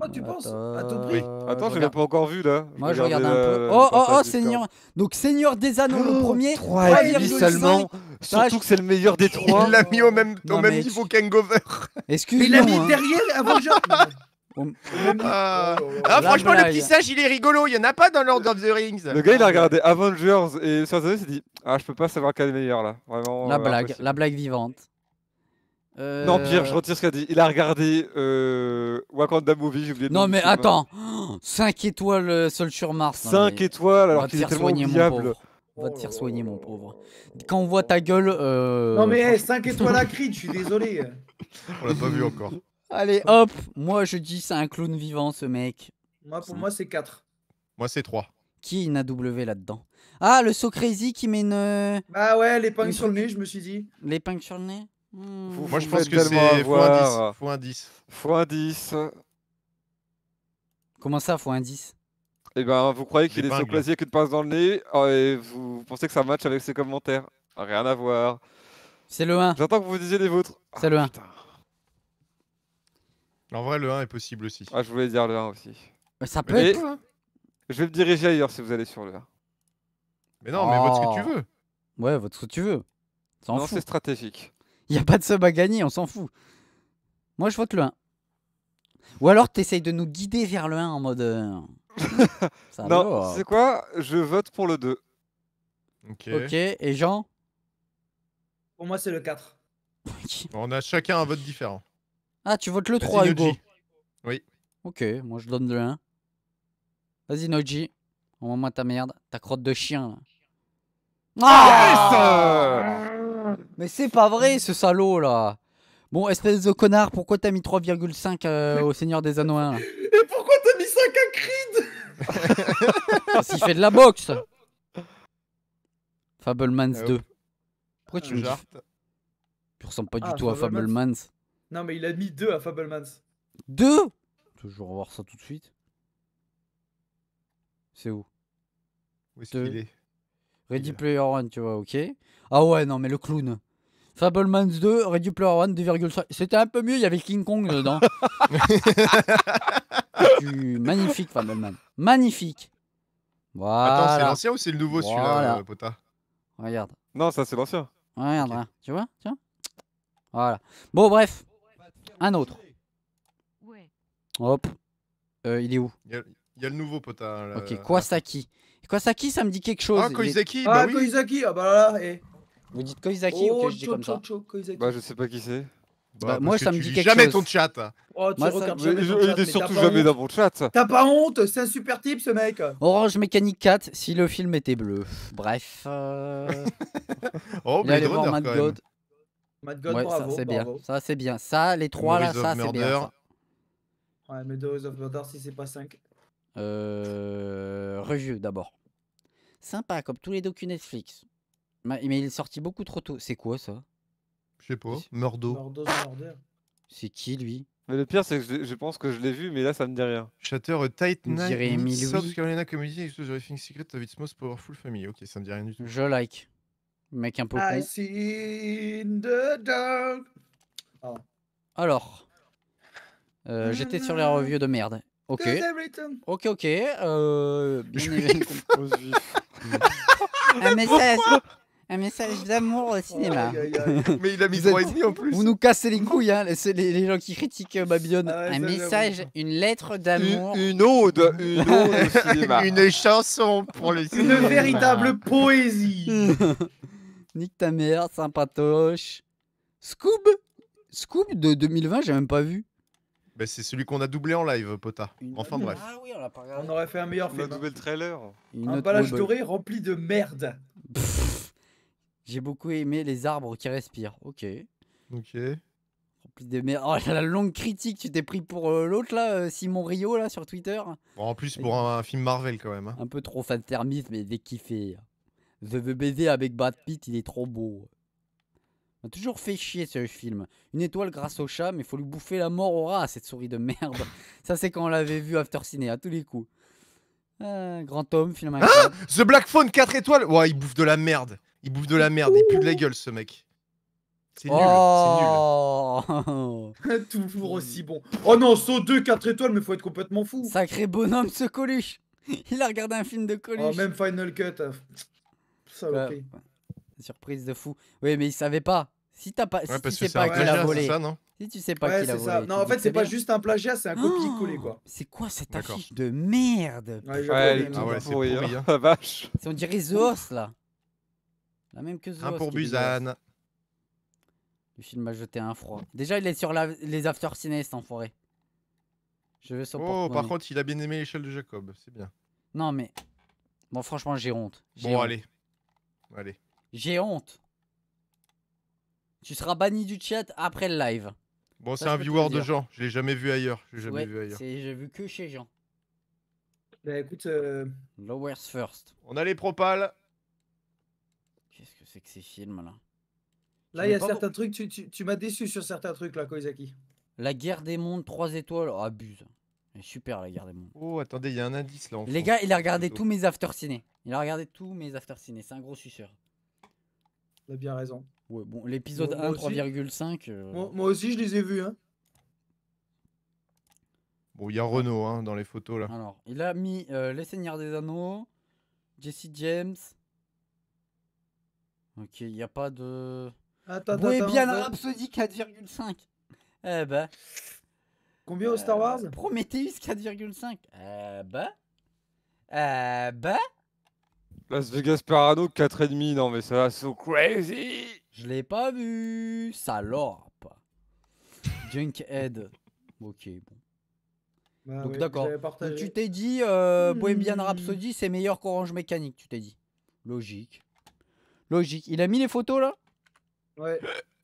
S2: Oh,
S3: tu penses À ton Attends, je, l'ai pas encore vu là. Moi, je regarde un euh, peu. Oh, oh, oh, oh,
S1: Seigneur. Donc, Seigneur des Anneaux, le oh, premier. 3,5 seulement.
S2: Surtout que c'est le meilleur des trois. Il l'a mis au même, au même niveau qu'Hangover.
S3: excuse Il l'a mis
S2: derrière Avengers.
S3: franchement, le petit sage,
S2: il est rigolo. Il y en a pas dans Lord of the Rings.
S3: Le gars, il a regardé Avengers et sur il s'est dit Ah, je peux pas savoir quel est le meilleur là. Vraiment, la euh, blague, la blague vivante. Euh, non, Pierre je retire ce a dit. Il a regardé euh, Wakanda Movie, j'ai oublié Non, mais attends
S1: 5 étoiles euh, seul sur Mars 5 étoiles alors qu'il tellement Va te faire soigner, mon pauvre. Quand on voit ta gueule. Non, mais 5 étoiles à
S4: cri, je suis désolé.
S1: (laughs) on l'a pas vu encore. Allez, hop Moi, je dis, c'est un clown vivant, ce mec. Moi, pour moi, c'est 4. Moi, c'est 3. Qui n'a W là-dedans Ah, le So qui met une. Bah ouais, l'épingle sur le nez, je me suis dit. L'épingle sur le nez moi, je pense que c'est x10.
S3: x10. 10
S1: Comment ça, fois 10
S3: Eh ben, vous croyez qu'il est au plaisir qu'une pince dans le nez oh, et vous pensez que ça match avec ses commentaires. Rien à voir.
S1: C'est le 1. J'attends que vous disiez les vôtres. C'est le 1.
S3: Ah, en vrai, le 1 est possible aussi. Ah, je voulais dire le 1 aussi. Euh, ça peut être. Je vais me diriger ailleurs si vous allez sur le 1. Mais
S1: non, mais vote oh. ce que tu veux.
S3: Ouais, vote ce que tu veux. Non, c'est stratégique.
S1: Il n'y a pas de sub à gagner, on s'en fout. Moi, je vote le 1. Ou alors, tu essayes de nous guider vers le 1 en mode. Euh, (laughs) non, c'est quoi Je vote pour le 2. Ok. et Jean
S4: Pour moi, c'est le 4.
S1: On a chacun un vote différent.
S4: Ah, tu votes le 3, Hugo.
S1: Oui. Ok, moi je donne le 1. Vas-y, Noji. Au moment ta merde, ta crotte de chien là. Ah Yes (laughs) Mais c'est pas vrai, ce salaud là. Bon, espèce de connard, pourquoi t'as mis 3,5 euh, au Seigneur des Annoins, Et pourquoi t'as mis 5 à Creed Parce ah, qu'il fait de la boxe Fablemans 2. Ah,
S4: pourquoi tu le ah, dis
S1: Tu ressembles pas du tout à Fablemans.
S4: Non, mais il a mis 2 à Fablemans.
S1: 2 Je vais revoir ça tout de suite. C'est où Où est-ce qu'il est Ready Player One, tu vois, ok. Ah ouais, non, mais le clown. Fablemans 2, Ready Player 1, 2,5. C'était un peu mieux, il y avait King Kong dedans. (laughs) Magnifique, Fableman. Magnifique. Voilà. Attends, c'est l'ancien ou c'est le nouveau celui-là, euh,
S3: Pota Regarde. Non, ça c'est l'ancien.
S1: Regarde, hein. tu vois Tiens. Voilà. Bon, bref. Un autre. Ouais.
S2: Hop. Euh, il est où Il y, a le nouveau Pota. ok,
S1: Kwasaki. Kwasaki, ça me dit quelque chose. Ah, Koizaki,
S2: bah, ah, Koizaki,
S3: ah bah là, et... Eh. Vous dites Koizaki ou que oh, je dis comme ça Bah, je sais pas qui c'est. Bah, bah, moi, ça me dit quelque jamais chose. ton chat. Hein.
S4: Oh, jamais ton chat, Il est surtout jamais dans mon chat.
S3: T'as
S1: pas
S4: honte C'est un super type, ce mec.
S1: Orange Mécanique 4, si le film était bleu. Bref. Euh. (laughs) oh, il allait voir Mad God. Mad God, bravo, ça c'est bien.
S4: Ça c'est bien. Ça, les trois là, ça c'est bien. Ouais, mais Doors of Murder, si c'est pas 5.
S1: Euh... Review d'abord. Sympa, comme tous les docus Netflix. Mais il est sorti beaucoup trop tôt. C'est quoi ça Je sais pas. Mordo.
S4: Mordo
S3: C'est qui lui mais le pire, c'est que je, pense que je l'ai vu, mais là, ça me dit rien. Shatter euh, Tight Knight, South
S2: Carolina Community, Everything Secret of Its Most Powerful Family. Ok, ça me dit rien du tout. Je like. Mec un peu I con.
S4: see in the dog. Oh.
S1: Alors, euh, j'étais sur les revues de merde. Ok. Ok, ok. Euh, bien (laughs) je un ah, message. Un message d'amour au cinéma. (laughs) Mais il a mis poésie en plus. Vous nous cassez les couilles, hein, les, les gens qui critiquent euh, Babylone. Ah un message, une lettre d'amour. Une,
S2: ode, une (laughs) ode au cinéma. une chanson pour le cinéma. Une véritable
S1: poésie. (laughs) Nique ta mère, sympatoche. Scoob
S2: Scoob de 2020, j'ai même pas vu. Ben, c'est celui qu'on a doublé en live, Pota. Enfin bref. Ah
S4: oui, on, on aurait fait un meilleur film. trailer.
S2: un balage doré
S4: rempli de merde. Pfff.
S1: J'ai beaucoup aimé les arbres qui respirent. Ok. Ok. plus de merde. Oh, la longue critique, tu t'es pris pour euh, l'autre là, euh, Simon Rio là sur Twitter. Bon, en plus pour un, film Marvel quand même. Hein. Un peu trop fan thermiste, mais j'ai kiffé. The, veux avec Brad Pitt, il est trop beau. On a toujours fait chier ce film. Une étoile grâce au chat, mais faut lui bouffer la mort au rat, cette souris de merde. (laughs) Ça, c'est quand on l'avait vu After Ciné, à tous les coups. Ah,
S2: grand homme, film hein The Black Phone 4 étoiles Ouais, il bouffe de la merde. Il bouffe de la merde, il pue de la gueule ce mec. C'est nul, c'est oh. (laughs)
S4: nul. Toujours mm. aussi bon. Oh non, saut 2, 4 étoiles, mais faut être complètement fou. Sacré bonhomme ce Coluche. (laughs) Il a regardé un film de oh, Coluche. Oh, même Final Cut.
S1: Ça, euh, ok. surprise de fou. Oui, mais il savait pas. Si t'as pas, si tu sais pas qu'il a volé. si tu sais pas ouais, qu'il a volé. Ça. Non, en fait, c'est pas juste un plagiat, c'est un copier-coller
S4: oh. quoi. C'est quoi cette affiche
S1: de merde Ouais, ah ouais, c'est pour rien. Hein. Hein. (laughs) vache. On dirait The là. La même que Un pour Busan. Le film m'a jeté un froid. Déjà, il est sur les after cinéastes en forêt. Je veux Oh, par contre,
S2: il a bien aimé l'échelle de Jacob. C'est bien.
S1: Non, mais. Bon, franchement, j'ai honte. Bon, allez. J'ai honte. Tu seras banni du chat après le live. Bon, c'est un viewer de Jean.
S2: Je l'ai jamais vu ailleurs. Je l'ai jamais vu ailleurs.
S1: J'ai vu que chez Jean.
S2: Bah écoute, euh, Lowers first. On a les propales
S1: que ces films là
S2: Là, il y a certains
S4: trucs, tu, m'as déçu sur certains trucs là, Koizaki.
S1: La guerre des mondes, 3 étoiles, oh, abuse. super la guerre des mondes. Oh, attendez, il y a un indice là. Les gars, il a regardé tous mes after ciné. Il a regardé tous mes after ciné, c'est un gros
S4: suceur. Il a bien raison. bon, l'épisode 1, 3,5. Euh, moi, aussi, je les ai vus, hein.
S2: Bon, il y a Renault hein, dans les photos là.
S1: Alors, il a mis euh, Les Seigneurs des Anneaux, Jesse James, Ok, il n'y a pas de.
S4: Attends, Rhapsody
S1: 4,5. Eh ben. Combien au Star euh, Wars Prometheus 4,5. Eh ben. Eh ben.
S3: Las Vegas Parano 4,5. Non, mais ça va, so crazy. Je l'ai pas vu. Salope.
S1: Junkhead. Ok, bon. Bah Donc d'accord. Tu t'es dit euh, hmm. Bohemian Rhapsody c'est meilleur qu'Orange Mécanique, tu t'es dit. Logique. Logique. Il a mis les photos là Ouais.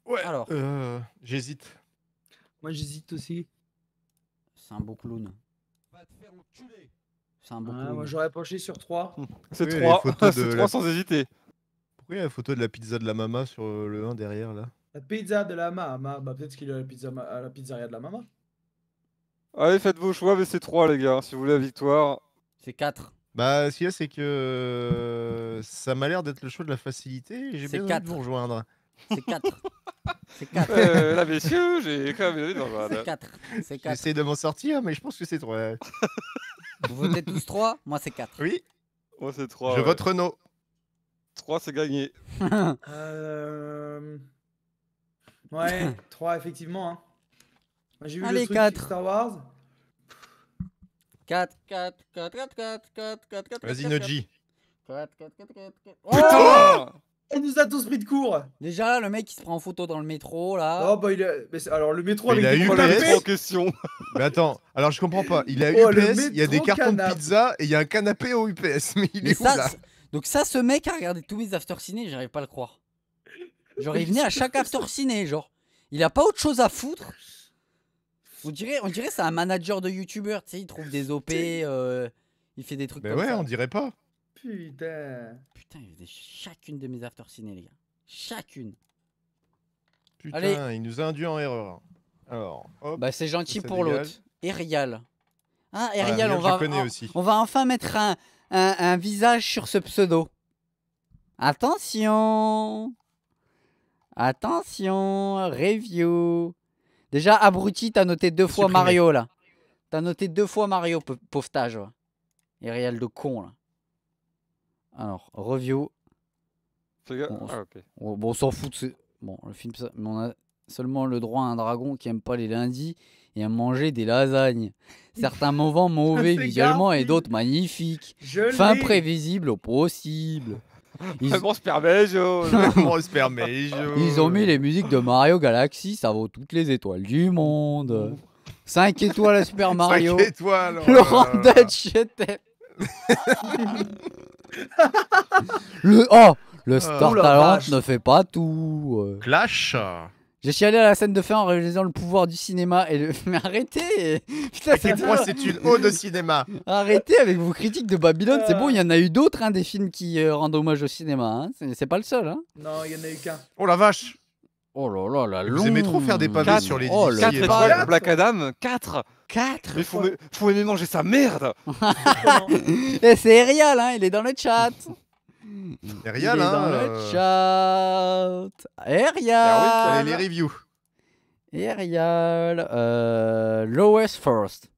S1: Ouais. Euh, alors. Euh, j'hésite. Moi j'hésite aussi. C'est un beau clown.
S4: Va te faire enculer. C'est un beau ah, clown. Moi j'aurais penché sur 3. (laughs)
S2: C'est 3. (laughs) C'est 3 sans hésiter. Pourquoi il y a la photo de la pizza de la mama sur euh, le 1 derrière là
S4: La pizza de la mama Bah peut-être qu'il y a la, pizza à la pizzeria de la mama.
S3: Allez, faites vos choix, mais c'est 3 les gars, si vous voulez la victoire. C'est 4. Bah, ce qu'il y a, c'est que euh, ça m'a l'air d'être le show
S2: de la facilité j'ai bien envie de vous rejoindre. C'est 4. (laughs) C'est 4. Euh, là, messieurs, j'ai quand même C'est 4. C'est 4. J'essaie de m'en sortir, mais je pense que c'est 3. (laughs)
S3: Vous votez tous 3 Moi, c'est 4. Oui. Moi, c'est 3. Je vote Renault. 3, c'est gagné. (laughs)
S4: euh... Ouais, 3, effectivement. Hein. J'ai vu Allez, le truc 4. Star Wars. 4, 4, 4,
S2: 4, 4, 4, 4, 4. Vas-y, 4, 4, 4,
S5: 4, 4, 4. Putain
S1: 4, nous a tous pris de court Déjà, le mec qui se prend en photo dans le métro, là. Oh, bah, il a. alors, le métro, avec il a en
S2: question. Mais attends, alors je comprends pas. Il a eu UPS, il y a des cartons de pizza et il y a un canapé au UPS. Mais il est où là Donc, ça, ce mec a regardé tous mes
S1: after ciné, j'arrive pas à le croire. Genre, il venait à chaque after ciné, genre. Il a pas autre chose à foutre on dirait, on dirait c'est un manager de youtubeur, tu sais, il trouve des OP, euh, il fait des trucs Mais ouais, on dirait pas.
S4: Putain. Putain, il faisait chacune
S1: de mes after ciné, les gars. Chacune. Putain,
S2: il nous a induit en erreur. Alors, Bah, c'est gentil pour l'autre. Erial. Hein, ah, on, va,
S1: on- va enfin mettre un visage sur ce pseudo. Attention Attention Review Déjà, abruti, t'as noté deux fois Mario là. T'as noté deux fois Mario, pauvretage. Et réel de con là. Alors, review. Ah, bon, on s'en fout de ce... Bon, le film, mais on a seulement le droit à un dragon qui aime pas les lundis et à manger des lasagnes. (laughs) Certains moments mauvais visuellement et d'autres magnifiques. fin prévisible au possible. Ils... Bon, (laughs)
S3: bon, Ils ont
S1: mis les musiques de Mario Galaxy, ça vaut toutes les étoiles du monde. 5 étoiles à Super (laughs) Mario. 5 étoiles. Oh Laurent (laughs) le, oh, le euh, Star Talent ne fait pas tout. Clash j'ai chialé à la scène de fin en réalisant le pouvoir du cinéma et (laughs) Mais arrêtez (laughs) Putain, c'est c'est une ode au cinéma. Arrêtez avec vos critiques de Babylone. C'est bon, il y en a eu d'autres, hein, des films qui euh, rendent hommage au cinéma.
S3: Hein. C'est pas le seul. Hein.
S4: Non, il y en a eu qu'un.
S3: Oh la vache Oh là là, la Vous aimez trop faire des pavés sur les Oh, 4 étoiles, Black Adam, 4 4 Mais faut, faut aimer manger sa merde (laughs)
S1: C'est Erial, hein, il est dans le chat
S3: Arial, hein,
S2: dans le euh.
S1: chat.
S2: Eh, eh les reviews.
S1: Arial, eh, euh, lowest first.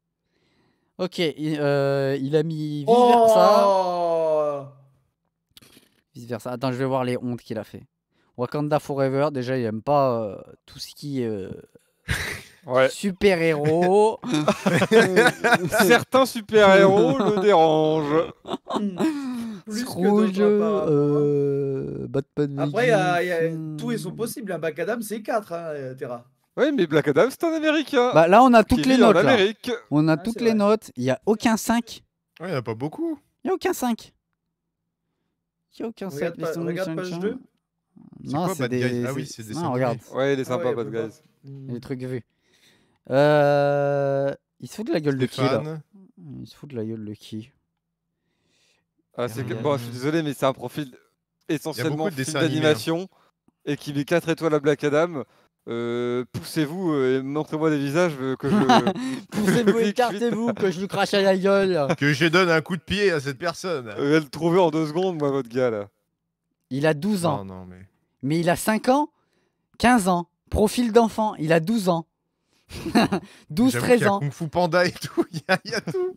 S1: Ok, il, euh, a mis vice versa.
S4: Oh
S1: vice versa. Attends, je vais voir les hontes qu'il a fait. Wakanda Forever, déjà, il aime pas euh, tout ce qui est (laughs) super-héros. (laughs) Certains super-héros le dérangent.
S3: (laughs) plus Scrooge,
S1: que d'autres. Hein. Euh, Batman. Après, y a, y
S4: a, tout est sont possible. Un hein. bac Adam, c'est 4, hein, euh, Terra. Oui,
S1: mais Black Adam, c'est un
S4: américain. Bah, là, on a toutes les notes. Là.
S1: On a toutes les notes. Il n'y a aucun 5.
S2: Il ouais, n'y en a pas beaucoup.
S1: Il n'y a aucun 5. Il n'y a aucun 5. Pas, regarde page 2.
S2: Non, ah c'est des. Ah oui, c'est des. Ouais, il est sympa, ah ouais, Bad Guys. Les hmm.
S1: trucs vus. Euh... Il se fout de la gueule de qui là
S3: Il se fout de la gueule de qui ah, bon, je suis désolé, mais c'est un profil essentiellement film hein. d'animation et qui met 4 étoiles à Black Adam. Euh, Poussez-vous euh, et montrez-moi des visages euh, (laughs) que je. Poussez-vous, écartez-vous, que je lui crache
S2: à la gueule. (laughs)
S3: Que je donne un coup de pied à
S2: cette personne. Je
S3: vais le trouver en deux secondes, moi, votre gars là.
S1: Il a
S2: 12 ans, Non, oh, non, mais.
S1: mais il a 5 ans, 15 ans, profil d'enfant, il a 12
S4: ans.
S2: 12, (laughs) 13 ans. Kung
S1: Fu
S4: Panda et tout, il y il y a tout.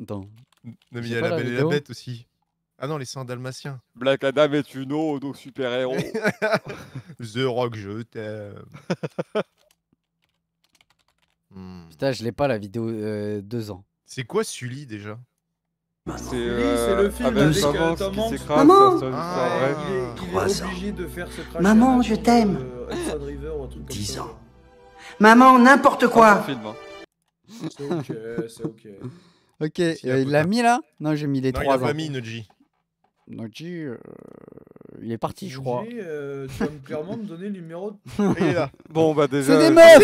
S2: Attends, non, mais il y a la, Belle et la Bête aussi. Ah non, les 100 Dalmatiens. Black Adam est une ode super-héros. (laughs) The Rock, je t'aime. (laughs)
S5: Hmm.
S1: Putain, je l'ai pas la vidéo euh, deux ans.
S2: C'est quoi Sully déjà c'est euh, le film avec Tom c'est euh, qui s'écrase. Maman, ça, ça, ah, il est, il est de
S4: faire ce Maman, je t'aime. 10
S2: euh, ans.
S1: Maman, n'importe quoi. Hein.
S2: C'est ok, c'est ok.
S1: Ok, euh, il l'a mis là Non, j'ai mis les trois. Il a mis, Noji. Noji,
S2: euh,
S3: il est parti, je crois. Euh,
S4: tu vas me clairement me donner le numéro. De...
S3: (laughs) Bon, bah déjà. C'est des meufs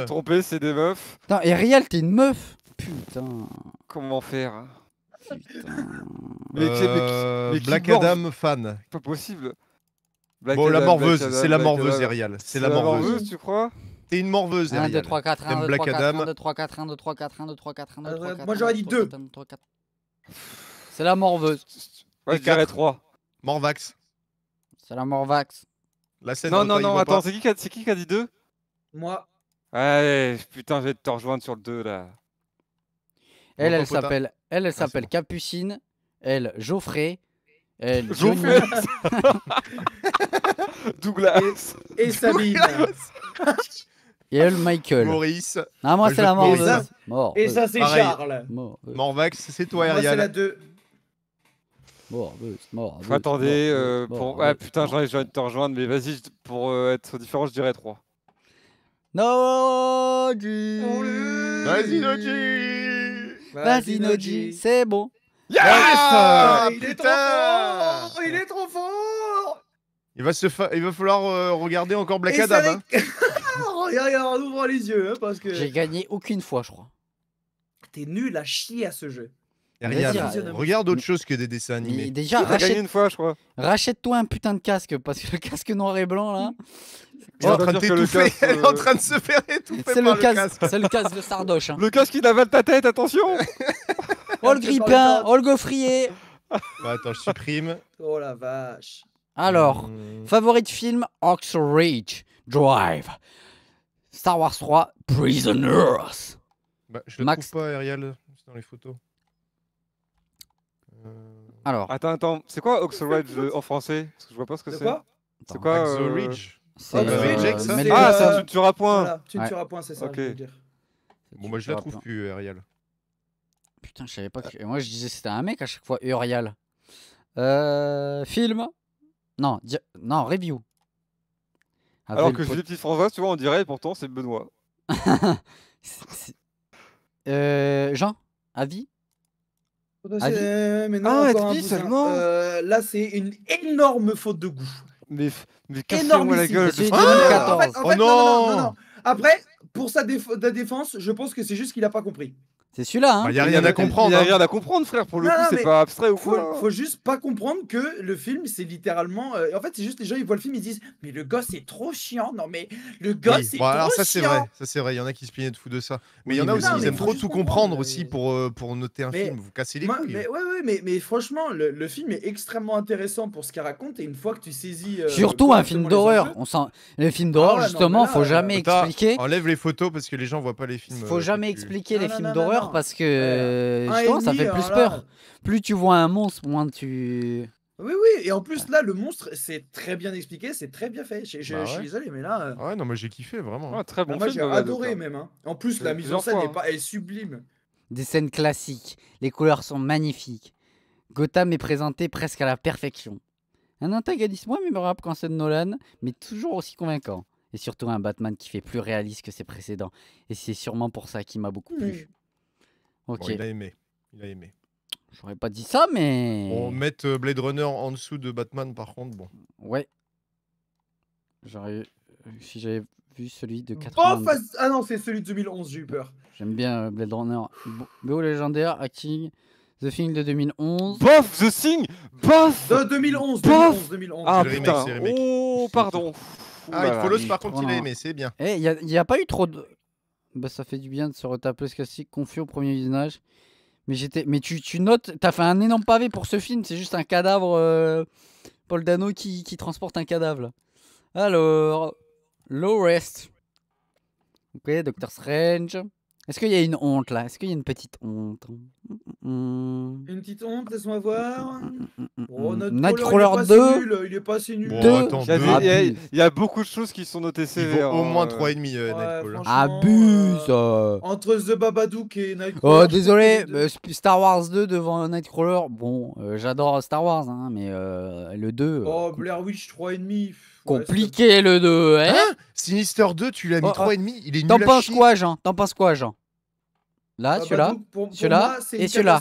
S3: Je trompé, c'est des meufs. Putain, et Rial, t'es une meuf Putain. Comment faire Putain.
S2: Black Adam
S3: fan. Pas possible. bon, la morveuse, c'est la morveuse, Rial. C'est la morveuse. tu crois et une morveuse. 1, 2, 3, 4, 1, 2, 3, 4, 1, 2,
S1: 3, 4, 1, 2, 3, 4, 1, 2, 3, 4, 1, 2, 3, 4. Moi j'aurais dit 2. C'est la morveuse. Ouais, carré 3. Morvax. C'est la Morvax.
S3: La scène non, non, non, attends, c'est qui,
S1: qui, a, dit 2
S4: Moi.
S3: Ouais, putain, je vais te rejoindre sur le 2 là. Elle, elle
S1: s'appelle, elle, elle ah, s'appelle Capucine. Elle, Geoffrey. Elle, Geoffrey. Douglas. (laughs) Et, et Sabine. (laughs) Il y a le Michael. Maurice. Ah, moi, c'est la Mort, Et ça, c'est Charles.
S2: Morvax, c'est toi, Ariane. Moi, c'est la 2. Mort, mort. Attendez, euh, pour... ah
S3: putain, j'en ai de te rejoindre, mais vas-y, pour euh, être différent, je dirais 3.
S1: Noji Vas-y, Noji
S2: Vas-y, Noji, c'est bon.
S1: Yes, ah, Il est trop
S4: fort Il est trop fort
S2: Il va, se Il va falloir euh, regarder encore Black Adam.
S4: (laughs) ouvre les yeux, hein, J'ai gagné aucune fois, je crois. T'es nul à chier à ce jeu.
S1: regarde
S2: autre chose que des dessins animés. Mais déjà, rachète... gagné une
S4: fois, je crois.
S1: Rachète-toi un putain de casque parce que le casque noir et blanc là. Est en train de
S2: Elle est en train
S3: de se faire étouffer C'est le, casque. C'est le casque de Sardoche. Hein. Le casque qui avale ta tête, attention. (laughs) oh le grippin, bah,
S2: attends, je supprime. Oh la vache.
S1: Alors, hmm. favori de film Ox Reach Drive.
S3: Star Wars 3 Prisoners. Bah, je le Max... trouve pas, Ariel, dans les photos. Euh, Alors. Attends, attends, c'est quoi Oxorage euh, en français Parce que je vois pas ce que c'est. C'est quoi Oxorage C'est euh, Ah, c'est un tueur point. Tu tueur tueras point, c'est ça. dire. Bon, moi bah, je la trouve plus, Ariel.
S1: Putain, je savais pas que. Moi, je disais c'était un mec à chaque fois, Ariel film Non, non, review. Alors que je dis
S3: Petite Françoise, tu vois, on dirait, et pourtant c'est Benoît. (laughs)
S1: Euh, Jean, avis
S4: euh, Avis mais non, ah, seulement. Euh, là, c'est une énorme faute de goût. Mais, mais moi la gueule. Ah ah en fait, en oh non, non, non, Après, pour sa, défense, je pense que c'est juste qu'il n'a pas compris. C'est celui-là. Il hein. n'y bah, a rien à comprendre. Il a rien à hein. comprendre,
S3: frère. Pour le coup, c'est pas abstrait ou quoi. Faut, juste
S4: pas comprendre que le film, c'est littéralement. Euh, en fait, c'est juste les gens, ils voient le film, ils disent Mais le gosse est trop chiant. Non, mais le gosse est trop alors, ça, c'est vrai.
S2: Ça, c'est vrai. Il y en a qui se plaignaient de fou de ça. Mais il y en a aussi, qui ils aiment trop tout comprendre aussi pour, euh, pour noter un film. Vous
S4: cassez les couilles. Mais, mais, franchement, le, film est extrêmement intéressant pour ce qu'il raconte. Et une fois que tu saisis. Euh, Surtout un
S1: film d'horreur. Les films d'horreur, ah justement, faut jamais expliquer. Enlève les photos parce que les gens voient pas les films. Faut
S4: jamais expliquer les films d'horreur
S1: parce que euh, je pense ça fait plus oh peur. Plus tu vois un monstre, moins tu.
S4: Oui, oui, et en plus, là, le monstre, c'est très bien expliqué, c'est très bien fait. Bah je, suis
S2: désolé, mais là. Euh, ouais, non, mais j'ai kiffé vraiment. Ah, très bon j'ai adoré même.
S4: Hein. En plus, la mise en scène est, pas... Hein. elle sublime.
S2: Des scènes
S1: classiques, les couleurs sont magnifiques. Gotham est présenté presque à la perfection. Un antagonisme moins mémorable qu'en scène Nolan, mais toujours aussi convaincant. Et surtout un Batman qui fait plus réaliste que ses précédents. Et c'est sûrement pour ça qu'il m'a beaucoup plu il a
S2: aimé. Il a aimé.
S1: J'aurais pas dit ça, mais. On
S2: met euh, Blade Runner en dessous de Batman, par contre, bon.
S1: Ouais. J'aurais. Euh, si j'avais vu celui de 80.
S4: Ah non, c'est celui de 2011, j'ai eu peur.
S1: J'aime bien euh, Blade Runner. Beau légendaire, acting. The Thing de 2011. Bof The Thing Bof
S3: De 2011, 2011, Ah oh pardon. Ah, il faut le par contre, il a aimé, c'est bien.
S1: Eh, il n'y a, pas eu trop de bah, ça fait du bien de se retaper ce classique confus au premier visionnage. Mais j'étais, mais tu, tu notes, t'as fait un énorme pavé pour ce film. C'est juste un cadavre, euh, Paul Dano qui, qui, transporte un cadavre. Alors, low rest. Ok, Doctor Strange. Est-ce qu'il y a une honte là Est-ce qu'il y a une petite honte
S3: Mmh.
S4: Une petite honte, laisse-moi voir. Mmh, mmh, Nightcrawler 2. il est pas si nul. il,
S3: y a, beaucoup de choses qui sont notées sévères. au moins
S2: 3,5 euh. euh, Nightcrawler. Abuse.
S4: Euh, entre The Babadook et Nightcrawler. Oh, désolé,
S1: Star Wars 2 devant Nightcrawler. Bon, j'adore Star Wars, hein, mais le 2.
S4: Oh, Blair Witch 3,5.
S1: Compliqué le 2, hein? hein, Sinister 2, tu l'as mis 3,5. Il est nul. T'en penses quoi, Jean T'en penses quoi, Jean Là, ah, bah, celui-là, celui-là et celui-là.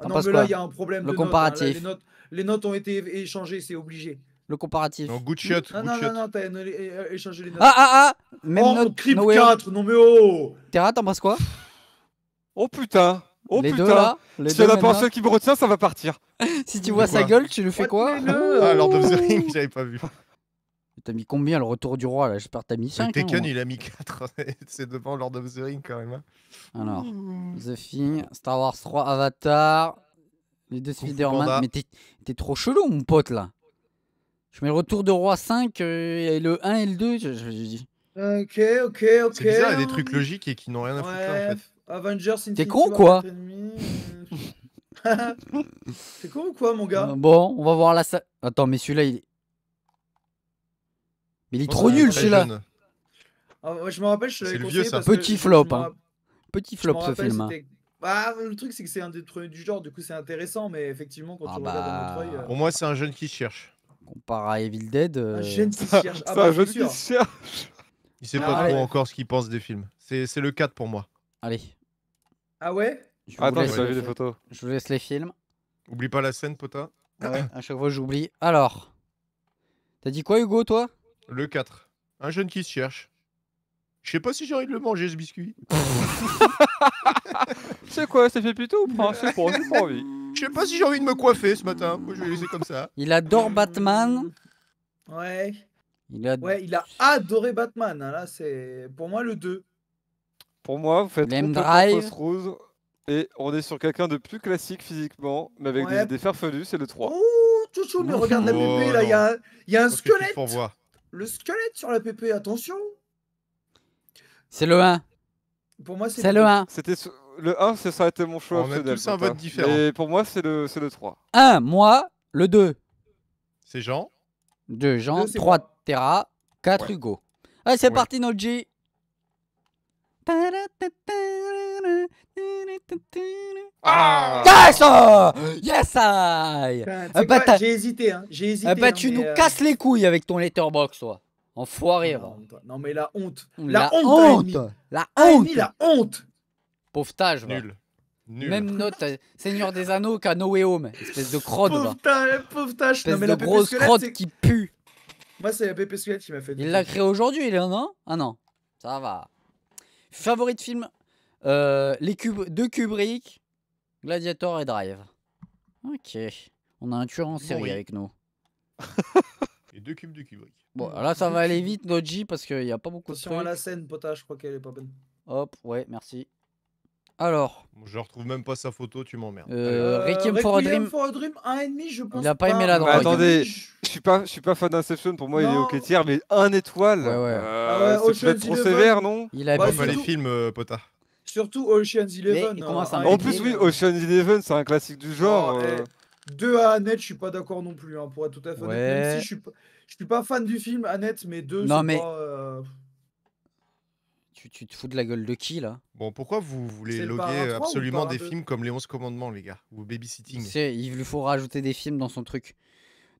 S4: Ah, non, mais là, il y a un problème. Le hein. comparatif. les, notes, ont été échangées, c'est obligé. Le comparatif. Non, good shot. Non, good non, shot. non, non, t'as échangé les notes. Ah, ah, ah Même oh, Crip 4, non mais oh Terra, t'embrasses quoi Oh putain
S1: Oh les putain deux, là, les Si y la personne qui
S3: me retient, ça va partir. (laughs) si tu vois sa gueule, tu le fais quoi Ah, Alors,
S1: de (laughs) j'avais pas vu. T'as mis combien le retour du roi là J'espère que t'as mis 5. Hein, Tekken, il a mis
S2: 4. (laughs) c'est devant Lord of the Rings quand même. Hein.
S1: Alors, The Thing, Star Wars 3, Avatar, les deux Spider-Man. Mais t'es trop chelou, mon pote là. Je mets le retour de roi 5 euh, et le 1 et le 2. Je, je,
S4: Ok, ok, ok. C'est bizarre, il y a des trucs
S1: logiques et qui n'ont rien à foutre là en fait.
S4: Avengers, T'es con ou quoi euh. (laughs) T'es con ou quoi, mon gars
S1: euh, Bon, on va voir la salle. Attends, mais celui-là, il est. Mais il est trop nul, celui-là.
S4: Ah, je me rappelle, je l'avais conseillé Petit flop, hein.
S2: Petit flop ce film. Hein.
S4: Bah, le truc, c'est que c'est un des trucs du genre, du coup, c'est intéressant, mais effectivement, quand on ah regardes bah. euh, Pour
S2: moi, c'est un jeune qui cherche. Comparé à Evil Dead. Euh, un jeune qui (laughs) cherche. Ah, un bah, jeune qui cherche. Il sait pas ah, trop encore ce qu'il pense des films. C'est le 4 pour moi. Allez.
S4: Ah ouais
S1: je photos. Je vous laisse les films. Oublie pas la scène, pota. Ouais, à chaque fois, j'oublie.
S2: Alors, t'as dit quoi, Hugo, toi le 4. Un jeune qui se cherche. Je sais pas si j'ai envie de le manger ce biscuit. (laughs) c'est quoi Ça fait plutôt ou pas pour, envie. Je sais pas si j'ai envie de me coiffer ce matin. je vais laisser comme ça. Il
S4: adore Batman. Ouais. Il a... Ouais, il a adoré Batman. Hein, là, c'est pour moi le 2.
S3: Pour moi, vous faites rose. Et on est sur quelqu'un de plus classique physiquement, mais avec des ferfelus, c'est le 3. Oh,
S4: chouchou, mais regarde la oh là, il y a,
S3: un- y a un squelette
S4: le squelette sur la PP, attention C'est le 1. Pour moi,
S1: c'est le 1.
S3: C'était le 1, ça aurait été mon choix. On tous un vote différent. Et pour moi, c'est le, 3.
S1: 1, moi, le 2. C'est Jean. 2 Jean, 3 Terra, 4 Hugo. Allez, c'est ouais. parti, Nolji. Ah Yes oh Yes ah, J'ai hésité, hein. J'ai hésité. bah, tu nous euh, casses les couilles avec ton letterbox, toi. Enfoiré, non, non, mais la
S4: honte. La, honte, La honte. La honte.
S1: Pauvetage. Nul. Nul. Même note, euh, Seigneur des Anneaux qu'à No Home. Espèce de crotte. Pauvetage. pauvretage. Espèce non, mais de la grosse crotte
S4: qui pue. Moi, c'est la Pépé Squelette qui m'a fait. Il l'a créé
S1: aujourd'hui, il est un an Un an. Ça va. Favori de film euh, les cubes de Kubrick, Gladiator et Drive. Ok. On a un tueur en série avec nous.
S2: (laughs) et deux cubes de Kubrick. Bon, là, ça va aller
S1: vite, Noji, parce qu'il n'y a pas beaucoup Attention de. Attention à la
S4: scène, Pota, je crois qu'elle est pas bonne.
S2: Hop, ouais, merci. Alors. Je retrouve même pas sa photo, tu m'emmerdes. Euh,
S3: Requiem, euh, for a Dream.
S4: For a Dream, 1,5, je pense. Il a pas,
S3: aimé la drogue. attendez, je suis pas, suis pas fan d'Inception. Pour moi, il est ok tiers, mais 1 étoile. Ouais, ouais. Euh, ah c'est peut-être trop sévère, non Il a bah, pas les films, Pota.
S4: Surtout Ocean's Eleven. Hein, en plus, oui,
S3: Ocean's Eleven, c'est un classique du genre. Euh.
S4: deux à Annette, je suis pas d'accord non plus, hein, pour être tout à fait honnête. je suis, pas, suis pas fan du film, Annette, mais deux, non, mais... Euh,
S1: tu, te fous de la gueule de qui, là Bon, pourquoi vous voulez loguer absolument des films comme Les 11 Commandements, les gars Ou Babysitting Il lui faut rajouter des films dans son truc.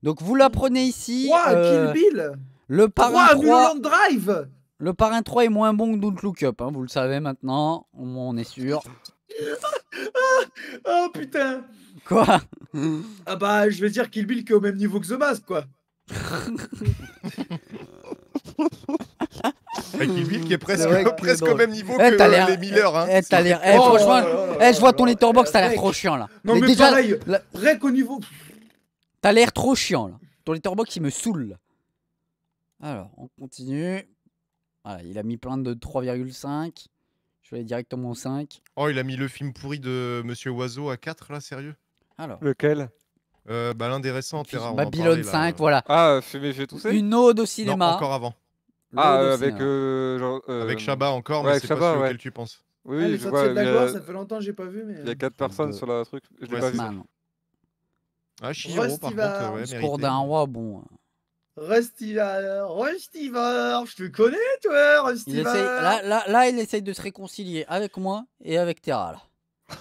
S1: Donc vous l'apprenez ici. Kill euh, Bill Le parrain wow,
S4: Drive
S1: le parrain 3 est moins bon que Don't Look Up, hein, vous le savez maintenant, on est sûr.
S4: Oh putain Quoi Ah bah je veux dire qu'il Bill qui est au même niveau que The Mask quoi
S2: Kill Bill qui est presque, (laughs) au même niveau eh, que les Miller. Hein. Eh, l'air. Eh, oh, franchement, oh, oh, je vois ton
S1: letterbox, t'as l'air trop chiant là. Non mais, déjà, pareil, rien qu'au niveau... t'as l'air trop chiant
S2: là. Ton letterbox, il me saoule.
S1: Alors, on continue. Voilà, il a mis plein de 3,5. Je vais aller directement au 5.
S2: Oh, il a mis le film pourri de Monsieur Oiseau à 4, là, sérieux Alors. Lequel euh, bah, L'un des récents, Terra. Babylone 5,
S3: voilà. Ah, Fumé, tout ça Une ode au cinéma. encore avant. Ah, euh, avec. Euh, euh, avec encore, ouais, mais c'est pas celui ouais. tu penses. Oui, ah, je vois, a... ça
S4: fait longtemps que j'ai pas vu. Mais... Il y a 4 euh. personnes
S3: sur le truc. Je l'ai ouais, pas vu. Ah, Chiro, par contre, ouais, Pour d'un roi, bon.
S4: Rusty Rusty je te connais, toi,
S1: Rusty il là, là, là, il essaye de se réconcilier avec moi et avec Terra.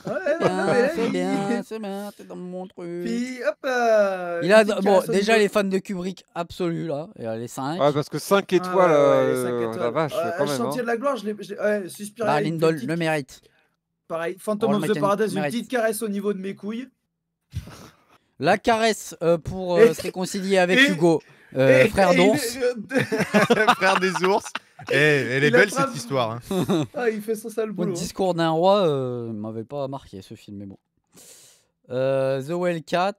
S1: c'est bien, c'est bien, t'es dans mon truc. Puis, hop, euh, il a, déjà les fans de Kubrick absolu. là, et, les 5. Ouais, parce que 5 ah, étoiles, euh, la vache, euh, quand même. Hein. chantier de
S4: la gloire, je l'ai. Ouais, bah, Lindol, le mérite. Pareil, Phantom of the Paradise, une petite caresse au niveau de mes couilles.
S1: La caresse euh, pour se réconcilier avec Hugo. Euh, frère d'ours. (laughs) frère des ours.
S2: Et, elle est belle cette histoire. Hein. (laughs) Ah, il fait son sale boulot. Le hein.
S1: discours d'un roi euh, m'avait pas marqué ce film, mais bon. Euh, The Whale 4.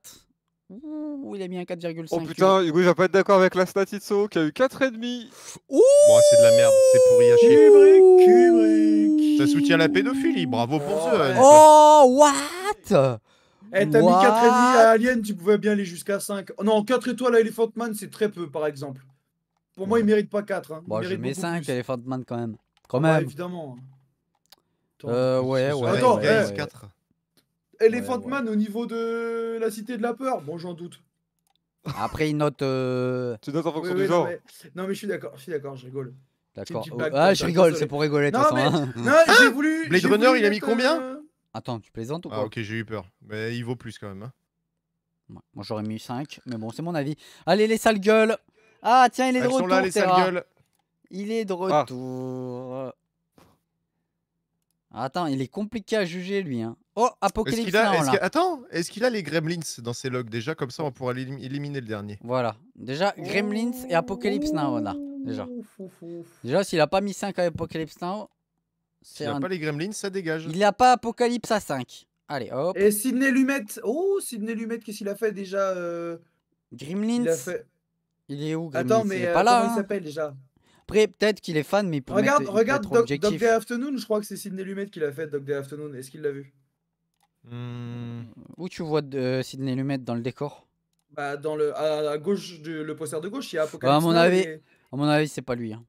S1: il a mis un 4,5.
S3: Oh putain, Hugo, je vais pas être d'accord avec la Statitso qui a eu 4,5. demi. bon, c'est de la merde, c'est pourri à chier. Ça soutient la pédophilie, bravo pour eux. Oh,
S2: what
S4: eh, t'as mis 4 demi à Alien, tu pouvais bien aller jusqu'à 5. non, 4 étoiles à Elephant Man, c'est très peu, par exemple. Pour moi, il mérite pas 4. Moi, hein. Bon, je mets
S1: 5 à Elephant Man quand même. Quand même. Hein. Euh, ouais, évidemment. euh, ouais, ouais. Attends, ouais, 4.
S4: Elephant Man au niveau de la cité de la peur Bon, j'en doute.
S1: Après, il note. Euh, tu notes en fonction du genre.
S4: Non mais... je suis d'accord, je suis d'accord, je rigole. D'accord.
S1: ah, je rigole, c'est pour rigoler. de toute Façon, hein. non j'ai ah voulu. Blade Runner, il a mis combien Attends, tu plaisantes ou quoi Ah ok, j'ai eu peur. Mais il vaut plus quand même. Hein. moi j'aurais mis 5, mais bon, c'est mon avis. Allez, les sales gueules Ah tiens, il est de retour. Sont là, les sales gueules. Ah, il est de ah.
S2: retour. Attends, il est compliqué à juger lui. Hein. Oh, Apocalypse Now, là. Attends, est-ce qu'il a les Gremlins dans ses logs déjà Comme ça, on pourra éliminer le dernier. Voilà. Déjà, Gremlins
S1: et Apocalypse Now, on
S2: Déjà, déjà s'il a pas
S1: mis 5 à Apocalypse Now, il n'y a pas les Gremlins, ça dégage. Il a pas Apocalypse à 5.
S4: Allez, hop. Et Sidney Lumet. Oh, Sidney Lumet, qu'est-ce qu'il a fait déjà euh... Gremlins il, est où Gremlins Attends, mais il est euh, pas là, comment il hein. s'appelle déjà
S1: Après, peut-être qu'il est fan, mais pour Regarde, regarde Doc, Day
S4: Afternoon, je crois que c'est Sidney Lumet qui l'a fait, Doc Day Afternoon. Est-ce qu'il l'a vu
S1: hmm. Où tu vois euh, Sidney Lumet dans le décor
S4: bah, dans le, à, gauche, du, le poster de gauche, il y a Apocalypse. Bah, à, mon avis,
S1: à mon avis, c'est pas lui. Hein.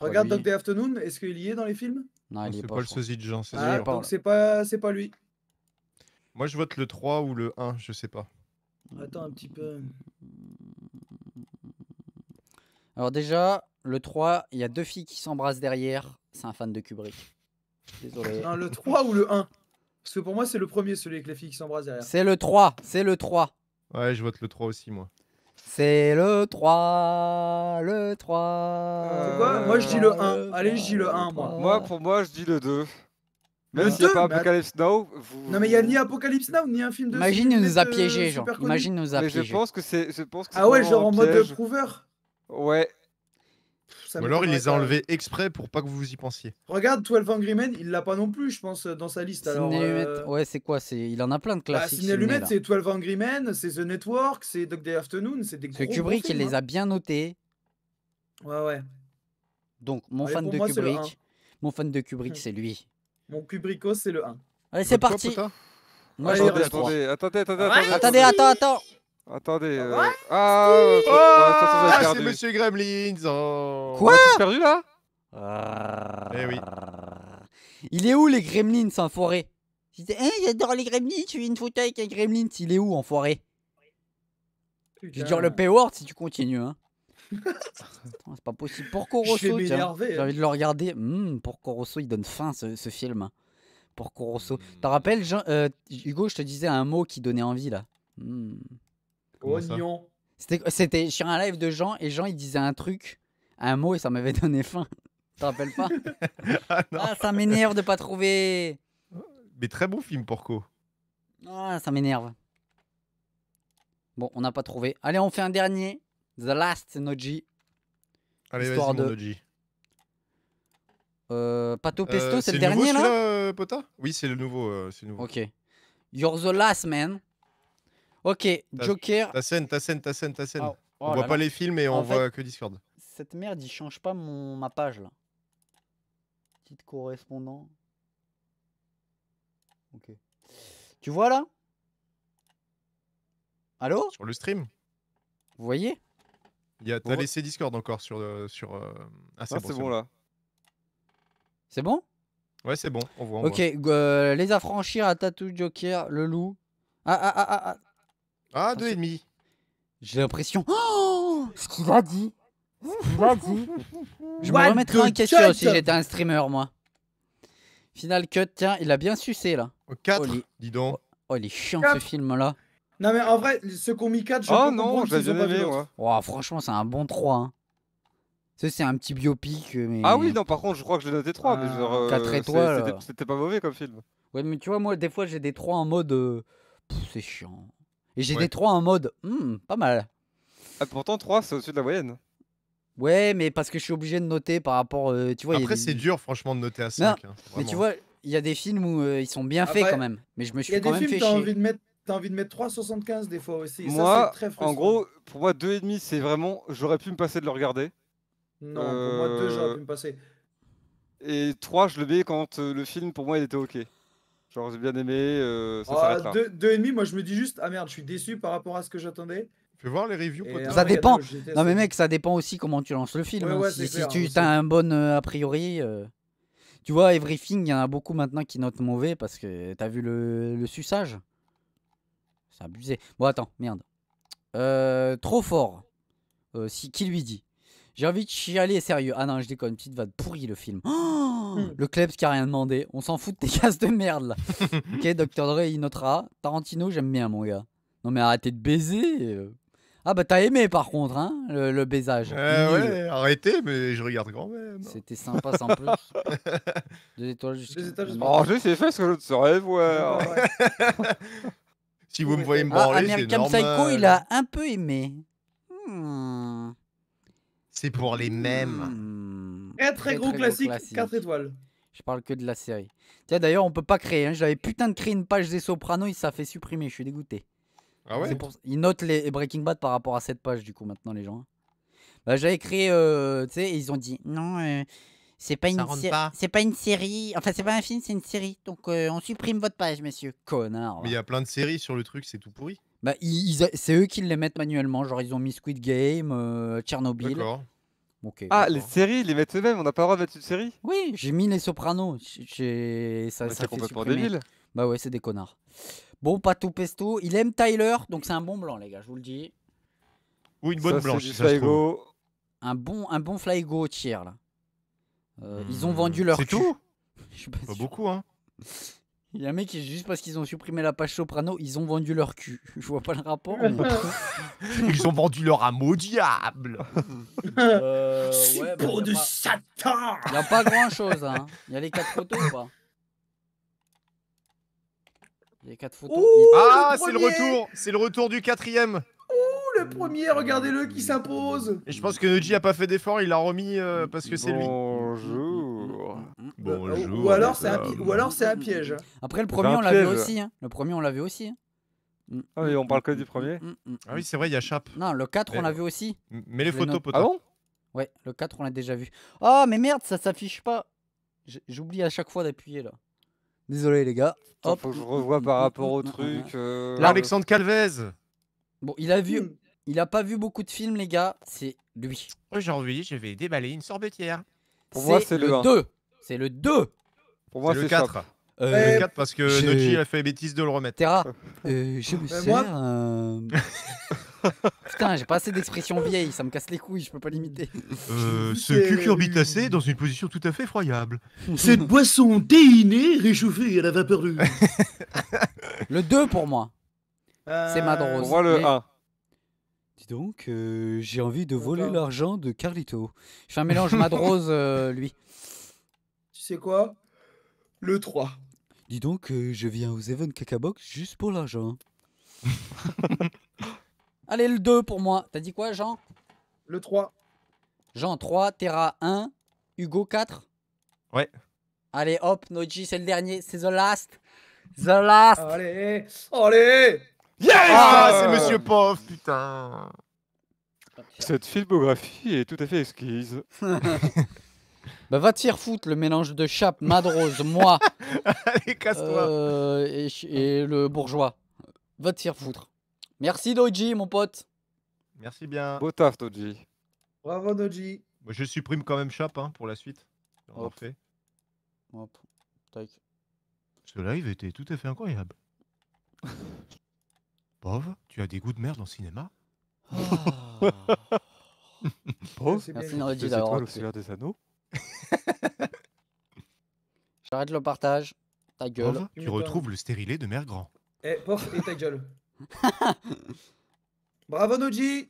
S4: Regarde Dog Day Afternoon, est-ce qu'il y est dans les films
S1: c'est pas, le sosie de Jean, c'est ah, Donc
S2: c'est
S4: pas, lui.
S2: Moi, je vote le 3 ou le 1, je sais pas.
S4: Attends un petit peu.
S1: Alors déjà, le 3, il y a deux filles qui s'embrassent derrière. C'est un fan de Kubrick. le
S4: 3 ou le 1 Parce que pour moi, c'est le premier, celui avec les filles qui s'embrassent derrière. C'est
S1: le 3, c'est le 3. Ouais, je vote le 3 aussi, moi.
S3: C'est le 3, le 3. C'est quoi Moi je dis le 1. Allez, je dis le 1 moi. Moi pour moi, je dis le 2. Même s'il n'y a pas Apocalypse Now, vous... Non mais il n'y a ni
S4: Apocalypse Now, ni un film de... Imagine il nous a euh, piégés, genre. Imagine nous a piégés. Mais
S3: je pense que c'est... Ah ouais, genre en mode prouveur Ouais, ou alors il les a enlevés exprès pour
S2: pas que vous vous y pensiez.
S4: Regarde, 12 Angry Men, il l'a pas non plus, je pense, dans sa liste. Alors, euh,
S2: Ouais, c'est
S1: quoi Il en a plein de bah, classiques. c'est
S4: 12 Angry Men, c'est The Network, c'est Dog Day Afternoon, c'est des Kubrick, il les hein.
S1: a bien notés. Ouais, ouais. Donc, mon, fan, de Kubrick, mon fan de Kubrick, hmm. c'est lui.
S4: Mon Kubricko, c'est le 1. Allez, c'est parti.
S1: Moi, attendez, attendez, attendez,
S3: attendez, attendez, attendez, attendez, Attendez. Euh, ah, oh, ah, ah, c'est Monsieur
S2: Gremlins. Oh. Quoi ah, perdu là
S1: ah... Eh oui. Il est où les Gremlins, enfoiré J'étais, hein, j'adore les Gremlins, Tu suis une photo avec un Gremlins. Il est où, enfoiré Je vais dire le payword si tu continues. Hein. c'est pas possible. Pour Corosso, j'ai hein. envie de le regarder. Hmm, pour Corosso, il donne faim ce, film. Pour Corosso. Hmm. T'en rappelles, euh, Hugo, je te disais un mot qui donnait envie là. Hmm.
S4: Oignon.
S1: C'était sur un live de Jean et Jean il disait un truc, un mot et ça m'avait (laughs) donné faim. Tu rappelles pas (laughs) ah, ah, ça m'énerve de pas trouver.
S2: Mais très bon film, Porco.
S1: Ah, ça m'énerve. Bon, on n'a pas trouvé. Allez, on fait un dernier. The Last Noji.
S2: Allez, Histoire de... Noji. Euh, Pato euh, Pesto, c'est le dernier là, euh, Pota Oui, c'est le nouveau. nouveau. Ok.
S1: You're the last man. Ok, Joker.
S2: Ta scène, ta scène, ta scène, ta scène. Ah, oh on voit pas les films et on voit que Discord.
S1: Cette merde, il change pas mon, ma page là. Petite correspondant.
S2: Ok. Tu vois là Allô Sur le stream. Vous voyez T'as oh. laissé Discord encore sur. Euh, sur euh, ah, c'est ah, bon, là. C'est bon Ouais, c'est bon, on voit. ok,
S1: euh, les affranchir à Tatou, Joker, le loup. Ah, ah, ah, ah, ah. Ah, deux et
S2: J'ai l'impression.
S1: Oh Ce qu'il a dit qu'il a dit Je me remettrais en question si j'étais un streamer, moi. Final cut, tiens, il a bien sucé là. 4, oh, dis donc. Oh, il est chiant ce film là.
S4: Non, mais en vrai, ceux qui ont mis 4, je Oh non, je l'ai jamais aimé, Ouais.
S1: Oh, franchement, c'est un bon 3. Hein. Ça, c'est un petit biopic. Euh, mais... Ah oui, non,
S4: par
S3: contre, je crois que je l'ai noté 3. 4 ah, euh, étoiles. C'était pas mauvais comme film.
S1: Ouais, mais tu vois, moi, des fois, j'ai des 3 en mode. Euh, c'est chiant. Et j'ai des 3 en mode, hmm, pas mal.
S3: Ah, pourtant, 3, c'est au-dessus de la moyenne.
S1: Ouais, mais parce que je suis obligé de noter par rapport. Euh, tu vois, Après, c'est dur, franchement, de
S3: noter à 5. Hein, mais tu vois,
S1: il y a des films où euh, ils sont bien ah faits bah, quand même. Mais je me
S4: suis quand même fait chier. Envie de mettre... T'as envie de mettre 3,75 des fois aussi. Moi, très en
S3: gros, pour moi, 2,5, c'est vraiment. J'aurais pu me passer de le regarder. Non, pour moi, 2, j'aurais euh, pu me passer. Et 3, je le mets quand le film, pour moi, il était ok j'ai bien aimé. Euh, oh,
S4: deux, et moi je me dis juste, ah merde, je suis déçu par rapport à ce que j'attendais. Fais voir les reviews. ça dépend. Non mais mec,
S1: ça dépend aussi comment tu lances le film. Hein. si, tu as un bon euh, a priori, euh, tu vois Everything, il y en a beaucoup maintenant qui notent mauvais parce que t'as vu le, le suçage. C'est abusé. Bon attends, merde. trop fort. si qui lui dit j'ai envie de chialer, sérieux. Ah non, je déconne, une petite vanne pourrie le film. Oh (gasps) le Klebs qui a rien demandé. On s'en fout de tes (laughs) cases de merde là. (laughs) ok, Dr. Dre, il notera. Tarantino, j'aime bien mon gars. Non mais arrêtez de baiser. Euh. Ah bah t'as aimé par contre, hein, le, baisage. Euh, ouais, arrêtez, mais je regarde quand même. C'était sympa sans plus. (laughs)
S3: Deux étoiles juste. Oh, je sais faire ce que je ne saurais voir. si vous me voyez me ah, branler, c'est normal. American Psycho, il a un
S1: peu aimé. Hum...
S2: C'est pour les mêmes.
S1: Un hmm. très, gros, classique, 4 étoiles. Je parle que de la série. Tiens, d'ailleurs, on peut pas créer. Hein. J'avais putain de créer une page des Sopranos, il s'est fait supprimer. Je suis dégoûté. Ah ouais Ils notent les Breaking Bad par rapport à cette page, du coup, maintenant, les gens. Hein. Bah, J'avais créé, euh, tu sais, ils ont dit non, euh, c'est pas, une c'est pas une série. Enfin, c'est pas un film, c'est une série. Donc, euh, on supprime votre page, monsieur.
S2: Connard. Mais il y a plein de séries sur le truc, c'est tout pourri.
S1: Bah, ils, c'est eux qui les mettent manuellement. Genre, ils ont mis Squid Game, euh, Tchernobyl. D'accord. ah, les séries, ils les mettent eux-mêmes. On n'a pas le droit de mettre une série Oui, j'ai mis Les Sopranos. J'ai... Ça, ça c'est complètement débile. Bah ouais, c'est des connards. Bon, tout Pesto. Il aime Tyler, donc c'est un bon blanc, les gars, je vous le dis. Ou une bonne blanche, ça Un bon, un bon Flygo tier, là. Euh, ils ont hmm. vendu leur. C'est tout (laughs) pas beaucoup, hein. Il y a un mec qui, juste parce qu'ils ont supprimé la page soprano, ils ont vendu leur cul. (laughs) Je vois pas le rapport. (laughs) Ils ont vendu leur
S2: âme au diable. (laughs)
S4: Euh,
S2: ouais, bah, pas-
S1: Satan Il a pas grand chose. Hein. Il y a les quatre photos ou pas
S2: quatre photos. Ah, c'est le retour. C'est le retour du quatrième. Ouh, le premier, regardez-le qui s'impose Et je pense que Noji a pas fait d'effort, il l'a remis euh, parce que c'est lui. Bonjour.
S3: Mm. Ou alors c'est un, ou alors un piège. Après le
S2: premier on l'a vu aussi. Hein.
S1: Le premier on l'a vu aussi. Hein. Mm. Ah on parle que du premier. Mm, ah oui, c'est vrai, il y a Chape. Non, le 4 on l'a vu aussi. Mais les photos, pote. Ah bon Ouais, le 4 on l'a déjà vu. Oh mais merde, ça s'affiche pas. J'oublie à chaque fois d'appuyer là.
S3: Désolé les gars. Hop. Faut que je revois par rapport au truc. Euh, L'Alexandre Calvez.
S1: Bon, il a vu, il a pas vu beaucoup de films les gars. C'est lui. Aujourd'hui, je vais déballer une sorbetière. Pour moi, c'est le, 2.
S2: C'est le 2. Pour moi, c'est le 4. Euh, le 4 parce que Nochi a fait bêtise de le remettre. Terra, (laughs) euh, je me euh, sers.
S1: Moi...
S2: Putain, j'ai pas assez
S1: d'expressions vieille, ça me casse les couilles, je peux pas l'imiter. (laughs) ce
S2: cucurbitacé dans une position tout à fait effroyable. Cette (laughs)
S4: boisson déinée, réchauffée à la vapeur le 2 pour moi. C'est Madrose. moi, le 1.
S1: Dis donc, j'ai envie de voler l'argent de Carlito. Je fais un mélange Madrose, lui.
S4: C'est quoi Le 3. Dis donc, euh, je viens aux Even box juste pour l'argent. (laughs)
S1: Allez, le 2 pour moi. T'as dit quoi, Jean Le 3. Jean 3, Terra 1, Hugo 4. Ouais. Allez, hop, Noji, c'est le dernier, c'est the last. The last.
S4: Allez, allez
S1: Yes ah,
S2: ah, C'est Monsieur
S3: Poff, putain Cette filmographie est tout à fait exquise. (laughs) Bah, va t'y
S1: refoutre le mélange de chape, madrose, moi. (laughs) Euh, et, le bourgeois. Va t'y refoutre foutre. Merci, Doji, mon pote. Merci bien.
S2: Beau taf, Doji.
S1: Bravo, Doji.
S2: Je supprime quand même chape hein, pour la suite.
S1: On Hop. Hop. Tac.
S2: Ce live était tout à fait incroyable. (laughs) Pauvre, tu as des goûts de merde en cinéma Pauvre,
S1: ah. (laughs) merci d'avoir. des anneaux
S2: (laughs)
S1: J'arrête le partage. Ta gueule. tu retrouves
S2: le stérilé de Mère Grand.
S4: Eh, et ta gueule. (laughs) Bravo Noji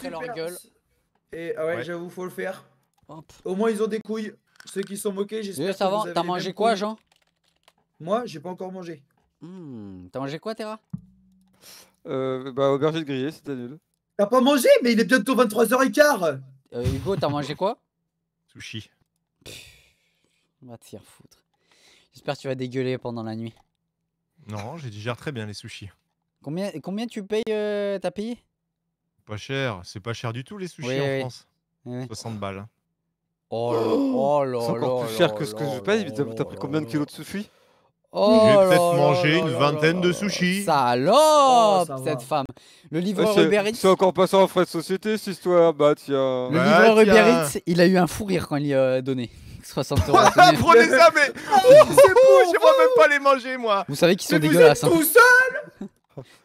S4: c'est leur gueule. Et ah ouais, j'avoue, faut le faire. Au moins, ils ont des couilles. Ceux qui sont moqués, j'espère que T'as mangé quoi, Jean Moi, j'ai pas encore mangé. Hmm, t'as mangé quoi, Terra
S3: euh, Bah, aubergine grillée, c'était nul.
S4: T'as pas mangé, mais il est bientôt 23h15. Euh, Hugo, t'as
S1: mangé quoi
S3: Sushi. Va te faire
S1: foutre. J'espère que tu vas dégueuler pendant la nuit.
S2: Non, j'ai digère très bien les sushis.
S1: Combien, combien tu payes euh, T'as payé
S3: Pas cher,
S2: c'est pas cher du tout les sushis en France. 60
S3: balles. Oh là oh là C'est encore plus cher que ce que je paye. T'as pris combien de kilos de sushi Oh J'ai peut-être mangé une vingtaine de sushis. Salope, oh, cette femme. Le livreur ah, Uber Eats. C'est encore passant en frais de société, cette histoire. Bah Le bah, livreur
S1: il a eu un fou rire quand il lui a donné. 60 euros. (laughs) Prenez
S3: ça, mais.
S2: Oh, (laughs) c'est beau, je vois même pas les manger, moi. Vous savez qu'ils sont des dégueulasses. Vous êtes hein. tout seul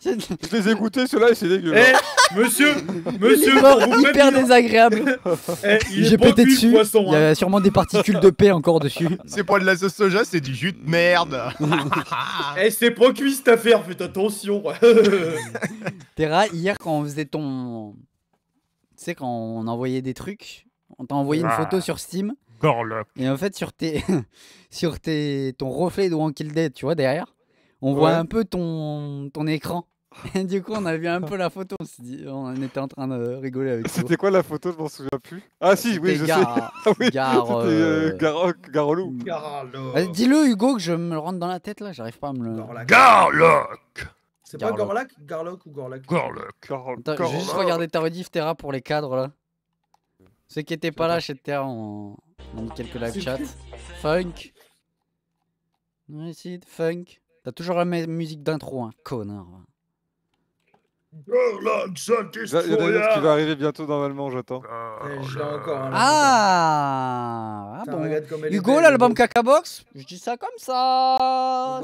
S2: je les ai goûtés, ceux-là, et c'est dégueulasse. Eh, monsieur, monsieur, hyper désagréable. Eh, J'ai pété dessus. Il y a hein. sûrement des particules de paix
S1: encore dessus. (laughs)
S2: C'est pas de la sauce soja, c'est du jus de merde. (laughs) Eh, c'est pas cuit cette affaire, faites attention. (laughs)
S1: Terra, hier quand on faisait ton, tu sais quand on envoyait des trucs, on t'a envoyé une ah. photo sur Steam Gorlock. et en fait sur tes, sur tes, ton reflet de Wankill tu vois derrière, on voit un peu ton, ton écran. (laughs) du coup, on a vu un peu la photo. On, était en train de rigoler avec C'était quoi la photo Je m'en souviens plus. Ah si, oui, je sais. Garolou. Dis-le, Hugo, que je me le rentre dans la tête là. J'arrive pas à me le. Garlock
S4: C'est pas Gorlac Garloc ou Gorlac Garlock. Je J'ai juste
S1: regardé ta rediff Terra pour les cadres là. Ceux qui étaient pas là chez Terra en... mis quelques live chats. Funk. Non, funk. T'as toujours la même musique d'intro, hein, connard. Il y a une autre qui va
S3: arriver bientôt normalement, j'attends.
S1: Ah, eh, oh hein,
S3: ah, ah bon. Hugo, l'album Cacabox
S1: Je dis ça comme ça.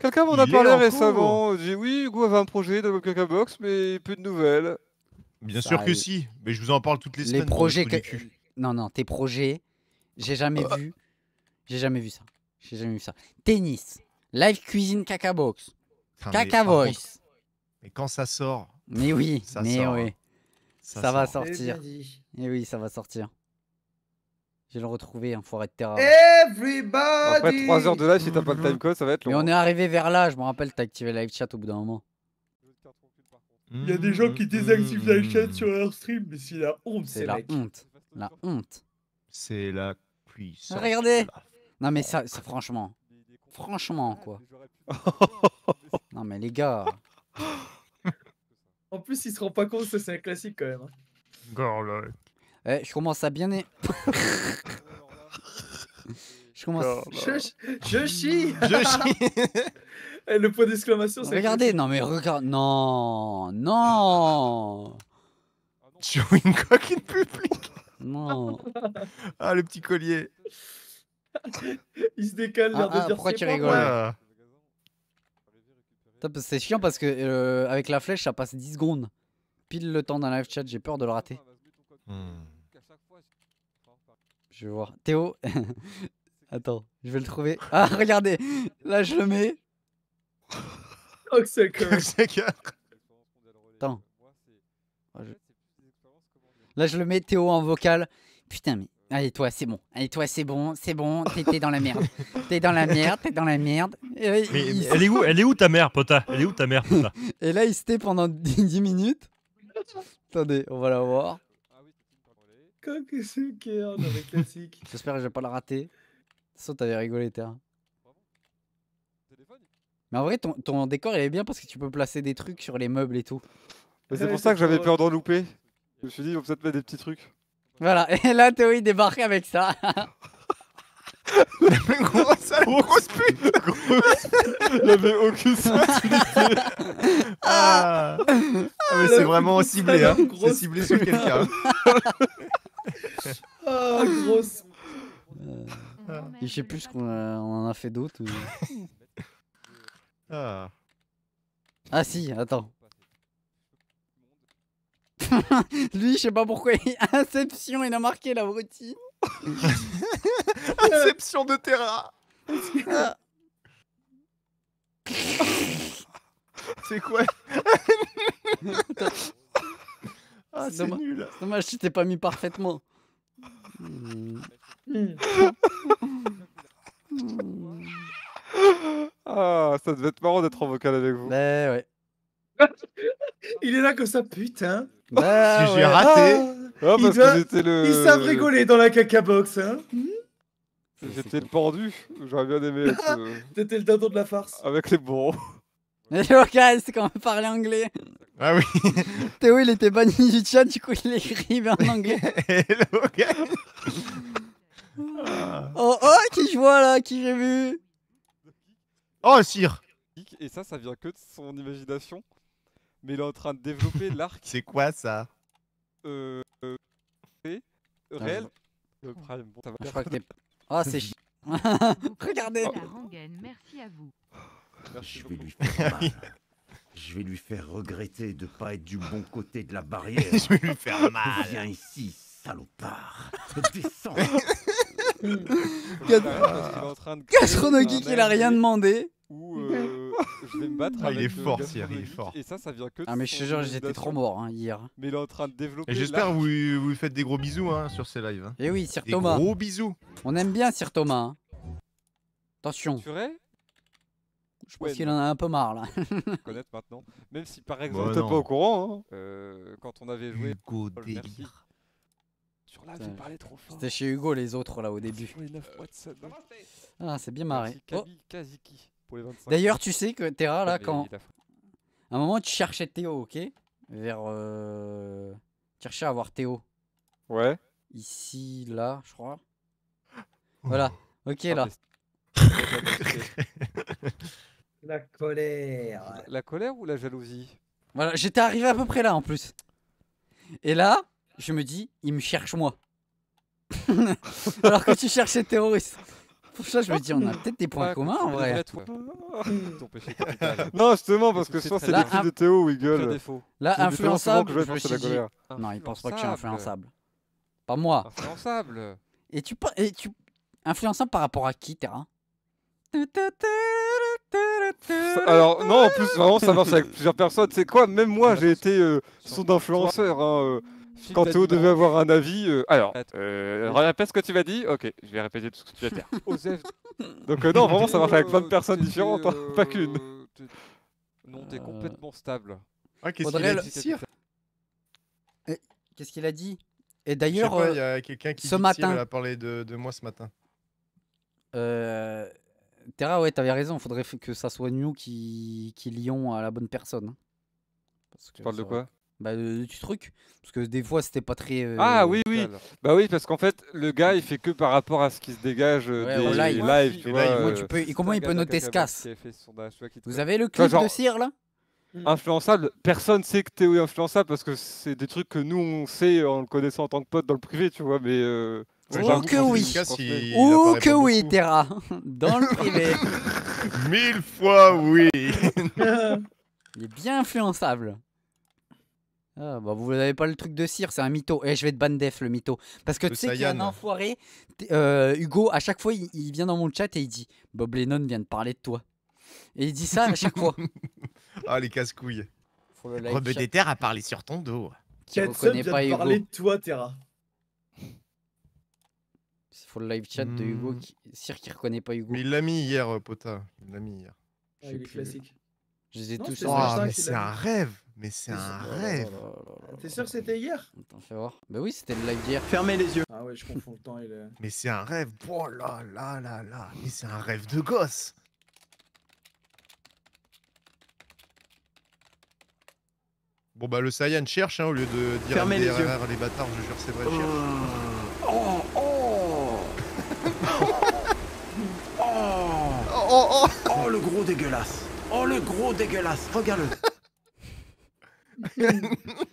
S3: Quelqu'un m'en a parlé récemment. J'ai dit oui, Hugo avait un projet d'album KakaBox, mais peu de nouvelles. Bien sûr que si, mais je vous en parle toutes les semaines. Les projets. que-
S1: Non, non, tes projets. J'ai jamais ah. vu. J'ai jamais vu ça. J'ai jamais vu ça. Tennis. Live cuisine caca box. caca voice.
S2: Et quand ça sort. Mais oui, ça mais sort, oui. Hein. Ça, va sortir. Et
S1: eh oui, ça va sortir. Je vais le retrouver, forêt de terre
S4: Everybody
S3: Après 3 heures
S1: de live, si t'as pas de code, ça va être long. Mais on hein. est arrivé vers là, je me rappelle, t'as activé live chat au bout d'un moment.
S4: Il y a des gens qui mm, désactivent mm, live chat mm. sur leur stream, mais c'est la honte, c'est la honte.
S1: La honte. C'est la puissance. Regardez non, mais ça, franchement. Franchement, quoi. (laughs) non, mais les gars.
S4: En plus, il se rendent pas compte que c'est un classique quand même.
S1: Hein. Eh, je commence à bien. (laughs) je commence. chie
S4: Je chie (laughs) eh, Le point d'exclamation, c'est. Regardez, non, mais
S1: regarde. Non, non, Sur une coquille publique. non. Ah, le petit collier.
S4: (laughs) Il se décale ah, ah Pourquoi tu rigoles
S1: C'est chiant parce que euh, avec la flèche ça passe 10 secondes. Pile le temps d'un live chat, j'ai peur de le rater. Hmm. Je vais voir. Théo (laughs) Attends, je vais le trouver. (laughs) Ah, regardez
S4: Là, je le mets.
S1: Attends. Là, je le mets Théo en vocal. Putain, mais Allez, toi, c'est bon. Allez, toi, c'est bon, c'est bon. T'es dans la merde. T'es dans la merde, t'es dans la merde. elle, est
S3: où, elle est où ta mère, Pota Elle est où ta mère, Pota (laughs)
S1: Et là, il se tait pendant 10 (laughs) minutes. Attendez, on va la voir.
S4: (laughs) J'espère
S1: que je vais pas la rater. façon t'avais rigolé, terrain. Mais en vrai, ton, décor, il est bien parce que tu peux placer des trucs sur les meubles et tout. C'est pour ça que j'avais peur d'en louper. Je me suis dit, on peut peut-être mettre des petits trucs. Voilà, (laughs) et là, Théo, il débarque avec ça.
S5: La gros, ça, la grosse pute Il avait aucune sensibilité.
S2: (laughs) Ah, ah mais c'est vraiment ciblé, hein. C'est ciblé sur quelqu'un. (laughs) ah, grosse... Euh, je sais plus ce
S1: qu'on euh, on en a fait d'autre. Ou... ah. ah si, attends. (laughs) Lui, je sais pas pourquoi. Inception, il a marqué l'abruti. (laughs)
S2: Inception de Terra. (laughs) c'est
S1: quoi Ah, c'est dommage. nul. tu t'es pas mis parfaitement.
S3: Hmm. Hmm. Ah, ça devait être marrant d'être en vocal avec vous. Mais ben ouais. Il est là comme ça, putain. Bah, si J'ai raté. Ah, ah, parce doit... le... Ils savent rigoler dans
S4: la caca box. Hein
S3: J'étais le pendu. J'aurais bien aimé. Euh, (laughs) T'étais le dindon de la farce. Avec les bons. Mais regard, c'est
S1: quand même parler anglais. Ah oui. (laughs) Théo, il était banni du chat, du coup, il écrivait en
S2: anglais. Hello, (laughs) oh, oh, qui je vois là, qui j'ai vu Oh, Sire.
S3: Et ça, ça vient que de son imagination mais il est en train de développer (laughs) l'arc. C'est quoi ça Euh. euh ah, réel le euh, Bon, Je crois (laughs)
S1: Ah, c'est chiant. (laughs) Regardez merci à vous.
S3: je, vais lui faire
S1: mal.
S5: je vais lui faire regretter de pas être du bon côté de la barrière. je vais lui faire mal. Viens ici, salopard. Descends.
S1: Cache qui qu'il a rien demandé. (laughs) Euh, je vais me battre ah, avec euh, il est fort, Thierry, il est fort. Et ça, ça vient que Ah, mais je te j'étais trop mort hein, hier.
S3: Mais il est en train de développer. Et j'espère que
S2: vous, vous
S1: faites des gros bisous hein, sur ces lives. Et hein. eh oui, Sir des Thomas. Gros bisous. On aime bien Sir Thomas. Hein. Attention. Tu je pense qu'il en a un peu marre là. (laughs)
S3: connaître maintenant. Même si par bah exemple, t'es pas au courant, euh, quand on avait joué. Hugo délire. Sur trop fort. C'était
S1: chez Hugo les autres là au début. Ah, c'est bien marré. Oh.
S3: D'ailleurs, tu sais que Terra, là, quand.
S1: À un moment, tu cherchais Théo, ok Vers. Euh, tu cherchais à voir Théo. Ouais. Ici, là, je crois. Voilà. Ok, là. (laughs)
S3: La colère. La colère ou la jalousie
S1: Voilà, j'étais arrivé à peu près là en plus. Et là, je me dis, il me cherche moi. (laughs) Alors que tu cherchais terroriste pour ça, je me dis, on a ah. peut-être des points bah, communs en vrai.
S3: (laughs)
S1: non, justement, parce que soit c'est les cris de Théo où il Là, influençable, je, me Non, il pense pas que je suis influençable. Pas moi. Influençable. Et tu, Influençable par rapport à qui, Terra
S3: alors non en plus vraiment ça marche avec plusieurs personnes c'est quoi même moi bah, j'ai été euh, son influenceur hein, euh. Quand tu devais avoir un avis. Euh, alors, euh, répète ce que tu m'as dit. Ok, je vais répéter tout ce que tu as dit. (laughs) Donc, euh, non, vraiment, ça marche avec plein euh, de personnes différentes, hein, pas qu'une. Non, t'es complètement stable. Ah, eh, qu'est-ce qu'il a dit
S2: Qu'est-ce qu'il a dit Et d'ailleurs, il y a quelqu'un qui ce matin. a parlé de, moi ce matin. Euh,
S1: Terra, ouais, t'avais raison. il Faudrait que ça soit nous qui, qui lions à la bonne personne.
S3: Hein. Parce tu de quoi bah, du truc parce que des fois c'était pas très euh, ah oui oui bah oui parce qu'en fait le gars il fait que par rapport à ce qui se dégage euh, ouais, des live, live bah, euh, comment il peut noter ce casse bah, vous avez le clip de cire là mm. influençable personne sait que Théo est influençable parce que c'est des trucs que nous on sait en le connaissant en tant que pote dans le privé tu vois mais ou oh que oui Ou que oh oui, Terra (laughs) Dans le privé (laughs)
S2: Mille fois oui (laughs)
S1: Il est bien influençable ah, bah vous n'avez pas le truc de cire, c'est un mytho. Et eh, je vais te bandef le mytho. Parce que tu sais qu'il y a un enfoiré. Euh, Hugo, à chaque fois, il, vient dans mon chat et il dit Bob Lennon vient de parler de toi. Et il dit ça à chaque fois. (laughs) ah, les casse-couilles. Rob de
S2: a parlé sur ton dos. Tu connais pas Hugo. parler de toi, Terra.
S1: Faut le live chat de Hugo, hmm. qui... Cire qui reconnaît pas Hugo.
S2: Mais il l'a mis hier, euh, Pota. Il l'a mis hier. Ah, classique. Je les ai Oh, mais c'est un rêve. Mais c'est un rêve. T'es sûr que c'était hier Attends, fais voir. Bah oui, c'était le live d'hier. Fermez les yeux. Ah ouais, je confonds le temps et le. (laughs) Mais c'est un rêve. Oh là là là là. Mais c'est un rêve de gosse. Bon bah le Saiyan cherche hein, au lieu de dire Fermez les, bâtards, je jure c'est vrai, oh. cherche. (laughs)
S5: Oh oh
S4: oh, oh oh oh le gros dégueulasse Oh le gros dégueulasse Regarde-le
S3: (laughs)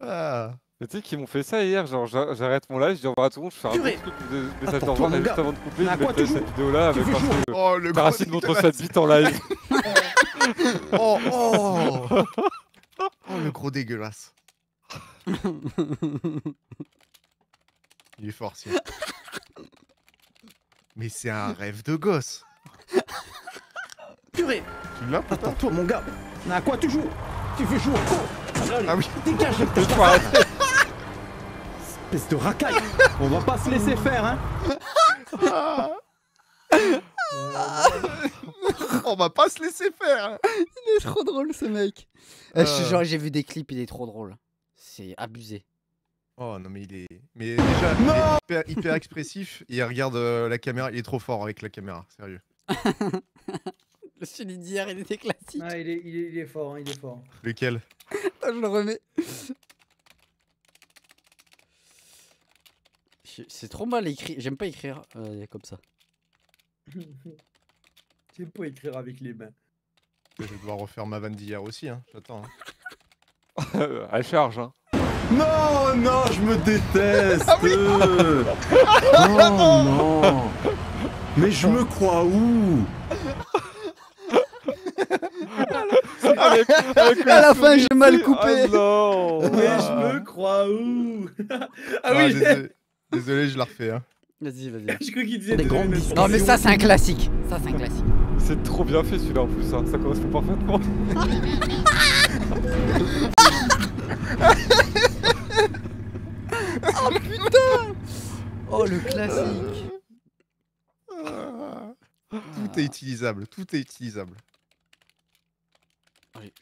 S3: Ah. Mais tu sais qu'ils m'ont fait ça hier, genre j'arrête mon live, je dis au revoir à tout le monde, je suis un truc de message au et avant de couper, je cette vidéo là avec un que oh, le mec montre sa bite en live. (laughs) Oh, oh, oh le gros dégueulasse.
S2: Il est fort, Mais c'est un rêve de gosse. Purée Tu l'as Attends, toi mon gars, On à quoi tu joues tu fais jour ah oui. Dégage avec ta (laughs) Espèce de racaille On va pas se laisser faire, hein (laughs) On va pas se laisser faire Il est trop drôle, ce mec euh, j'ai vu des clips, il est trop drôle. C'est abusé. Oh non mais il est mais déjà hyper, expressif il regarde euh, la caméra, il est trop fort avec la caméra, sérieux. (laughs)
S4: Le celui d'hier, il était classique. Ah, il est, il est, fort, hein, il est fort. Lequel Je le remets.
S1: C'est trop mal écrit. J'aime pas écrire euh, a comme ça.
S4: (laughs) J'aime pas écrire avec les mains.
S2: Je vais devoir refaire ma vanne d'hier aussi, hein. J'attends.
S3: Hein. (laughs) Elle à charge, hein.
S2: Non, non,
S3: je me déteste. (laughs) Ah non.
S2: Mais je me crois où A (laughs) à la fin, j'ai mal ah coupé. non Mais je ah. me
S4: crois où (laughs)
S2: ah, ah oui,
S3: (laughs) désolé. je la refais. Hein. Vas-y, vas-y. je crois qu'il disait Non, mais ça, c'est un classique. Ça, c'est un classique. C'est trop bien fait celui-là en plus, hein. ça correspond parfaitement.
S5: oh putain Oh le classique Tout
S2: est utilisable, tout est utilisable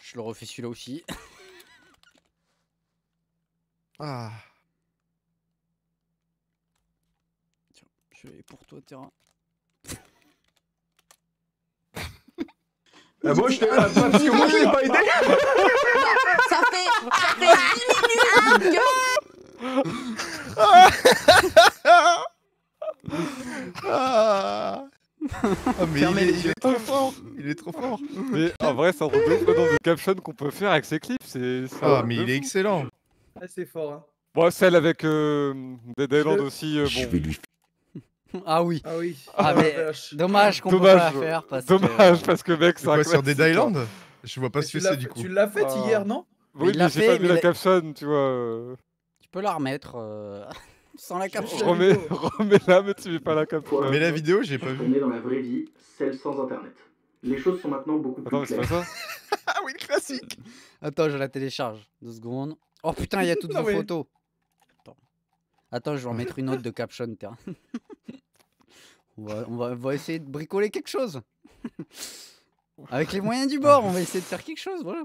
S2: je le refais celui-là aussi. (laughs) ah.
S1: Tiens, je vais pour toi, terrain.
S4: Ah, moi, je parce que moi, je pas aidé.
S5: (laughs) ça fait,
S4: ça fait minutes
S5: hein, (laughs) ah.
S4: (laughs) Oh, mais il, est, trop fort Il est trop fort (laughs) Mais
S3: en vrai, ça un truc dans le caption qu'on peut faire avec ces clips. C'est, ah, mais il est excellent
S4: ah, C'est fort, hein.
S3: Bon, celle avec euh, Dead Island aussi, euh, bon... Je vais lui...
S4: (laughs) Ah oui. Ah oui. Ah, ah
S1: mais, dommage qu'on peut pas la faire. dommage, parce que mec,
S3: c'est sur Dead Island Je vois pas ce que c'est du coup. Tu l'as fait ah. hier, non Oui, mais j'ai pas vu la caption, tu vois. Tu peux la remettre. Euh. Sans la capture. Remets, (laughs) mais tu pas la mais la vidéo, j'ai pas vu. dans la vraie
S4: vie, celle sans internet. Les choses sont maintenant beaucoup plus Attends, c'est pas (laughs) Ah oui, classique
S1: Attends, je la télécharge. Deux secondes. Oh putain, il y a toutes vos photos. Attends. je vais en mettre une autre de caption, (laughs) on, va, essayer de bricoler quelque chose. Avec les moyens du bord, on va essayer de faire quelque chose, voilà.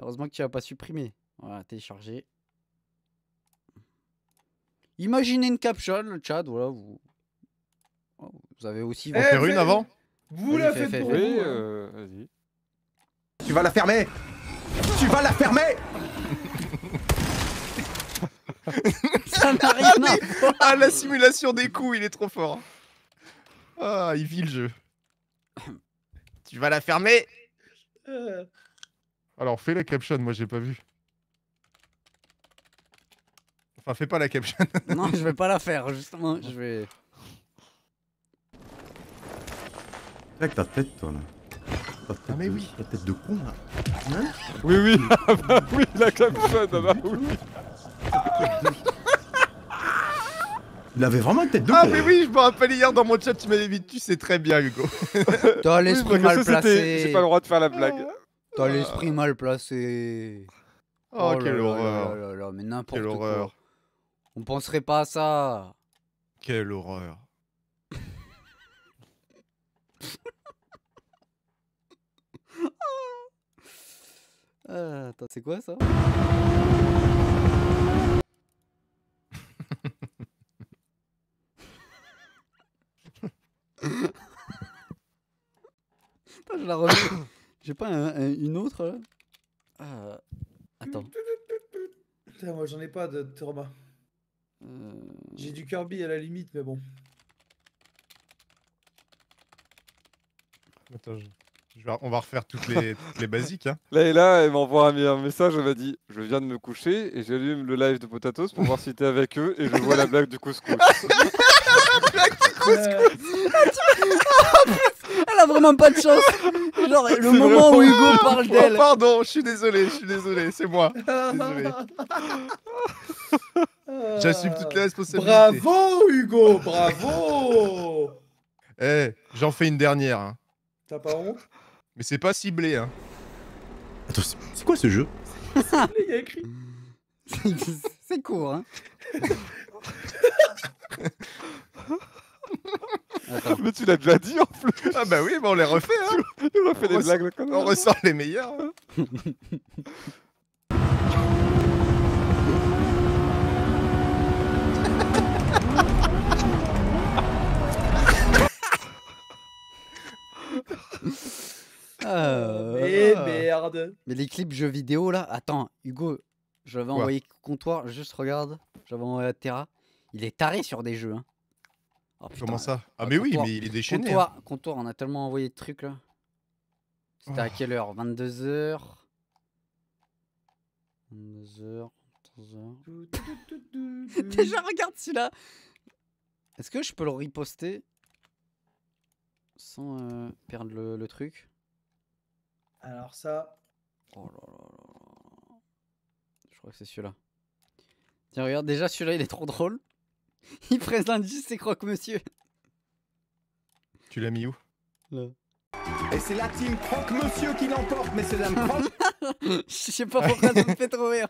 S1: Heureusement que tu n'as pas supprimé. Voilà, télécharger. Imaginez une caption, le chat, voilà, vous... Oh, vous avez aussi... On va faire une avant Vous la faites fait, pour hein. euh, Vas-y.
S2: Tu vas la fermer
S1: Tu vas la fermer
S2: (laughs) Ça n'arrive rien Ah, la simulation des coups, il est trop fort. Ah, il vit le jeu. tu vas la fermer Alors, fais la caption, moi j'ai pas vu. Enfin, fais pas la caption. (laughs) non, je vais pas la faire, justement. Je vais.
S3: C'est que ta tête, toi, là. ah, mais de... oui. Ta tête de con, là. oui, oui. (laughs) Ah, bah oui, la caption, ah, bah oui.
S2: Il avait vraiment une tête de ah, con Ah, mais oui, je me rappelle hier dans mon chat, tu m'avais dit, tu sais très bien, Hugo. (laughs) T'as l'esprit mal placé. J'ai pas le droit de faire la blague. T'as l'esprit mal placé. Oh, oh quelle horreur. Oh là, là, mais
S1: n'importe quoi. Quelle horreur. On penserait pas à ça. Quelle horreur. (laughs) ah, attends, c'est quoi ça (laughs) je la remets. J'ai
S4: pas une autre là euh, Attends. moi j'en ai pas de trauma. J'ai du Kirby à la limite, mais bon.
S2: on va refaire toutes les, (laughs) basiques. Hein.
S3: Là et là, elle m'envoie un message, elle m'a dit Je viens de me coucher et j'allume le live de Potatoes pour voir si t'es avec eux et je vois la blague du couscous. (laughs)
S5: Elle a vraiment pas de chance. Genre, le moment où Hugo parle d'elle. Oh,
S2: pardon, je suis désolé, je suis désolé, c'est moi. (laughs) J'assume toutes les euh, responsabilités. Bravo, Hugo Bravo (laughs) Eh, j'en fais une dernière. Hein. T'as pas honte Mais c'est pas ciblé, hein. Attends, c'est quoi ce jeu
S4: Il y a écrit. (laughs)
S1: c'est court, hein.
S3: Mais tu l'as déjà dit en
S2: plus Ah bah oui, mais on les refait hein (laughs) On On ressort les meilleurs hein.
S1: (laughs) Ah, oh, mais ah. merde. Mais les clips jeux vidéo là, attends, Hugo, Je l'avais envoyé comptoir, juste regarde, j'avais envoyé à Terra. Il est taré sur des jeux. Hein. Oh, Comment ça ah, ah, mais oui, mais il est déchaîné. Hein. Comptoir, on a tellement envoyé de trucs là. C'était à oh. quelle heure 22h 22h.
S4: 22h. Déjà, regarde celui-là.
S1: Est-ce que je peux le riposter sans euh, perdre le, truc.
S4: Alors ça. Oh là là là
S1: Je crois que c'est celui-là. Tiens, regarde, déjà celui-là il est trop drôle. (laughs) Il presse l'indice, c'est croque-monsieur.
S2: Tu l'as mis où Là. Et c'est la team croque-monsieur qui l'emporte, d'un problème. (laughs) Je sais pas pourquoi ça me fait trop rire.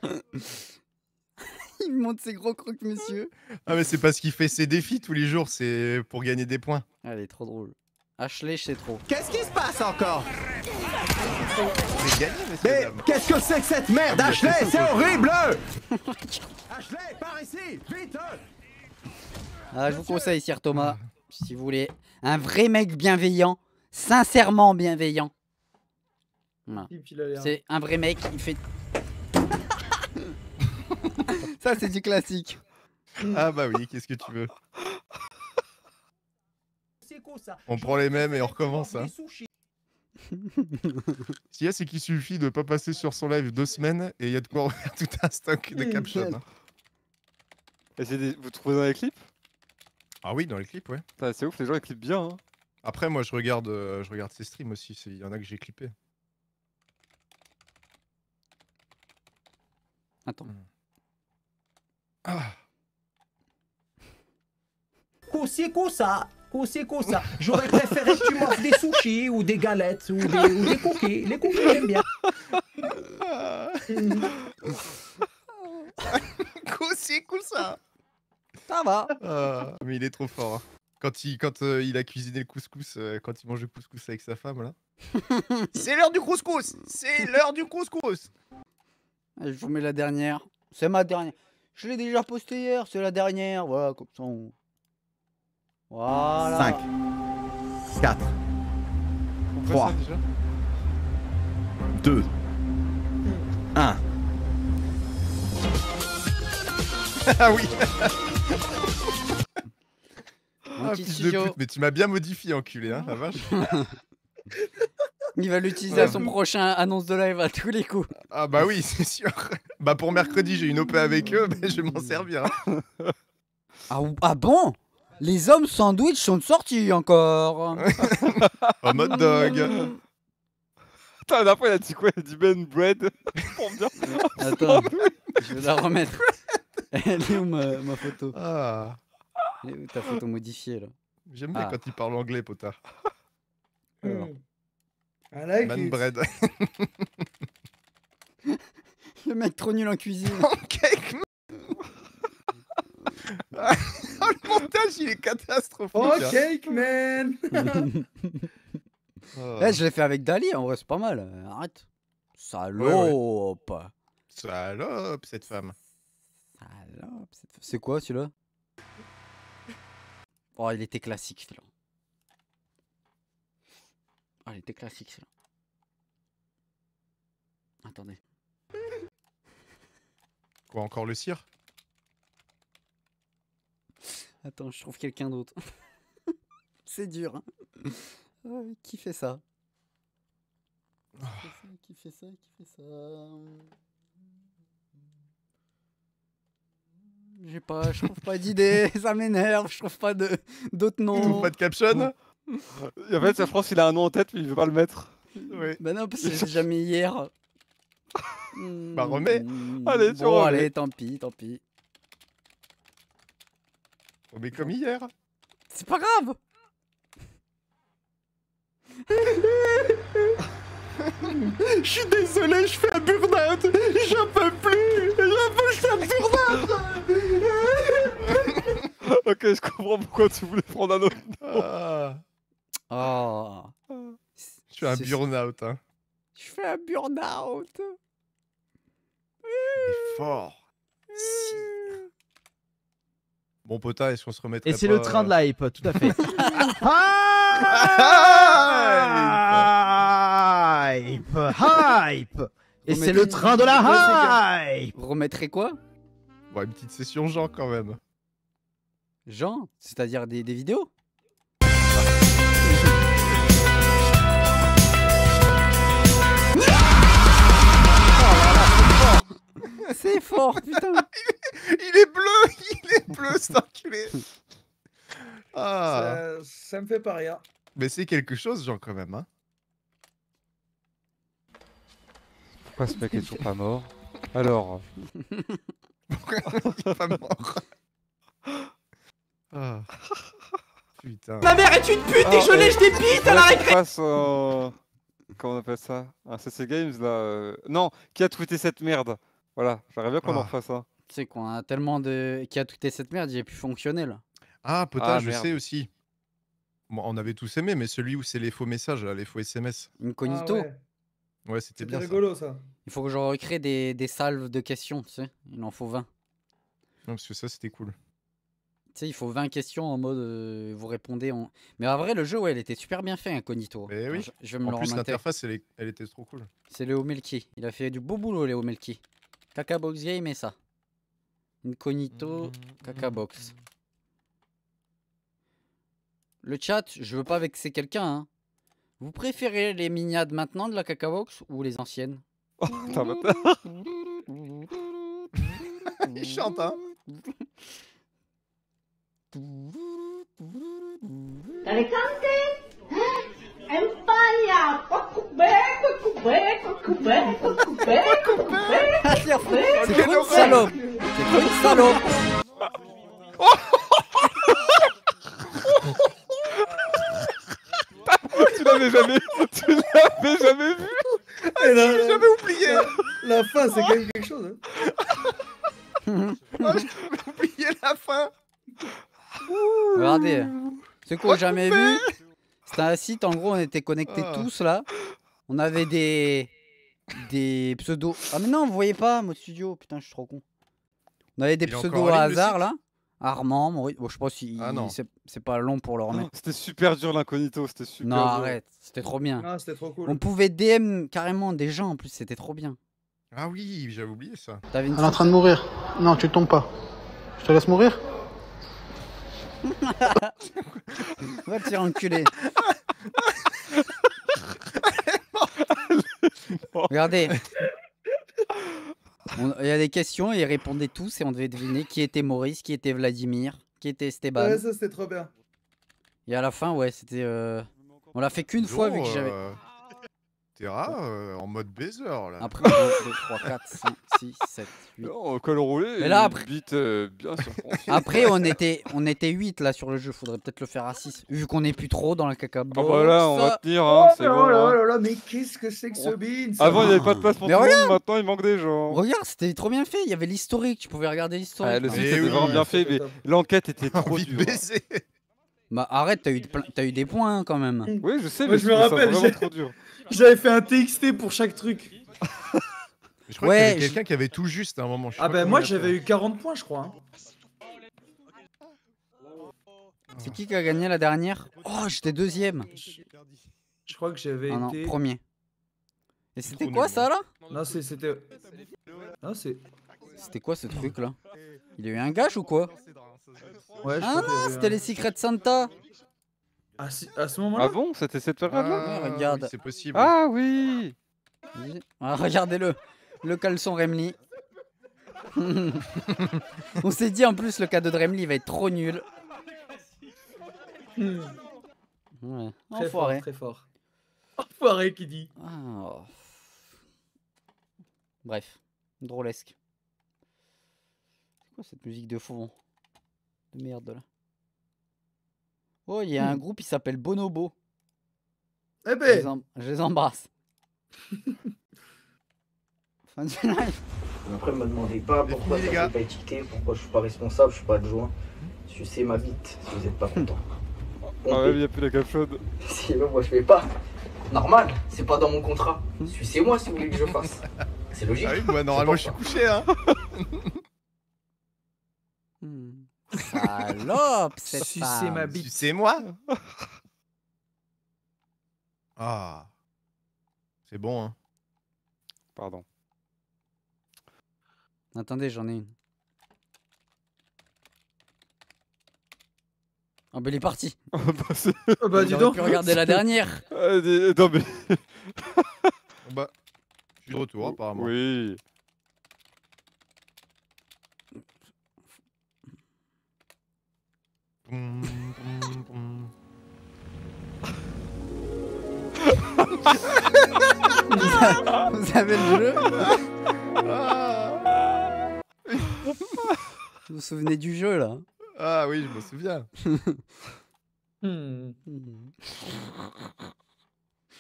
S1: (laughs) il monte ses gros crocs monsieur
S2: Ah, mais c'est parce qu'il fait ses défis tous les jours, c'est pour gagner des points. Elle ah, est trop drôle. Ashley, je sais trop. Qu'est-ce qui se passe encore Mais qu'est-ce que c'est que cette merde, Ashley C'est horrible (laughs) Ashley, par ici Vite
S1: ah, Je vous conseille, Sir Thomas, si vous voulez, un vrai mec bienveillant, sincèrement bienveillant. C'est un vrai mec, il fait...
S2: Ça, c'est du classique. Ah bah oui, qu'est-ce que tu veux on prend les mêmes et on recommence. Hein. Ce qu'il y a, c'est qu'il suffit de pas passer sur son live deux semaines et il y a de quoi (laughs) tout un stock de captions. Hein. Vous trouvez dans les clips Ah oui, dans les clips, ouais. C'est ouf, les gens les clipent bien. Hein. Après, moi, je regarde, euh, je regarde ses streams aussi. Il y en a que j'ai clippé.
S3: Attends. Hmm. Ah.
S4: Oh, c'est ça J'aurais préféré que tu manges des sushis ou des galettes ou des, cookies. Les cookies, j'aime bien.
S2: (laughs) c'est cool ça Ça va. Ah, mais il est trop fort. Hein. Quand, il, quand euh, il a cuisiné le couscous, euh, quand il mange le couscous avec sa femme, là. (laughs) c'est l'heure du
S1: couscous C'est l'heure du couscous Je vous mets la dernière. C'est ma dernière. Je l'ai déjà posté hier, c'est la dernière. Voilà, comme ça on... 5, 4,
S2: 3, 2, 1.
S5: Ah oui (laughs) de pute,
S2: mais tu m'as bien modifié, enculé, hein, la vache. (laughs) Il va l'utiliser à son prochain annonce de live à tous les coups. Ah bah oui, (laughs) c'est sûr. Bah pour mercredi, j'ai une OP avec eux, mais je vais m'en mm. servir. Hein.
S1: ah, ah bon les hommes sandwich sont
S3: sortis encore. Un (laughs) mode dog. Attends, la il a dit quoi Il a dit Ben Bread. (laughs) Attends, (laughs) ben je vais la remettre.
S1: Elle est où ma, photo ah. Elle est où ta photo modifiée là J'aime bien ah. quand
S2: il parle anglais, potard.
S4: Hmm. Alors.
S1: Ben bread. Le mec trop nul en cuisine. Pancake
S2: ah, (laughs) le montage, il est catastrophique. Hein. (laughs) Oh, shake
S1: eh,
S4: cake, man Je l'ai fait avec Dali, en vrai,
S1: c'est pas mal. Arrête. Salope. Salope, cette femme. Salope, cette C'est quoi, celui-là Oh, il était classique,
S2: celui-là. Ah, il était classique, celui-là. Attendez. Quoi, encore le cire
S1: Attends, je trouve quelqu'un d'autre. (laughs) c'est dur. Hein. (laughs) qui fait ça Qui fait ça Qui fait ça, J'ai pas, je trouve pas d'idée, (laughs) ça m'énerve, je trouve pas d'autres noms. Pas
S3: de caption En fait, ça France Il a un nom en tête, mais il veut pas le mettre.
S1: Oui. Bah non, parce que j'ai jamais hier.
S2: bah
S3: remets hmm. Allez, bon, allez,
S2: tant pis, tant pis. Mais comme hier. C'est pas grave. Je
S5: suis désolé, je fais un burn-out J'en peux plus J'en peux, je fais un
S2: burn-out
S3: (laughs) Ok, je comprends pourquoi tu voulais prendre un autre
S2: ah. ah. Je fais un burn-out, hein.
S1: Je fais un burn-out
S2: fort Bon pota, est-ce qu'on se remettrait Et c'est le train de la hype, tout à fait. (laughs) hype
S1: Hype Et c'est le train de la hype Vous remettrez quoi Ouais, une petite session Jean quand même. Jean C'est-à-dire des vidéos
S5: C'est fort, putain.
S4: (laughs) il, est, bleu, (laughs) il est bleu, cet (laughs) enculé.
S2: Ah.
S4: Ça, me fait pas rire.
S2: Mais c'est quelque chose, genre, quand même. Hein.
S3: Pourquoi ce mec est toujours pas mort Alors. Pourquoi il est pas mort ah. Putain. Ma mère est une pute et je ah, lèche des à la récré euh, Comment on appelle ça Un ah, CC Games, là euh. Non, qui a tweeté cette merde voilà, j'aurais bien qu'on en ah. fasse ça. Tu sais qu'on a tellement de. Qui a touté cette merde, il pu plus là. Ah, peut ah, je sais
S2: aussi. Bon, on avait tous aimé, mais celui où c'est les faux messages, les faux SMS. Incognito. Ah ouais. Ouais, c'était bien ça. rigolo ça. Il faut que je recrée
S1: des, des salves de questions, tu sais. Il en faut 20. Non,
S2: parce que ça, c'était cool.
S1: Tu sais, il faut 20 questions en mode euh, vous répondez en. Mais en vrai, le jeu, ouais, il était super bien fait, Incognito. Eh oui. Je, vais me En plus, l'interface,
S2: elle, était trop cool.
S1: C'est Léo Melki. Il a fait du beau boulot, Léo Melki. Cacabox Game et ça. Incognito, mm, mm, Cacabox. Mm, Le chat, je veux pas vexer quelqu'un. Hein. Vous préférez les miniades maintenant de la Cacabox ou les anciennes Oh, t'as (laughs) Il chante,
S2: hein
S5: c'est trop une salope C'est trop une salope Tu l'avais jamais... Tu l'avais jamais vu ah, tu l'a jamais oublié La fin, c'est quand même quelque
S4: chose hein.
S1: Oh, J'avais
S4: oublié la fin
S1: Regardez, ce qu'on jamais vu c'était un site, en gros, on était connectés ah. tous là. On avait des. des pseudos. Ah, mais non, vous voyez pas, mode studio. Putain, je suis trop con. On avait des pseudos à hasard là. Armand, Maurice. Bon, je pense si ah, c'est pas long pour le remettre. (laughs) C'était super dur l'incognito, c'était super. Non, arrête, c'était trop bien. Ah, c'était trop cool. On pouvait DM carrément des gens en plus, c'était trop bien.
S2: Ah oui, j'avais oublié ça. est en train de
S1: mourir. Non, tu tombes pas. Je te laisse mourir (laughs) Va te faire Regardez. Il y a des questions et ils répondaient tous et on devait deviner qui était Maurice, qui était Vladimir, qui était Esteban. Ouais, ça c'était trop bien. Et à la fin, ouais, c'était. Euh, on l'a fait qu'une fois vu que j'avais. Euh
S2: euh, en mode baiser. Là. Après, 2, 3, 4, 5, 6, 7, 8. Non, col roulé, Mais là, après... vite, euh, bien sûr. (laughs) Après, on était,
S1: on était 8 là sur le jeu, faudrait peut-être le faire à 6. Vu qu'on est plus trop dans la caca Ah bah là, on va oh, tenir. Hein, oh, bon, là, hein. là,
S4: là, mais qu'est-ce que c'est que ce bin
S1: Avant, il n'y avait hein pas de place pour mais tout le monde, maintenant, il manque des gens. Regarde, c'était trop bien fait, il y avait l'historique, tu pouvais regarder l'historique. Ah, le ah, site, c'était oui, vraiment bien fait, mais
S3: l'enquête était (laughs)
S1: trop dure. Hein. Bah arrête, t'as eu, plein... as eu des points quand même. Mm. Oui, je sais, mais, je me rappelle, trop
S4: dur. (laughs) J'avais fait un TXT pour chaque truc.
S2: (laughs) Je crois ouais, qu'il quelqu'un qui avait tout juste à un moment. ah bah moi j'avais
S4: eu 40
S1: points je crois. Hein. C'est qui qui a gagné la dernière Oh j'étais deuxième. Je crois que j'avais ah premier. Et c'était quoi ça là Non c'était... Non c'est... C'était quoi ce truc là Il y a eu un gage ou quoi Ah non c'était les Secrets de Santa
S4: ah, à ce moment-là Ah bon C'était cette période-là ah, Oui, ah, c'est possible. Ah
S1: oui ah, Regardez-le. Le caleçon Remly. (laughs) On s'est dit en plus le cas de Remly va être trop nul. Très Fort, très
S4: fort. Enfoiré qui dit. Ah, oh.
S1: Bref, drôlesque. C'est quoi cette musique de fond De merde là Oh, il y a un groupe qui s'appelle Bonobo. Eh ben. je, les embrasse. (laughs)
S4: fin du live. Après, me demandez pas pourquoi je suis pas étiqueté, pourquoi je suis pas responsable, je suis pas adjoint. Sucez ma bite si vous n'êtes pas content.
S3: Ah ouais, il n'y a plus la cap chaude. (laughs) Si, moi je vais pas.
S4: Normal, c'est pas dans mon contrat. Sucez-moi
S1: si vous voulez que je fasse.
S2: C'est logique. Ah oui, normalement je suis couché, hein. Hmm. Salope, (laughs) cette Sucez ma bite. C'est moi. (laughs) Ah. C'est bon, hein.
S1: Pardon. Attendez, j'en ai une. Oh, bah, il est partie. (laughs) Oh, bah,
S2: oh, bah dis donc. pu regarder la dernière. Euh, mais- bah,
S3: je suis de retour, apparemment. Oui.
S5: vous savez le jeu
S1: Vous vous souvenez du jeu là
S2: Ah oui, je me souviens. Hmm.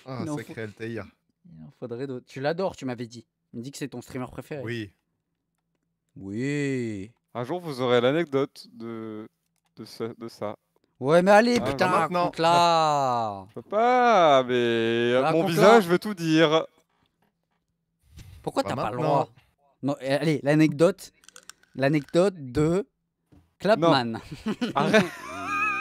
S1: Ah, sacré Il faudrait Tu l'adores, tu m'avais dit. Il me dit que c'est ton streamer préféré. Oui.
S3: Oui. Un jour, vous aurez l'anecdote de de, ça.
S1: Ouais, mais allez, putain, bah, maintenant.
S3: là Je peux pas, mais euh, mon visage veut tout dire. Pourquoi bah, t'as pas le droit
S1: Non, eh, allez, l'anecdote. L'anecdote
S3: de Clapman. (laughs) Arrête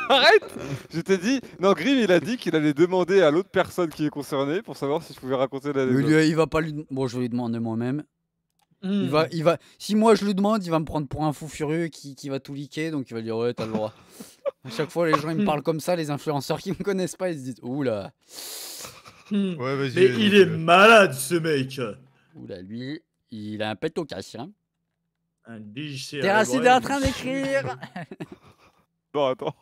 S3: Arrête Je dit, non, Grim il a dit qu'il allait demander à l'autre personne qui est concernée pour savoir si je pouvais raconter l'anecdote. Il, il
S1: va pas lui. Bon, je vais lui demander moi-même. Il va, si moi je lui demande, il va me prendre pour un fou furieux qui, va tout liquer, donc il va dire ouais, t'as le droit. à chaque fois, les gens ils me parlent comme ça, les influenceurs qui me connaissent pas, ils se disent oula.
S4: Hmm. Ouais, Mais il est malade ce
S1: mec. Oula, lui, il a un pet au Un T'es est
S5: en train d'écrire.
S1: (laughs) bon, attends.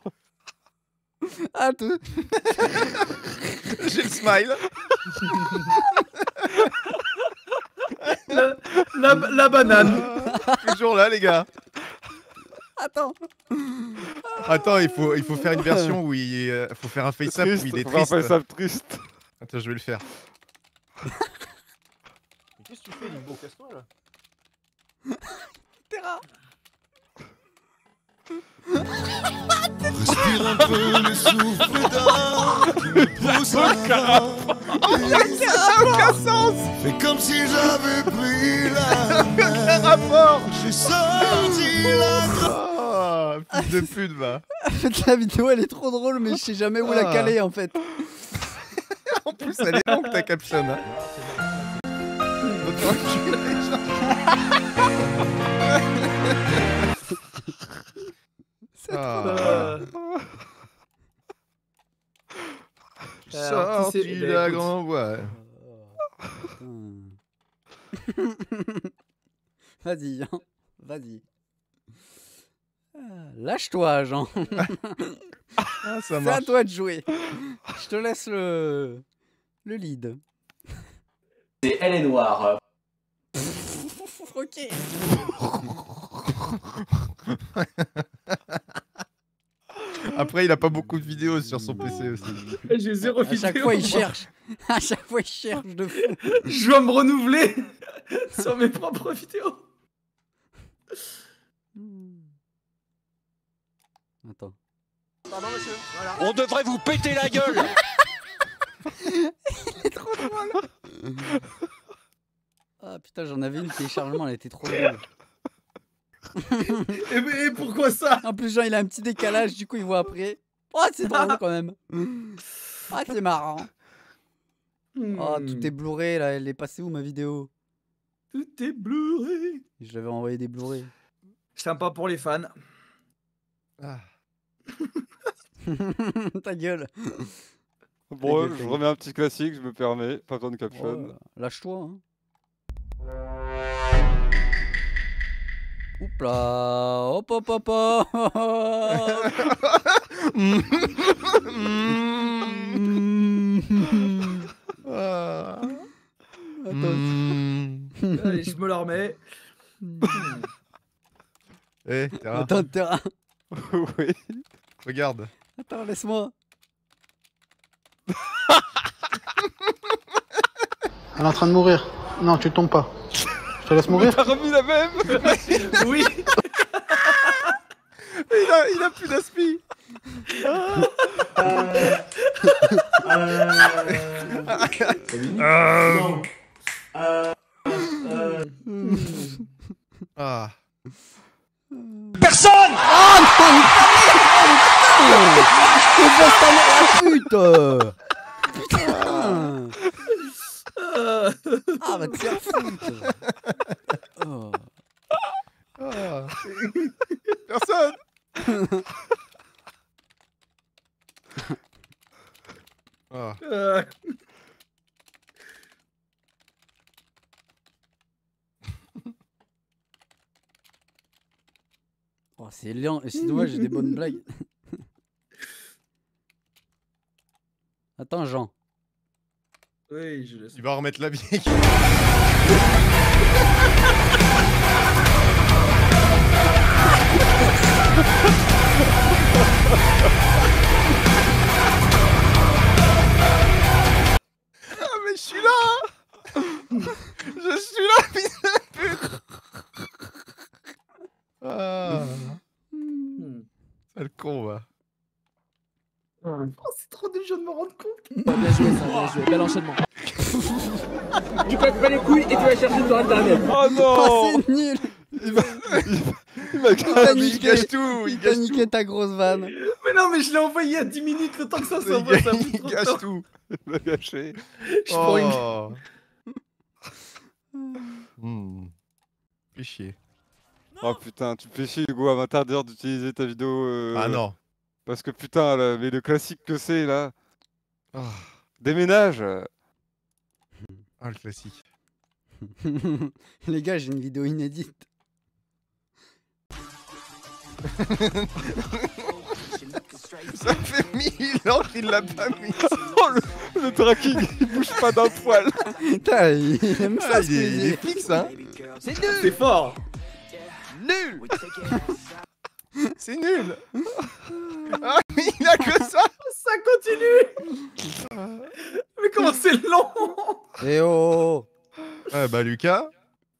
S5: Ah, (laughs)
S2: J'ai le smile. (laughs) la, la, banane. (laughs) Toujours là, les gars. Attends. Attends, il faut, il faut faire une version où il euh, faut faire un face-up où il est triste. Attends, je vais le faire. Qu'est-ce que tu fais, Limbo Casse-toi là Terra Respire un peu le souffle
S5: d'art qui me pousse à Ça n'a aucun sens
S1: C'est comme si j'avais pris la dernière rapport J'ai sorti la Oh, ah, plus de pute, va. (laughs) La vidéo, elle est trop drôle, mais je sais jamais où la ah. caler en fait. (laughs) En plus, elle est longue ta caption. Hein.
S5: (laughs) Ah. Sorti (laughs) eh ben, la grande
S1: oh. hmm. (laughs) Vas-y, hein. vas-y. Ah, lâche-toi, Jean. (laughs) Ah, c'est à toi de jouer. Je te laisse le, le lead. C'est Elle est Noire. ok.
S2: Après, il a pas beaucoup de vidéos sur son PC aussi. (laughs) J'ai zéro vidéo. À chaque fois, il cherche.
S4: (laughs) À chaque fois, il cherche de fou. (laughs) Je dois me renouveler sur mes propres vidéos.
S5: Attends. Pardon, monsieur. On devrait vous péter la gueule. il est trop drôle.
S1: Ah putain, j'en avais une téléchargement, elle était trop drôle et, pourquoi ça En plus, Jean, il a un petit décalage, du coup, il voit après. Oh, c'est drôle (laughs) quand même. Ah, c'est marrant. Hmm. Oh, tout est blouré là. Elle est passée où ma vidéo Tout est Blu-ray Je l'avais envoyé des blu
S4: Sympa pour les fans. Ah. (laughs) Ta gueule.
S3: Bon, je remets un petit classique, je me permets. Pas besoin de caption. Oh lâche-toi. Hein. Oupla
S1: Hop hop hop
S4: Allez, je me la remets.
S2: Eh, terrain. Attends, (laughs) oui. Regarde.
S4: Attends, laisse-moi.
S2: Elle est en
S1: train de mourir. Non, tu tombes pas te laisse mourir
S4: remis la même (laughs) Oui (laughs) il a, plus d'aspi ah.
S5: Personne ah,
S4: ah, mais bah, (laughs) oh. Ah. Personne (laughs) ah. (laughs)
S1: Oh, c'est lent, c'est j'ai des bonnes blagues. Attends, Jean. Oui, je le sais. Il va remettre la vieille. (laughs)
S5: Ah mais je suis là (laughs) Je suis là, (laughs) putain
S2: ah. C'est hmm. le con, Oh, c'est trop dur de me rendre compte. bien joué, ça, bien joué. Bel enchaînement. (laughs) tu vas
S4: pas les couilles et tu vas chercher sur internet. Oh non
S1: C'est nul Il m'a il, il gâche
S4: tout Il, il niqué ta grosse vanne. Mais non, mais je l'ai envoyé il y a 10 minutes, le temps que ça s'envoie, ça Il gâche tout
S3: Il m'a gâché. (laughs) Je oh. (laughs) Mmh. Fais chier. Oh putain, tu fais chier Hugo à m'interdire d'utiliser ta vidéo. Euh... Ah non parce que putain, mais le classique que c'est là. Ah, déménage Ah, le classique.
S1: (laughs) Les gars, j'ai une vidéo inédite. (laughs)
S2: Ça fait mille ans qu'il l'a pas mis. (laughs) Oh, le, tracking, il bouge pas d'un poil. Putain, il
S4: aime ah, ça. il, est, fixe, hein. C'est fort.
S5: Nul. C'est nul Ah mais il a que ça Ça
S4: continue Mais comment c'est long
S2: Eh oh Ah Bah Lucas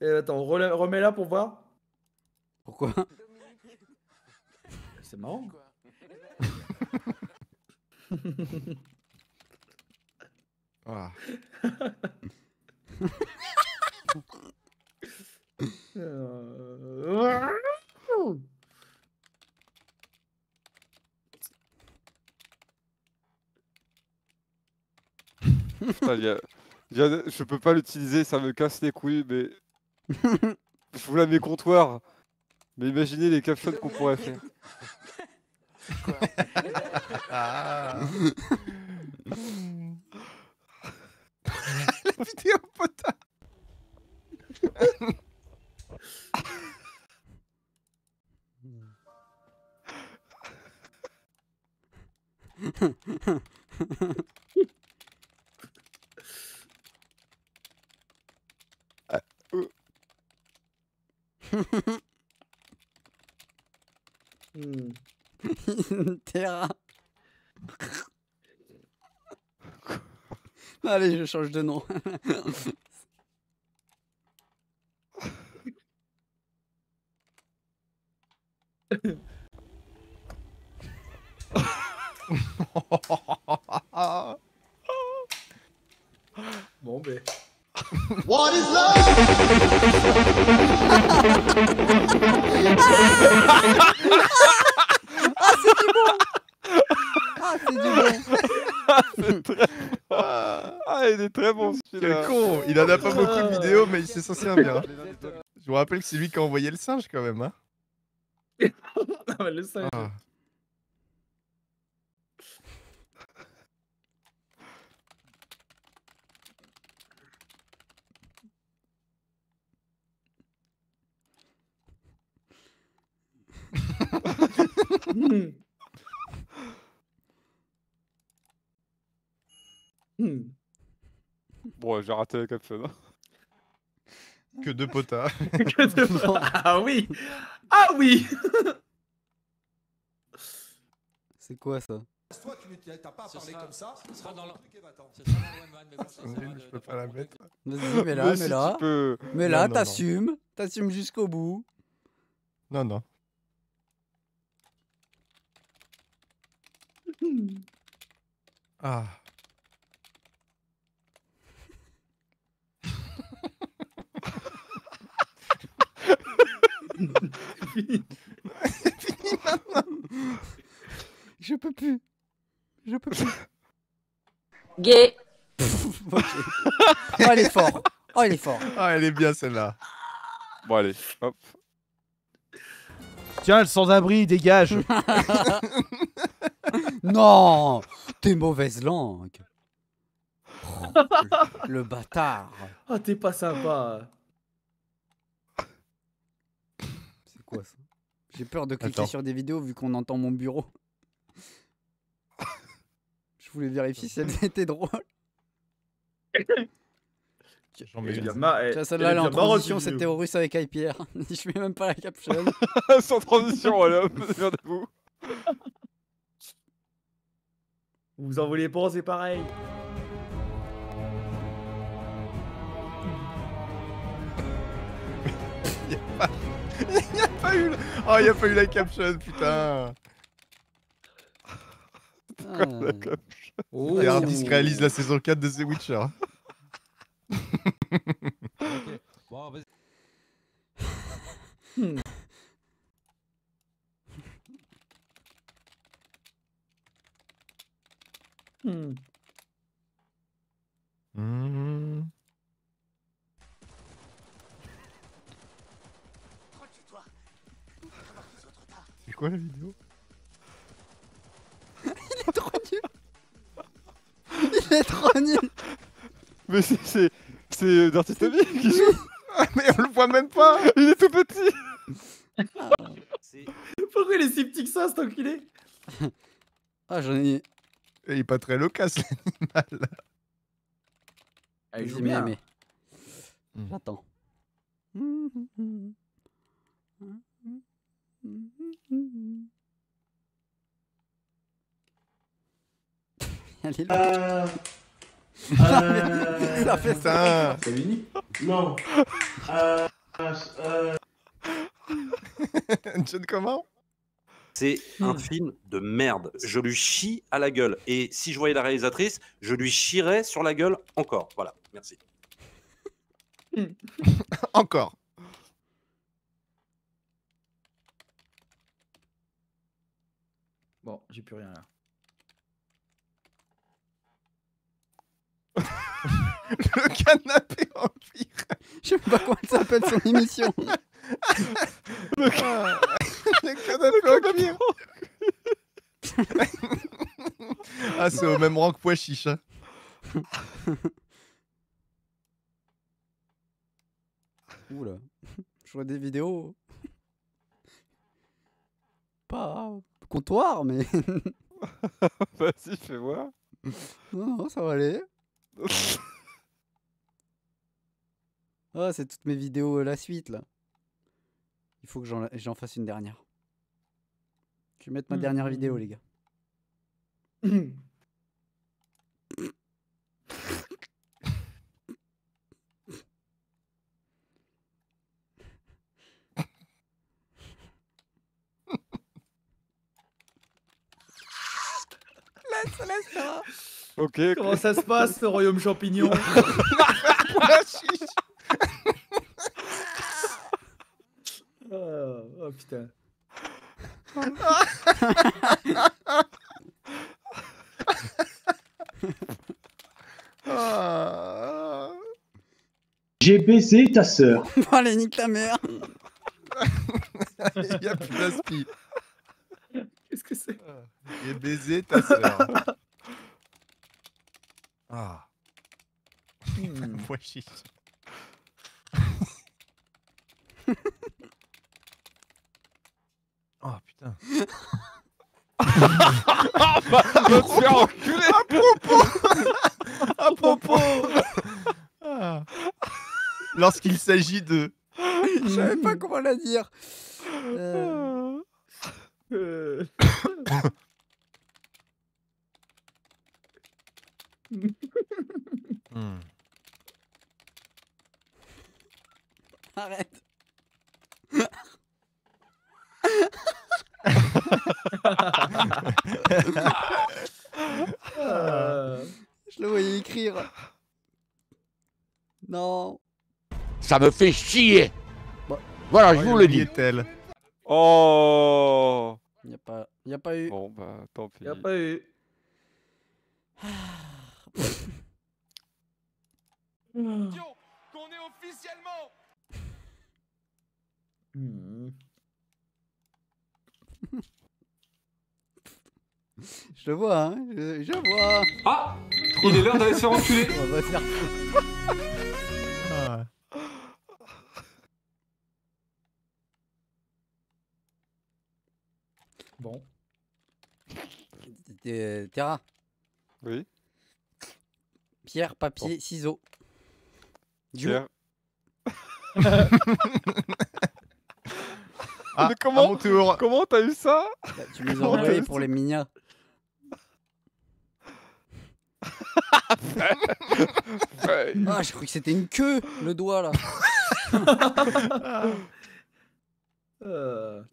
S4: Et eh, Attends, remets là pour voir. Pourquoi C'est marrant. ah. Euh,
S3: Putain, Je peux pas l'utiliser, ça me casse les couilles, mais. (laughs) Je vous la mets comptoir. Mais imaginez les captions qu'on pourrait faire. La (laughs) vidéo ah.
S5: (laughs) (laughs)
S1: Terra. Bah, allez, je change de nom. (laughs)
S4: bon, ben. What is love?
S3: ah, c'est du bon! Ah, c'est du bon! ah, il est très bon celui-là! Quel con! Il en a pas beaucoup
S2: de vidéos, mais il s'est censé un bien. Hein. Je vous rappelle que c'est lui qui a envoyé le singe quand même. Hein.
S4: Ah, (laughs) mais le singe. Ah.
S3: Mm. Mm. Bon, j'ai raté la caption. Que deux potas. (laughs) que
S1: deux potas. Ah oui Ah oui C'est quoi ça
S3: toi, tu n'as pas à parler sera, comme ça. Ce sera dans le. Je peux pas la mettre. Vas-y, mets-la, (laughs)
S1: mets-la. Mets-la, t'assumes. T'assumes jusqu'au bout.
S2: Non, non.
S3: Ah.
S5: (laughs) Je peux plus. Je peux plus. Gay. (laughs) Oh, elle est fort. Oh, elle est
S2: fort. Ah, elle est bien celle-là. Bon, allez, hop.
S4: Tiens, le sans-abri, dégage. (laughs) non T'es
S1: mauvaise langue oh, le, bâtard Ah,
S4: oh, t'es pas sympa
S1: C'est quoi ça J'ai peur de cliquer sur des vidéos vu qu'on entend mon bureau. Je voulais vérifier si elle était drôle.
S3: J'en mets eh,
S2: Ma, eh, Celle-là, elle est en transition, russe
S1: russe avec Pierre. (laughs) Je mets même pas la caption. (laughs) Sans
S4: transition, voilà, (laughs) vous vous en voulez pas, c'est pareil.
S2: (laughs) il n'y a, pas... eu... (laughs) oh, a pas eu la caption, putain. Ah. Pourquoi la caption oh. réalise la saison 4 de The Witcher.
S3: (laughs) bon,
S5: Hmm. Hmm.
S3: C'est quoi la vidéo (laughs) Il est trop nul Il est trop nul Mais c'est... c'est... c'est qui joue ah, Mais on le voit même pas Il est tout
S4: petit Pourquoi il est si petit que ça cet enculé
S2: Ah j'en ai... Il est pas très loquace, (laughs) l'animal. Allez, ah, je bien mmh. J'attends. Allez, (laughs) là. Euh, (laughs) euh, fait ça. C'est fini Non. euh... euh... euh John
S3: comment c'est hmm. un film de merde. Je lui chie à la gueule. Et si je voyais la réalisatrice, je lui chierais sur la gueule encore. Voilà, merci.
S2: (laughs) encore.
S4: Bon, j'ai plus rien là.
S5: (laughs) le canapé en cuir. Je sais pas comment ça s'appelle son émission. (laughs) Ah. (laughs) (laughs) ah, c'est au
S2: même rang que pois chiche. Hein. (laughs) Oula, je vois
S1: des vidéos. Pas comptoir, mais.
S3: Vas-y, fais voir.
S1: Non, non, ça va aller. Ah, c'est toutes mes vidéos euh, la suite là. Il faut que j'en fasse une dernière. Je vais mettre ma mm, dernière mm, vidéo, mm. les gars.
S5: Laisse, laisse, ça
S4: Ok. Comment ça se passe, ce royaume champignon (laughs) (laughs) ah, oh, putain. (laughs) J'ai baisé ta sœur. (laughs)
S1: Bon, allez, nique ta mère. (laughs) Il y a plus d'aspi.
S2: Qu'est-ce que c'est J'ai baisé ta sœur. Ah. Hmm.
S5: Oh putain. (laughs) Ah, bah, À propos propos
S2: ah. Lorsqu'il s'agit de.
S4: Je savais pas comment la dire. Euh. (laughs)
S5: Hmm. Arrête.
S1: Je le voyais écrire. Non.
S3: Ça me fait chier. Bah. voilà, je vous le dis. Oh. Il n'y a pas, eu. Bon bah tant pis. n'y a pas eu. Ah.
S4: Qu'on est officiellement.
S1: Hmm. (laughs) Je te vois, hein je, vois. Ah Il est l'heure d'aller se faire enculer. (laughs)
S5: Ah.
S4: Bon.
S1: Terra. Oui. Pierre, papier, ciseaux. (laughs)
S3: Ah, comment, Comment t'as eu ça bah, Tu les as envoyés pour les minas.
S1: ah, je croyais que c'était une queue, le doigt là. (laughs)
S3: euh...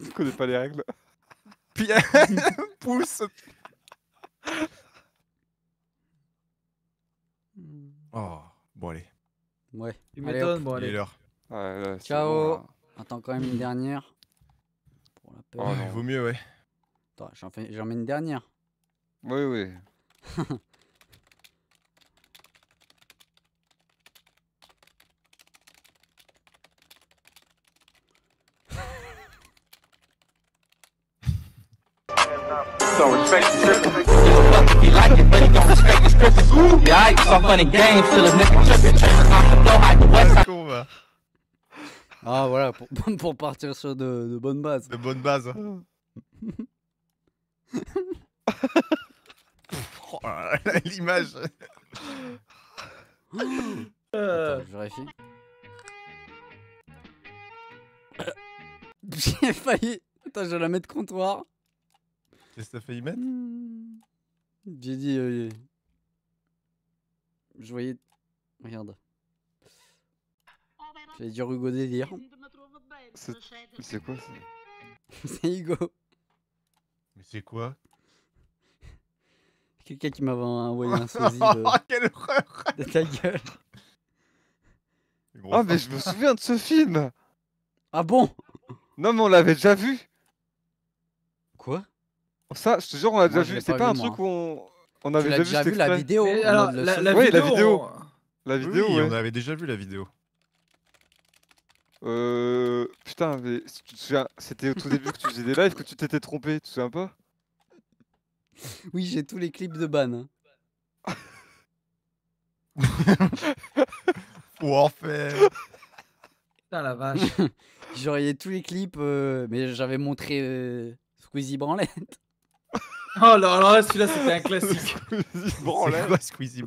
S3: Je connais pas les règles. (laughs)
S2: Pierre, (laughs) pousse.
S3: Oh, bon allez. Ouais. Il Ciao.
S1: Attends quand même une dernière.
S3: Pour la peur. Oh, non. Vaut mieux,
S1: ouais. Attends, j'en mets une dernière. Oui, oui. (laughs) funny Ah voilà, (laughs) pour, partir sur de, de, bonnes bases. De bonnes bases. Hein. (laughs) Oh l'image. Euh. je vérifie. (laughs) J'ai failli. je la mettre comptoir.
S2: Qu'est-ce que failli mettre J'ai dit. Euh,
S1: je voyais... Regarde. J'allais dire Hugo Délire. C'est quoi ça (laughs) C'est Hugo. Mais c'est quoi (laughs) Quelqu'un qui m'avait envoyé un (laughs) sosie de... quelle horreur De ta gueule. Oh, mais je me
S3: souviens de ce film Ah bon Non, mais on l'avait déjà vu Quoi Ça, je te jure, on l'a déjà vu. C'est pas, un truc où on... On avait déjà, vu, la vidéo. la, oui, vidéo, la vidéo. On... oui, on avait déjà vu la vidéo. Euh... Putain, mais tu te souviens, c'était au tout début que tu faisais des lives, que tu t'étais trompé, tu te souviens pas Oui, j'ai tous les clips de ban.
S1: Warfare hein. (laughs) Putain la vache (laughs) J'aurais tous les clips, euh, mais j'avais montré euh,
S4: Squeezie Branlette. Oh là là, celui-là c'était un classique. (laughs) Squeezie Branlette. C'est quoi Squeezie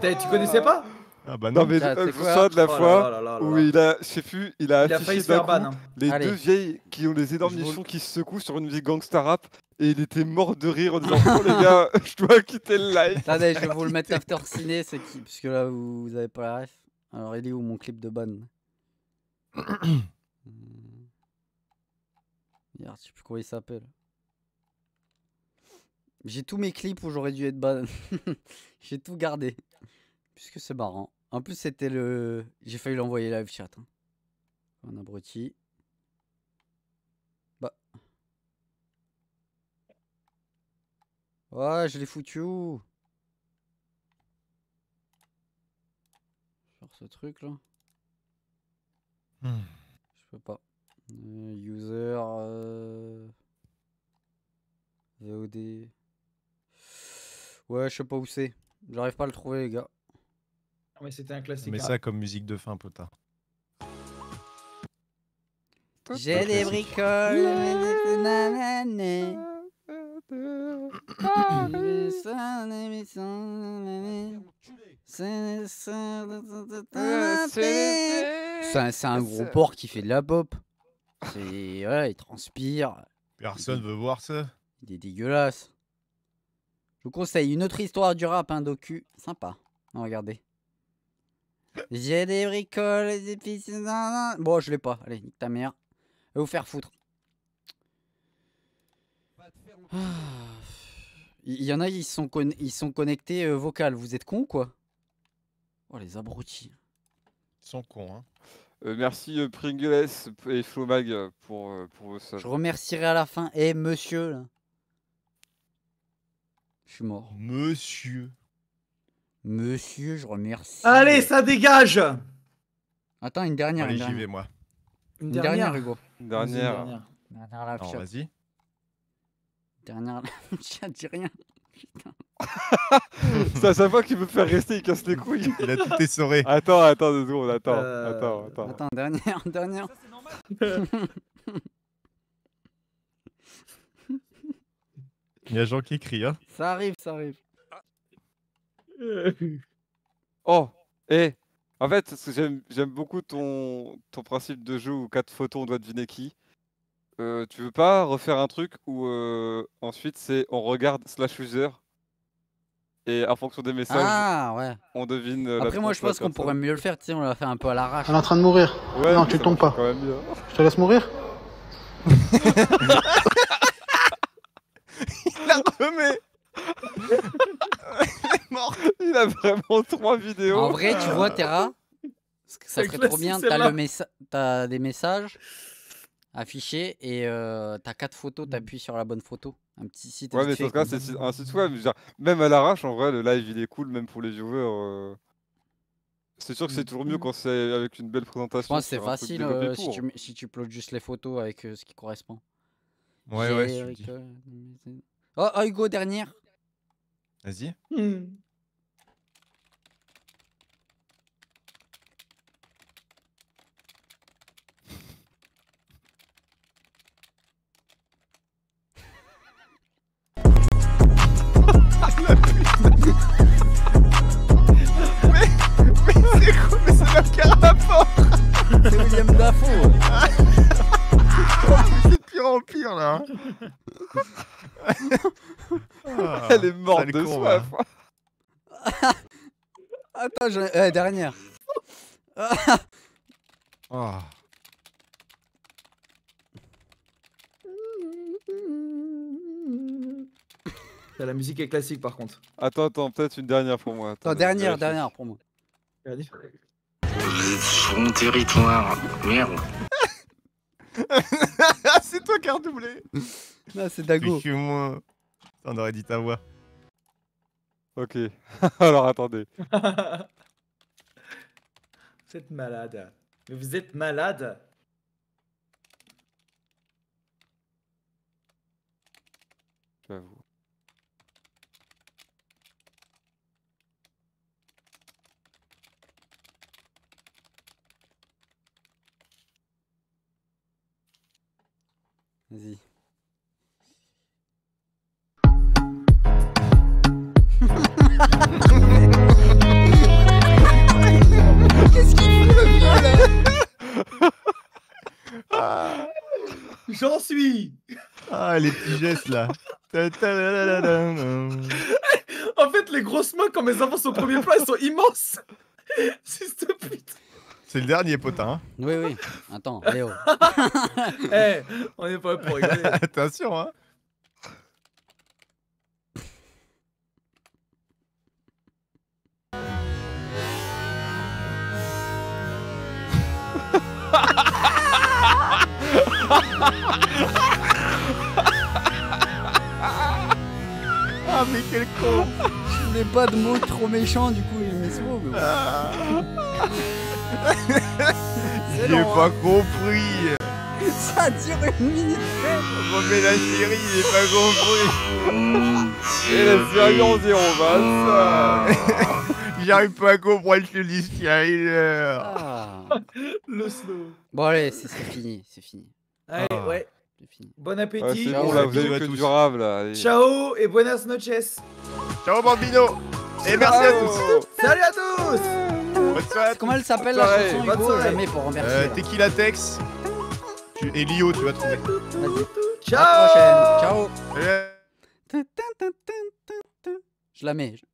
S4: Mais tu connaissais pas Ah bah non,
S3: mais Ah, c'est ça de la oh fois là où il a, je sais plus, il a affiché ban. Hein. les deux vieilles qui ont les énormes nichons qui se secouent sur une vieille gangsta rap et il était mort de rire en disant Oh les gars, (laughs) je dois quitter le live. Attendez, je vais vous le mettre after ciné,
S1: c'est qui Parce que là, vous, vous avez pas la ref. Alors, il est où mon clip de ban (coughs) Merde, je sais plus comment il s'appelle. J'ai tous mes clips où j'aurais dû être ban. (laughs) J'ai tout gardé. Puisque c'est marrant. En plus, c'était le. J'ai failli l'envoyer live chat. Hein. Un abruti. Bah. Ouais, je l'ai foutu où Sur ce truc là. Hmm. Je peux pas. Euh, user. Euh, VOD. Ouais, je sais pas où c'est. J'arrive pas à le trouver, les gars.
S4: mais c'était un classique. Mais hein.
S2: ça comme musique de fin, potard. J'ai des bricoles.
S1: C'est un gros porc qui fait de la pop. il transpire. Personne veut voir ça. Il est dégueulasse. Je vous conseille une autre histoire du rap, un docu. Sympa. regardez. J'ai des bricoles, des piscines. Bon, je l'ai pas. Allez, nique ta mère. vais vous faire foutre. Ah. Il y en a, ils sont, ils sont connectés euh, vocal. Vous êtes cons ou quoi Oh, les abrutis. Ils sont cons, hein.
S3: euh, merci euh, Pringles et Flomag pour, pour vos Je remercierai
S1: à la fin. Et eh, monsieur,
S2: je suis mort. Monsieur.
S1: Monsieur, je remercie. Allez,
S4: ça dégage Attends, une dernière. Allez, j'y vais,
S1: moi. Une, dernière. Hugo. Une dernière. dernière. Attends, non, vas-y. Dernière, Tiens, (laughs) dis rien. Putain.
S3: ça, ça va. qu'il veut faire rester, il casse les couilles. (laughs) Il a tout essoré. Attends, attends deux secondes, attends, euh, attends, attends. Attends, dernière, (laughs)
S1: dernière. Ça,
S2: Il y a Jean qui crient, hein.
S1: Ça arrive, ça arrive. (laughs)
S3: Oh, et eh, En fait, j'aime beaucoup ton, ton principe de jeu où quatre photos, on doit deviner qui. Euh, tu veux pas refaire un truc où euh, ensuite c'est on regarde slash user et en fonction des messages, ah, on devine. Euh, Après, moi, je pense qu'on pourrait
S1: mieux le faire, tu sais, on l'a fait un peu à l'arrache. On est en train de mourir. non, tu tombes
S2: pas. Je te laisse mourir.
S4: (laughs)
S3: (laughs) Il a vraiment trois vidéos En vrai, tu vois, Terra,
S1: ça serait trop bien. T'as as des messages affichés et euh, t'as quatre photos, mm. t'appuies sur
S3: la bonne photo. Un petit site. c'est un même à l'arrache, en vrai, le live il est cool, même pour les viewers. Euh. C'est sûr que c'est mm. toujours mieux quand c'est avec une belle présentation. Moi, c'est facile euh, si, tu,
S1: si juste les photos avec euh, ce qui correspond. Ouais, ouais. Oh, oh, Hugo, dernière. Vas-y. mais hmm.
S5: (laughs) C'est William Dafoe. Ah, (laughs) en pire là.
S3: Ah, Elle est morte de soif. (laughs)
S1: Attends, je... dernière. (laughs)
S3: Ah. La musique est classique par contre. Attends, attends, peut-être une dernière pour moi. Attends, dernière,
S1: dernière pour moi.
S3: Sur mon territoire,
S2: merde.
S1: (laughs) c'est toi qui as redoublé.
S2: (laughs) Non, c'est Dago. Je moins. On aurait dit ta voix. Ok. (laughs)
S3: Alors attendez.
S4: vous êtes malade. Mais vous êtes malade.
S3: J'avoue. Vas-y.
S2: Qu'est-ce qu'il là J'en suis Ah les petits gestes là En fait les grosses mains quand mes
S4: avancent au premier plan elles sont immenses C'est (laughs) stupide. putain
S2: c'est le dernier potin. Hein.
S1: Oui, oui. Attends, Léo. (laughs) Eh, on n'est pas là pour rigoler. (laughs) Attention, hein. (laughs) ah mais quel con Je n'ai pas de mots trop
S4: méchants du coup j'ai mis (laughs)
S1: J'ai pas hein.
S4: compris
S1: Ça dure une minute
S3: Remets la série, j'ai pas
S2: compris (laughs) Et la série en 0 (laughs) J'arrive pas à comprendre le disque ah. Le slow Bon allez, c'est fini, c'est
S4: fini. Allez, ah. ouais, c'est Fini. Bon appétit. Ah, ouais, bon, là,
S1: durable.
S4: Ciao et buenas noches. Ciao bambino. Et merci à
S2: tous. Salut à tous. Comment elle s'appelle la chanson Hugo la Jamais pour remercier. Euh, Tex. Et Lio, tu vas trouver. Ciao.
S1: Ciao. Je la mets.